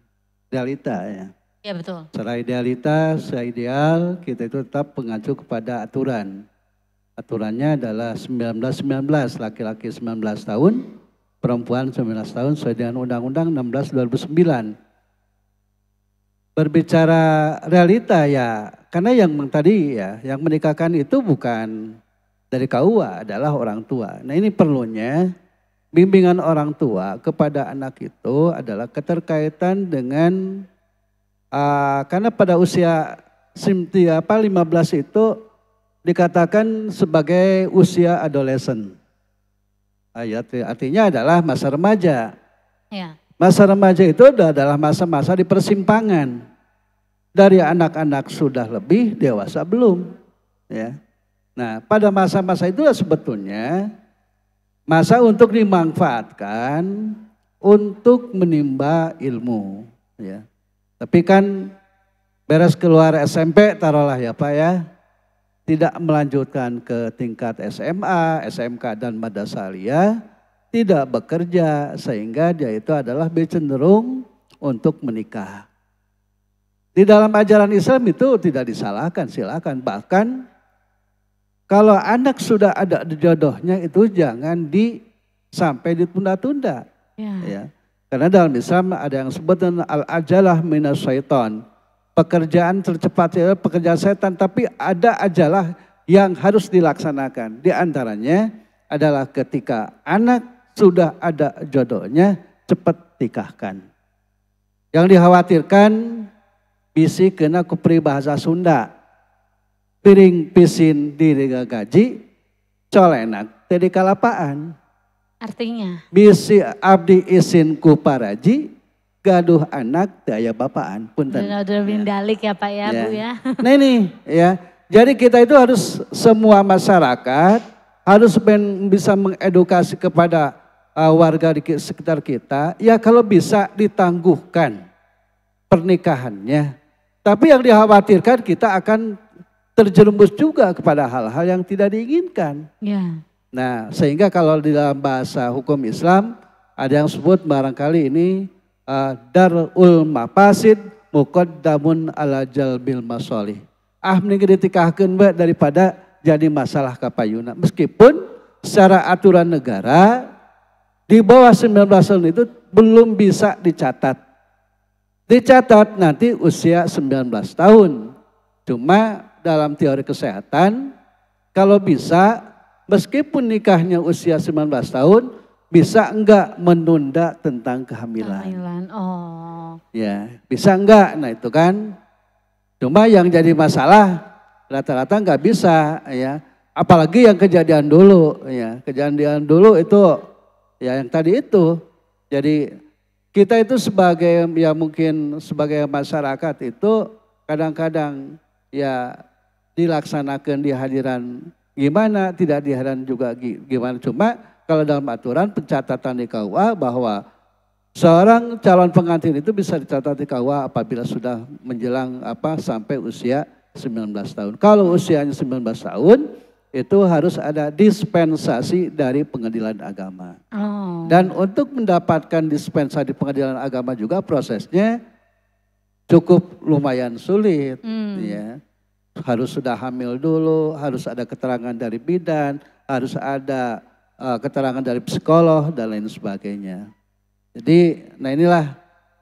realita ya Ya betul. Secara idealitas, secara ideal kita itu tetap mengacu kepada aturan. Aturannya adalah 19-19, laki-laki 19 tahun, perempuan 19 tahun sesuai dengan Undang-Undang 16 2009. Berbicara realita ya, karena yang tadi ya, yang menikahkan itu bukan dari KUA adalah orang tua. Nah ini perlunya bimbingan orang tua kepada anak itu adalah keterkaitan dengan Uh, karena pada usia simti apa 15 itu dikatakan sebagai usia adolesen, Ayat ah, artinya adalah masa remaja. Ya. Masa remaja itu adalah masa-masa di persimpangan. Dari anak-anak sudah lebih, dewasa belum. Ya. Nah, pada masa-masa itu sebetulnya masa untuk dimanfaatkan untuk menimba ilmu, ya. Tapi kan beres keluar SMP taruhlah ya Pak ya. Tidak melanjutkan ke tingkat SMA, SMK dan Madasalia. Tidak bekerja sehingga dia itu adalah cenderung untuk menikah. Di dalam ajaran Islam itu tidak disalahkan, silakan. Bahkan kalau anak sudah ada jodohnya itu jangan di sampai ditunda-tunda. Ya. ya. Karena dalam Islam ada yang sebutan dengan al-ajalah minas syaitan. Pekerjaan tercepat adalah pekerjaan setan, tapi ada ajalah yang harus dilaksanakan. Di antaranya adalah ketika anak sudah ada jodohnya, cepat nikahkan. Yang dikhawatirkan bisi kena kupri bahasa Sunda. Piring pisin diri gaji, colenak jadi kalapaan. Artinya? Misi abdi isinku paraji, gaduh anak daya bapaan. Punten. Udah bindalik ya. ya Pak ya, ya, Bu ya. Nah ini ya. Jadi kita itu harus semua masyarakat harus ben, bisa mengedukasi kepada uh, warga di sekitar kita. Ya kalau bisa ditangguhkan pernikahannya. Tapi yang dikhawatirkan kita akan terjerumus juga kepada hal-hal yang tidak diinginkan. Ya. Nah, sehingga kalau di dalam bahasa hukum Islam ada yang sebut barangkali ini uh, darul mafasid damun ala jalbil masolih. Ah meningkritikakeun bae daripada jadi masalah kapayuna. Meskipun secara aturan negara di bawah 19 tahun itu belum bisa dicatat. Dicatat nanti usia 19 tahun. Cuma dalam teori kesehatan kalau bisa meskipun nikahnya usia 19 tahun, bisa enggak menunda tentang kehamilan? Kehamilan, oh. Ya, bisa enggak? Nah itu kan. Cuma yang jadi masalah rata-rata enggak bisa ya. Apalagi yang kejadian dulu ya. Kejadian dulu itu ya yang tadi itu. Jadi kita itu sebagai ya mungkin sebagai masyarakat itu kadang-kadang ya dilaksanakan di hadiran gimana tidak diharan juga gimana cuma kalau dalam aturan pencatatan di KUA bahwa seorang calon pengantin itu bisa dicatat di KUA apabila sudah menjelang apa sampai usia 19 tahun. Kalau usianya 19 tahun itu harus ada dispensasi dari pengadilan agama. Oh. Dan untuk mendapatkan dispensasi di pengadilan agama juga prosesnya cukup lumayan sulit hmm. ya harus sudah hamil dulu, harus ada keterangan dari bidan, harus ada uh, keterangan dari psikolog dan lain sebagainya. Jadi, nah inilah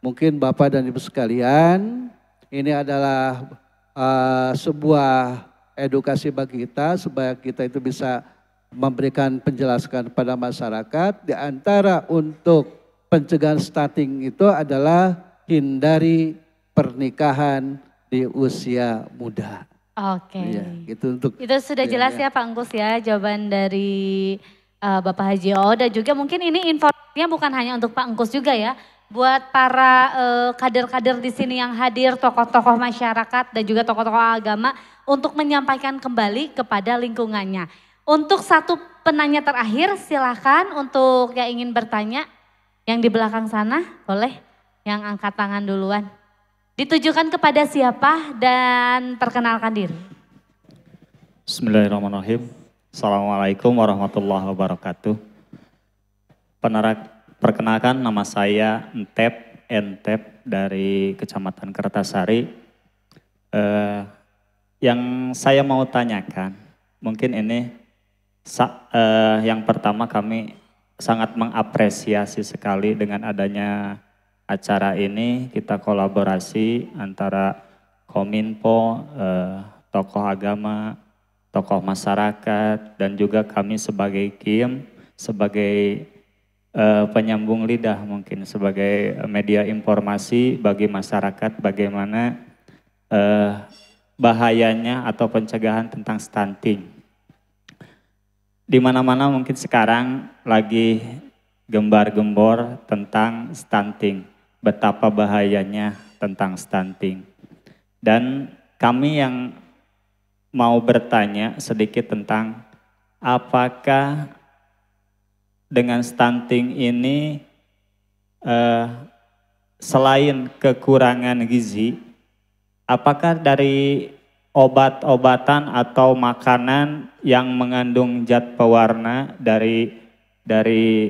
mungkin Bapak dan Ibu sekalian, ini adalah uh, sebuah edukasi bagi kita supaya kita itu bisa memberikan penjelasan kepada masyarakat di antara untuk pencegahan stunting itu adalah hindari pernikahan di usia muda. Oke. Okay. Ya, itu untuk. Itu sudah iya, jelas ya, ya Pak Angkus ya jawaban dari uh, Bapak Haji O dan juga mungkin ini informasinya bukan hanya untuk Pak Angkus juga ya. Buat para kader eh, kader-kader di sini yang hadir, tokoh-tokoh masyarakat dan juga tokoh-tokoh agama untuk menyampaikan kembali kepada lingkungannya. Untuk satu penanya terakhir silakan untuk yang ingin bertanya yang di belakang sana boleh yang angkat tangan duluan. Ditujukan kepada siapa dan perkenalkan diri. Bismillahirrahmanirrahim. Assalamualaikum warahmatullahi wabarakatuh. Penarak, perkenalkan nama saya Entep, Entep dari Kecamatan Kertasari. Eh, yang saya mau tanyakan, mungkin ini sa, eh, yang pertama kami sangat mengapresiasi sekali dengan adanya acara ini kita kolaborasi antara Kominfo, eh, tokoh agama, tokoh masyarakat, dan juga kami sebagai KIM, sebagai eh, penyambung lidah mungkin, sebagai media informasi bagi masyarakat bagaimana eh, bahayanya atau pencegahan tentang stunting. Di mana-mana mungkin sekarang lagi gembar-gembor tentang stunting betapa bahayanya tentang stunting. Dan kami yang mau bertanya sedikit tentang apakah dengan stunting ini eh, selain kekurangan gizi, apakah dari obat-obatan atau makanan yang mengandung zat pewarna dari dari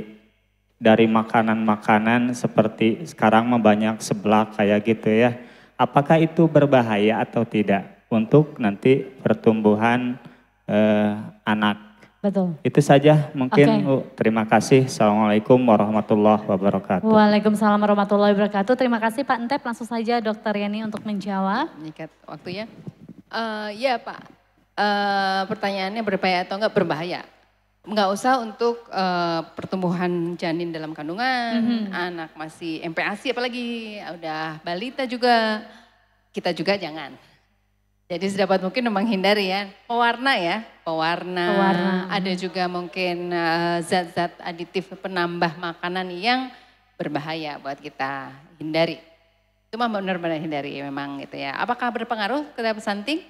dari makanan-makanan seperti sekarang membanyak seblak kayak gitu ya. Apakah itu berbahaya atau tidak untuk nanti pertumbuhan eh, anak? Betul. Itu saja mungkin. Okay. Uh, terima kasih. Assalamualaikum warahmatullahi wabarakatuh. Waalaikumsalam warahmatullahi wabarakatuh. Terima kasih Pak Entep. Langsung saja Dokter Yani untuk menjawab. Nikat waktunya. Uh, ya Pak, uh, pertanyaannya berbahaya atau enggak berbahaya nggak usah untuk uh, pertumbuhan janin dalam kandungan, mm -hmm. anak masih MPASI apalagi udah balita juga kita juga jangan. Jadi sedapat mungkin memang hindari ya pewarna ya pewarna, pewarna. ada juga mungkin eh, zat-zat uh, aditif penambah makanan yang berbahaya buat kita hindari. Itu mah benar-benar hindari memang gitu ya. Apakah berpengaruh ke santing?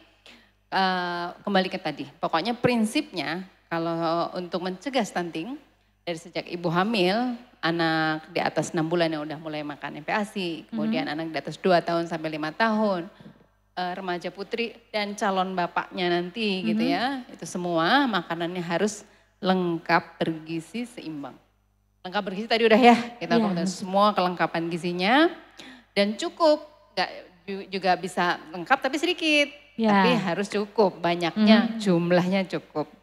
Uh, eh, ke tadi. Pokoknya prinsipnya kalau untuk mencegah stunting, dari sejak ibu hamil, anak di atas enam bulan yang udah mulai makan MPASI, mhm. kemudian mm -hmm. anak di atas 2 tahun sampai lima tahun, eh, remaja putri dan calon bapaknya nanti mm -hmm. gitu mhm. ya, itu semua makanannya harus lengkap bergizi seimbang. Lengkap bergizi tadi udah ya, kita yeah. Iya. semua kelengkapan gizinya dan cukup, nggak juga bisa lengkap tapi sedikit, yeah. tapi harus cukup, banyaknya, mm -hmm. jumlahnya cukup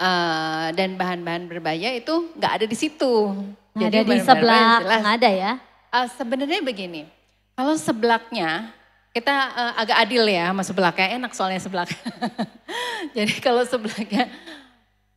uh, dan bahan-bahan berbahaya itu nggak ada di situ. Nggak Jadi ada di sebelah nggak ada ya? Uh, sebenarnya begini, kalau sebelaknya kita uh, agak adil ya sama sebelaknya enak soalnya sebelak. Jadi kalau sebelaknya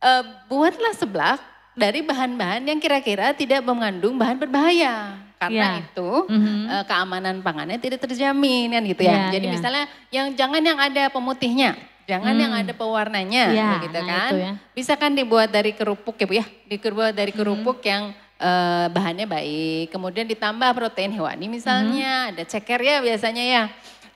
uh, buatlah seblak dari bahan-bahan yang kira-kira tidak mengandung bahan berbahaya karena yeah. itu mm-hmm. uh, keamanan pangannya tidak terjamin kan gitu ya. Yeah, Jadi yeah. misalnya yang jangan yang ada pemutihnya Jangan hmm. yang ada pewarnanya ya, gitu kan. Nah ya. Bisa kan dibuat dari kerupuk ya Bu ya. Dibuat dari hmm. kerupuk hmm. yang uh, bahannya baik. Kemudian ditambah protein hewani misalnya, hmm. ada ceker ya biasanya ya.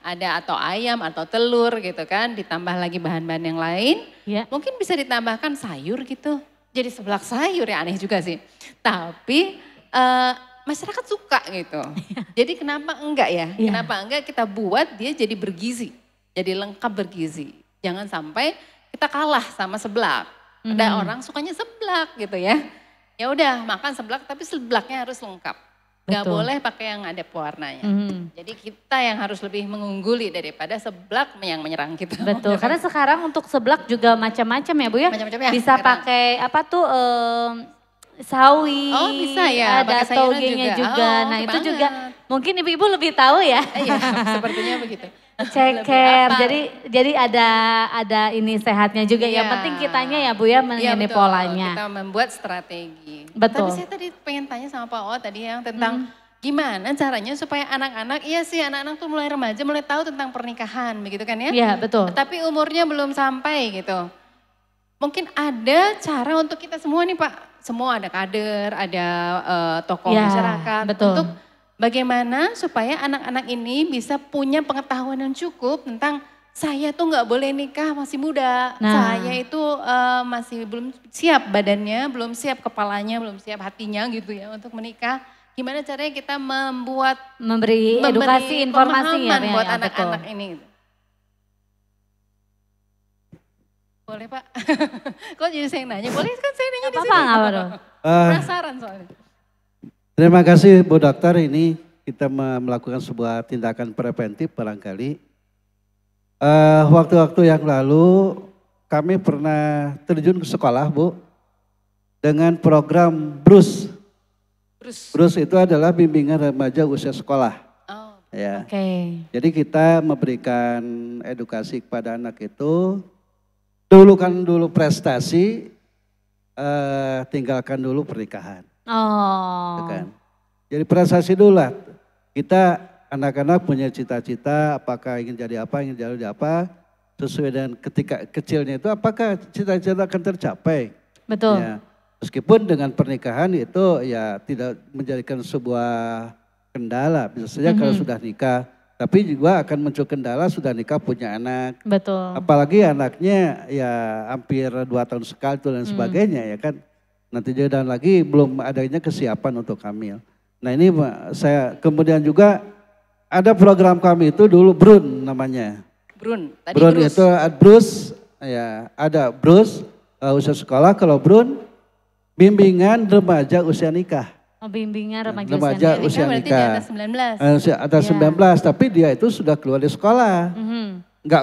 Ada atau ayam atau telur gitu kan, ditambah lagi bahan-bahan yang lain. Ya. Mungkin bisa ditambahkan sayur gitu. Jadi seblak sayur ya aneh juga sih. Tapi uh, masyarakat suka gitu. jadi kenapa enggak ya? Iya. Kenapa enggak kita buat dia jadi bergizi. Jadi lengkap bergizi Jangan sampai kita kalah sama seblak. Ada mm-hmm. orang sukanya seblak gitu ya. Ya udah makan seblak tapi seblaknya harus lengkap. Betul. Gak boleh pakai yang ada pewarnanya. Mm-hmm. Jadi kita yang harus lebih mengungguli daripada seblak yang menyerang kita. Gitu. Betul. Karena sekarang untuk seblak juga macam-macam ya Bu ya. Macam-macam ya. Bisa sekarang. pakai apa tuh um, sawi. Oh bisa ya. Ada toge juga. juga. Oh, nah itu banget. juga mungkin ibu-ibu lebih tahu ya. Iya sepertinya begitu. ceker. Jadi jadi ada ada ini sehatnya juga. ya. Yang penting kitanya ya Bu ya iya, mengenai polanya. Kita membuat strategi. Betul. Tapi saya tadi pengen tanya sama Pak O tadi yang tentang hmm. Gimana caranya supaya anak-anak, iya sih anak-anak tuh mulai remaja mulai tahu tentang pernikahan begitu kan ya? Iya betul. Tapi umurnya belum sampai gitu. Mungkin ada cara untuk kita semua nih Pak, semua ada kader, ada uh, tokoh ya, masyarakat betul. untuk Bagaimana supaya anak-anak ini bisa punya pengetahuan yang cukup tentang saya tuh nggak boleh nikah masih muda. Nah. Saya itu uh, masih belum siap badannya, belum siap kepalanya, belum siap hatinya gitu ya untuk menikah. Gimana caranya kita membuat memberi, memberi edukasi informasi ya, ya buat ya, anak-anak ya, ini gitu. Boleh Pak. Kok jadi saya nanya? Boleh kan saya nanya di apa, sini? Apa-apa, Penasaran soalnya. Eh. Terima kasih Bu Dokter, ini kita melakukan sebuah tindakan preventif barangkali. Eh, waktu-waktu uh, yang lalu kami pernah terjun ke sekolah Bu dengan program BRUS. BRUS, BRUS itu adalah bimbingan remaja usia sekolah. Oh, ya. Oke. Okay. Jadi kita memberikan edukasi kepada anak itu dulukan dulu prestasi, uh, tinggalkan dulu pernikahan. Oh. Ya kan? Jadi prestasi dulu lah. Kita anak-anak punya cita-cita apakah ingin jadi apa, ingin jadi apa. Sesuai dengan ketika kecilnya itu apakah cita-cita akan tercapai. Betul. Ya. Meskipun dengan pernikahan itu ya tidak menjadikan sebuah kendala. Biasanya mm -hmm. kalau mm-hmm. sudah nikah tapi juga akan muncul kendala sudah nikah punya anak. Betul. Apalagi anaknya ya hampir dua tahun sekali dan mm. sebagainya mm. ya kan. Nanti dan lagi belum adanya kesiapan untuk hamil. Nah ini saya kemudian juga ada program kami itu dulu Brun namanya. Brun. Tadi Brun Bruce. itu eh, Bruce ya ada Bruce uh, usia sekolah kalau Brun bimbingan remaja usia nikah. Oh, bimbingan ya, remaja, remaja usia, usia nikah. Berarti di atas 19. Eh, uh, atas ya. 19 tapi dia itu sudah keluar dari sekolah. Mm -hmm.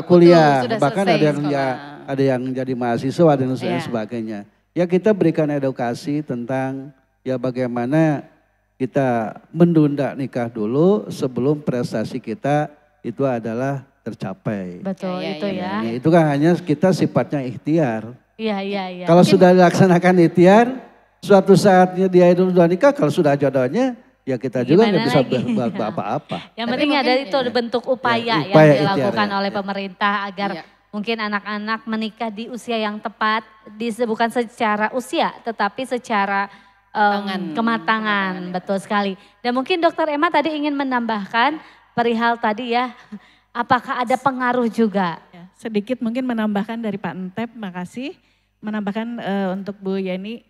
kuliah, Betul, bahkan ada yang ya, ada yang jadi mahasiswa dan yeah. sebagainya. Ya kita berikan edukasi tentang ya bagaimana kita menunda nikah dulu sebelum prestasi kita itu adalah tercapai. Betul iya, iya, iya. ya, itu ya. ya. Itu kan hanya kita sifatnya ikhtiar. Iya iya iya. Kalau Mungkin... sudah dilaksanakan ikhtiar, suatu saatnya dia itu sudah nikah, kalau sudah jodohnya ya kita juga nggak bisa berbuat apa-apa. Yang penting ada itu bentuk upaya, ya, upaya yang dilakukan ikhtiar, ya. oleh pemerintah agar ya Mungkin anak-anak menikah di usia yang tepat, di, bukan secara usia, tetapi secara um, kematangan. kematangan. Ya. Betul sekali. Dan mungkin dokter Emma tadi ingin menambahkan perihal tadi ya, apakah ada pengaruh juga? Ya, sedikit mungkin menambahkan dari Pak Entep, makasih. Menambahkan uh, untuk Bu Yeni.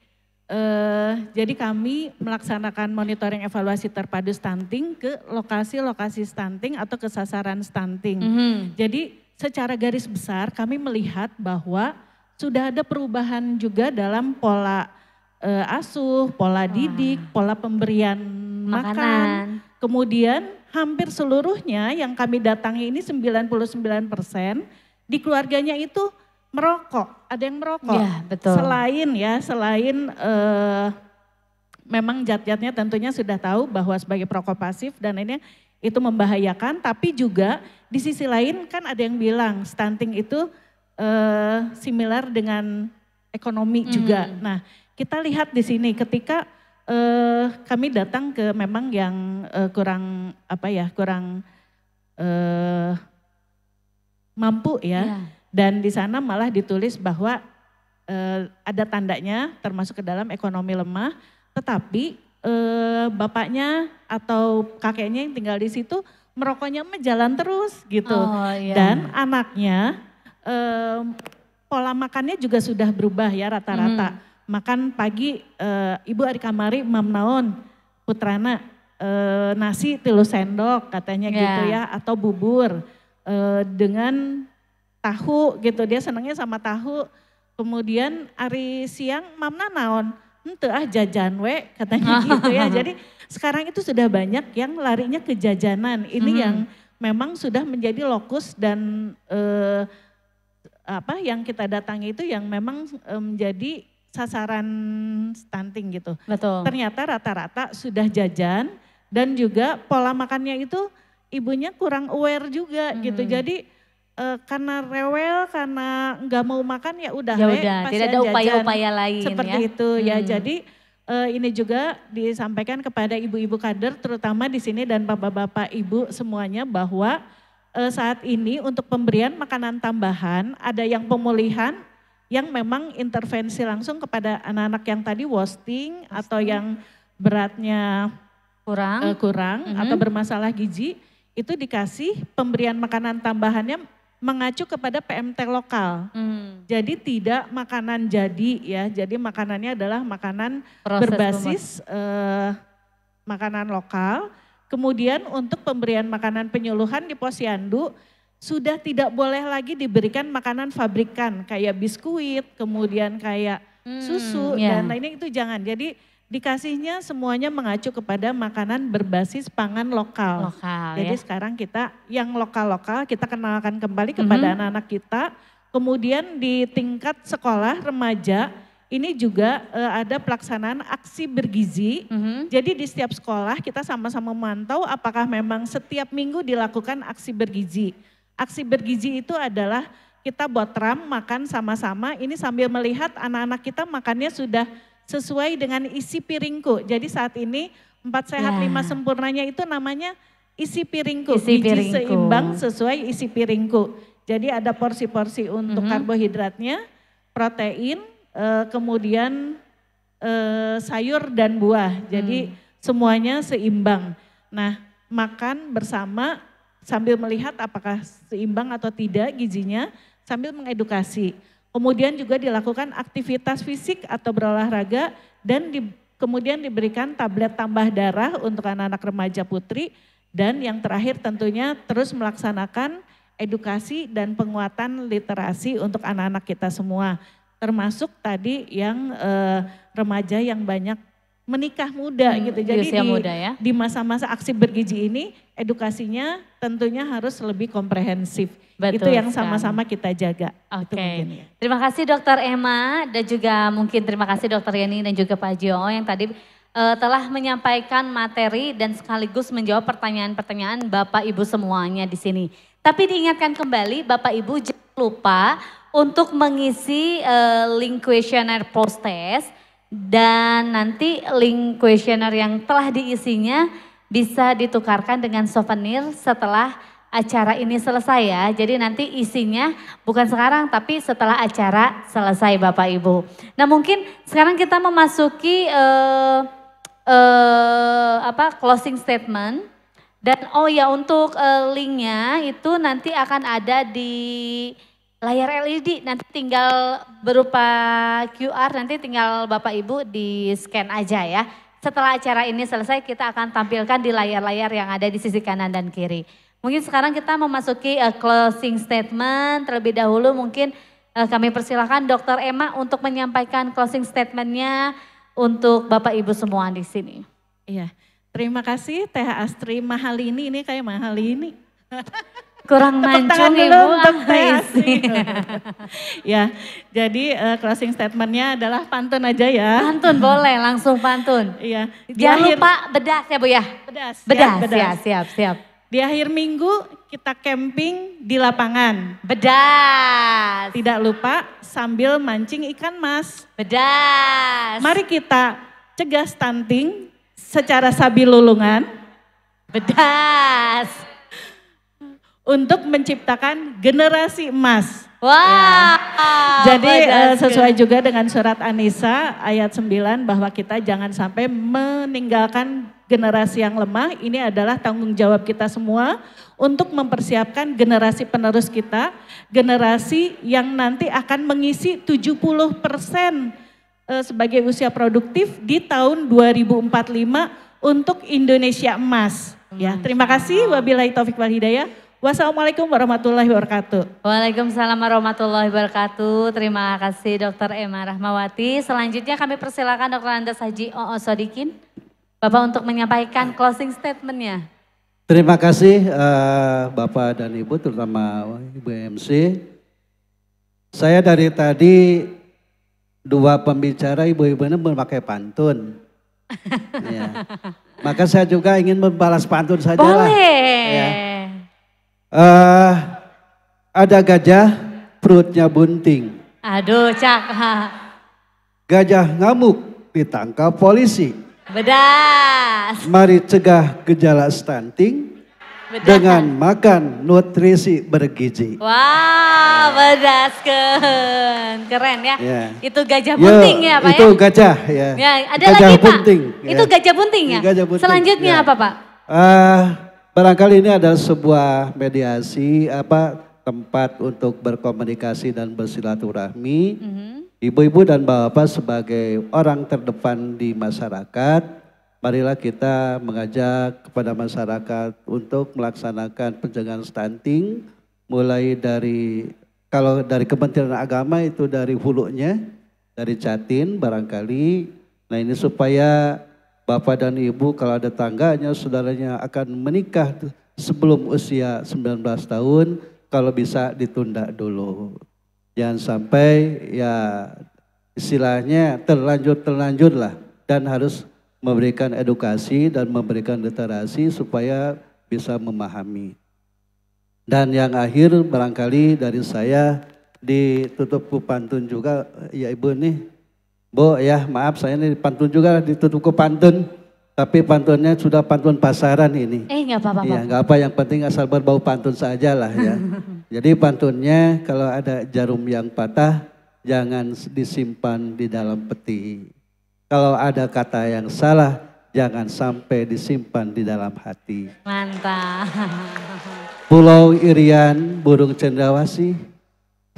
Uh, eh, jadi kami melaksanakan monitoring evaluasi terpadu stunting ke lokasi-lokasi stunting atau ke sasaran stunting. Mm -hmm. Jadi secara garis besar kami melihat bahwa sudah ada perubahan juga dalam pola e, asuh, pola didik, Wah. pola pemberian makan. makan. Kemudian hampir seluruhnya yang kami datangi ini 99 persen di keluarganya itu merokok, ada yang merokok. Ya, betul. Selain ya, selain eh, memang jat-jatnya tentunya sudah tahu bahwa sebagai perokok pasif dan ini itu membahayakan, tapi juga di sisi lain kan ada yang bilang stunting itu uh, similar dengan ekonomi hmm. juga. Nah, kita lihat di sini ketika uh, kami datang ke memang yang uh, kurang apa ya, kurang uh, mampu ya. Yeah. Dan di sana malah ditulis bahwa uh, ada tandanya termasuk ke dalam ekonomi lemah, tetapi eh, bapaknya atau kakeknya yang tinggal di situ merokoknya jalan terus gitu. Oh, iya. Dan anaknya eh, pola makannya juga sudah berubah ya rata-rata. Hmm. Makan pagi eh, ibu ari kamari mam naon putrana eh, nasi telur sendok katanya yeah. gitu ya atau bubur eh, dengan tahu gitu dia senangnya sama tahu. Kemudian hari siang mamna naon ente ah jajan we katanya gitu ya. Jadi sekarang itu sudah banyak yang larinya ke jajanan. Ini hmm. yang memang sudah menjadi lokus dan eh, apa yang kita datangi itu yang memang eh, menjadi sasaran stunting gitu. Betul. Ternyata rata-rata sudah jajan dan juga pola makannya itu ibunya kurang aware juga gitu. hmm. gitu. Jadi uh, karena rewel karena nggak mau makan ya udah ya udah tidak ada upaya-upaya lain ya. seperti ya? itu hmm. ya jadi uh, ini juga disampaikan kepada ibu-ibu kader terutama di sini dan bapak-bapak ibu semuanya bahwa uh, saat ini untuk pemberian makanan tambahan ada yang pemulihan yang memang intervensi langsung kepada anak-anak yang tadi wasting Pasti. atau yang beratnya kurang uh, kurang mm -hmm. atau bermasalah gizi itu dikasih pemberian makanan tambahannya mengacu kepada PMT lokal. Hmm. Jadi tidak makanan jadi ya. Jadi makanannya adalah makanan Proses berbasis uh, makanan lokal. Kemudian untuk pemberian makanan penyuluhan di Posyandu sudah tidak boleh lagi diberikan makanan fabrikan kayak biskuit, kemudian kayak hmm, susu yeah. dan lainnya itu jangan. Jadi Dikasihnya semuanya mengacu kepada makanan berbasis pangan lokal. lokal Jadi ya? sekarang kita yang lokal-lokal kita kenalkan kembali mhm. kepada anak-anak mm -hmm. kita. Kemudian di tingkat sekolah remaja ini juga uh, ada pelaksanaan aksi bergizi. Mm -hmm. Jadi di setiap sekolah kita sama-sama memantau apakah memang setiap minggu dilakukan aksi bergizi. Aksi bergizi itu adalah kita buat ram makan sama-sama ini sambil melihat anak-anak kita makannya sudah sesuai dengan isi piringku. Jadi saat ini empat sehat ya. lima sempurnanya itu namanya isi piringku. Isi piringku. seimbang sesuai isi piringku. Jadi ada porsi-porsi untuk mm -hmm. karbohidratnya, protein, uh, kemudian uh, sayur dan buah. Jadi mm. semuanya seimbang. Nah makan bersama sambil melihat apakah seimbang atau tidak gizinya sambil mengedukasi. Kemudian juga dilakukan aktivitas fisik atau berolahraga dan di, kemudian diberikan tablet tambah darah untuk anak-anak remaja putri dan yang terakhir tentunya terus melaksanakan edukasi dan penguatan literasi untuk anak-anak kita semua termasuk tadi yang eh, remaja yang banyak menikah muda hmm, gitu. Jadi di muda ya. di masa-masa aksi bergizi ini edukasinya tentunya harus lebih komprehensif. Betul, itu yang sama-sama kita jaga. Oke. Okay. Ya. Terima kasih Dokter Emma dan juga mungkin terima kasih Dokter Yani dan juga Pak Jo yang tadi uh, telah menyampaikan materi dan sekaligus menjawab pertanyaan-pertanyaan Bapak Ibu semuanya di sini. Tapi diingatkan kembali Bapak Ibu jangan lupa untuk mengisi uh, link questionnaire post test dan nanti link kuesioner yang telah diisinya bisa ditukarkan dengan souvenir setelah acara ini selesai ya. Jadi nanti isinya bukan sekarang tapi setelah acara selesai Bapak Ibu. Nah mungkin sekarang kita memasuki uh, uh, apa closing statement. Dan oh ya untuk uh, linknya itu nanti akan ada di layar LED nanti tinggal berupa QR nanti tinggal Bapak Ibu di scan aja ya. Setelah acara ini selesai kita akan tampilkan di layar-layar yang ada di sisi kanan dan kiri. Mungkin sekarang kita memasuki uh, closing statement terlebih dahulu mungkin uh, kami persilahkan Dr. Emma untuk menyampaikan closing statementnya untuk Bapak Ibu semua di sini. Iya, terima kasih Teh Astri Mahalini ini kayak Mahalini. kurang mancung ibu apa ah. ya, jadi uh, closing statementnya adalah pantun aja ya. Pantun boleh, langsung pantun. Iya. Jangan akhir, lupa bedas ya bu ya. Bedas. Ya, bedas, ya, bedas. ya siap siap. Di akhir minggu kita camping di lapangan. Bedas. Tidak lupa sambil mancing ikan mas. Bedas. Mari kita cegah stunting secara sabi lulungan. Bedas untuk menciptakan generasi emas. Wow. Ya. Jadi uh, sesuai good. juga dengan surat Anisa ayat 9 bahwa kita jangan sampai meninggalkan generasi yang lemah. Ini adalah tanggung jawab kita semua untuk mempersiapkan generasi penerus kita, generasi yang nanti akan mengisi 70 persen eh, sebagai usia produktif di tahun 2045 untuk Indonesia emas. Ya, terima kasih. Wabillahi taufik wal hidayah. Wassalamualaikum warahmatullahi wabarakatuh. Waalaikumsalam warahmatullahi wabarakatuh. Terima kasih Dr. Emma Rahmawati. Selanjutnya kami persilakan Dr. Andes Haji Oo Sodikin. Bapak untuk menyampaikan closing statementnya. Terima kasih uh, Bapak dan Ibu terutama Ibu MC. Saya dari tadi dua pembicara ibu-ibu ini memakai pantun. ya. Maka saya juga ingin membalas pantun saja Boleh. Ya. Uh, ada gajah, perutnya bunting. Aduh, cak. Gajah ngamuk, ditangkap polisi. Bedas. Mari cegah gejala stunting bedas. dengan makan nutrisi bergizi. Wah, wow, bedas keren, keren ya. Yeah. Itu gajah bunting ya, Pak ya? itu ya? gajah ya. ya ada gajah lagi, bunting, Ya. Itu gajah bunting ya. Gajah bunting. Selanjutnya ya. apa, Pak? Uh, Barangkali ini adalah sebuah mediasi apa tempat untuk berkomunikasi dan bersilaturahmi. Mm-hmm. Ibu-ibu dan bapak sebagai orang terdepan di masyarakat, marilah kita mengajak kepada masyarakat untuk melaksanakan pencegahan stunting mulai dari kalau dari Kementerian Agama itu dari hulunya, dari catin barangkali. Nah ini supaya Bapak dan Ibu kalau ada tangganya, saudaranya akan menikah sebelum usia 19 tahun, kalau bisa ditunda dulu. Jangan sampai ya istilahnya terlanjur-terlanjur lah dan harus memberikan edukasi dan memberikan literasi supaya bisa memahami. Dan yang akhir barangkali dari saya ditutup kupantun juga ya Ibu nih Bu ya maaf saya ini pantun juga ditutup ke pantun. Tapi pantunnya sudah pantun pasaran ini. Eh nggak apa-apa. Iya nggak apa yang penting asal berbau pantun saja lah ya. Jadi pantunnya kalau ada jarum yang patah jangan disimpan di dalam peti. Kalau ada kata yang salah jangan sampai disimpan di dalam hati. Mantap. Pulau Irian, burung cendrawasih.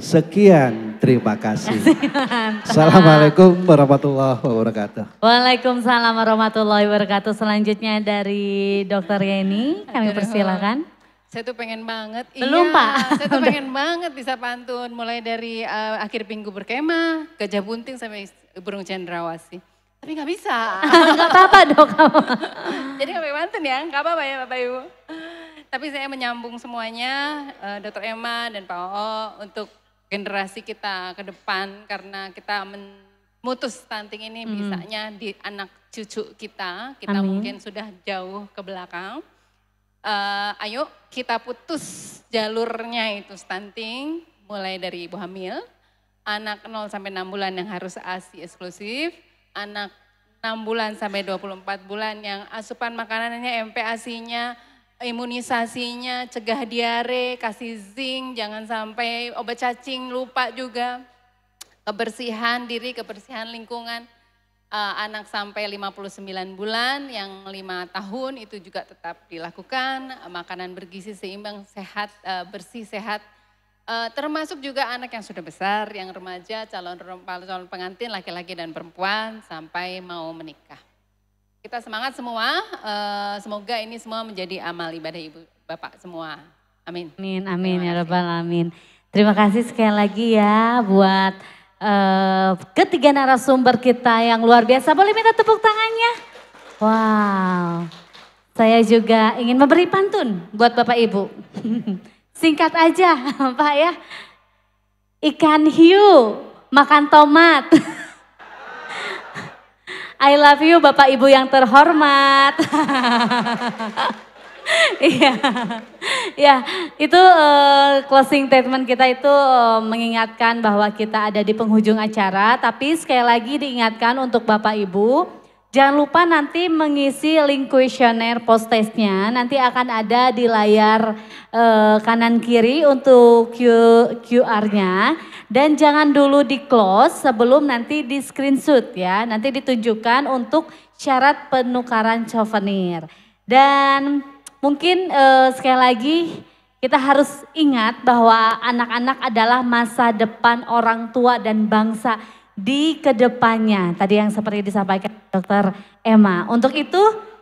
Sekian Terima kasih. Assalamualaikum warahmatullahi wabarakatuh. Waalaikumsalam warahmatullahi wabarakatuh. Selanjutnya dari Dokter Yeni, kami persilakan. Saya tuh pengen banget. Belum iya, Pak. Saya tuh pengen banget bisa pantun. Mulai dari uh, akhir minggu berkemah, gajah bunting sampai burung cendrawasih. Tapi nggak bisa. Nggak apa-apa dok. Jadi nggak pantun ya, nggak apa-apa ya Bapak Ibu. Tapi saya menyambung semuanya, uh, Dokter Emma dan Pak Oo untuk generasi kita ke depan karena kita memutus stunting ini hmm. bisanya di anak cucu kita, kita Amin. mungkin sudah jauh ke belakang. Uh, ayo kita putus jalurnya itu stunting mulai dari ibu hamil, anak 0 sampai 6 bulan yang harus ASI eksklusif, anak 6 bulan sampai 24 bulan yang asupan makanannya MPASI-nya imunisasinya, cegah diare, kasih zinc, jangan sampai obat cacing lupa juga. Kebersihan diri, kebersihan lingkungan. Uh, anak sampai 59 bulan, yang lima tahun itu juga tetap dilakukan. Makanan bergizi seimbang, sehat, uh, bersih, sehat. Uh, termasuk juga anak yang sudah besar, yang remaja, calon calon pengantin, laki-laki dan perempuan sampai mau menikah. Kita semangat semua, eh, semoga ini semua menjadi amal ibadah Ibu Bapak semua. Amin. Amin, amin ya Rabbal Amin. Terima kasih sekali lagi ya buat uh, ketiga narasumber kita yang luar biasa. Boleh minta tepuk tangannya? Wow, saya juga ingin memberi pantun buat Bapak Ibu. Singkat aja Pak ya. Ikan hiu makan tomat. I love you Bapak Ibu yang terhormat. Iya, ya itu uh, closing statement kita itu uh, mengingatkan bahwa kita ada di penghujung acara, tapi sekali lagi diingatkan untuk Bapak Ibu Jangan lupa nanti mengisi link kuesioner post testnya. Nanti akan ada di layar eh, kanan kiri untuk QR-nya. Dan jangan dulu di close sebelum nanti di screenshot ya. Nanti ditunjukkan untuk syarat penukaran souvenir. Dan mungkin eh, sekali lagi kita harus ingat bahwa anak-anak adalah masa depan orang tua dan bangsa di kedepannya. Tadi yang seperti disampaikan dokter Emma. Untuk itu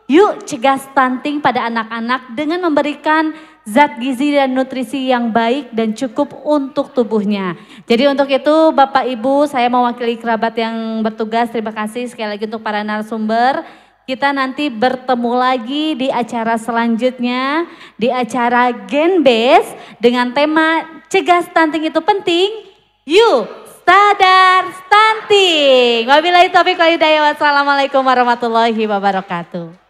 yuk cegah stunting pada anak-anak dengan memberikan zat gizi dan nutrisi yang baik dan cukup untuk tubuhnya. Jadi untuk itu Bapak Ibu saya mewakili kerabat yang bertugas terima kasih sekali lagi untuk para narasumber. Kita nanti bertemu lagi di acara selanjutnya di acara Gen Base dengan tema cegah stunting itu penting. Yuk Sadar Stunting. Wabillahi taufiq wal hidayah. Wassalamualaikum warahmatullahi wabarakatuh.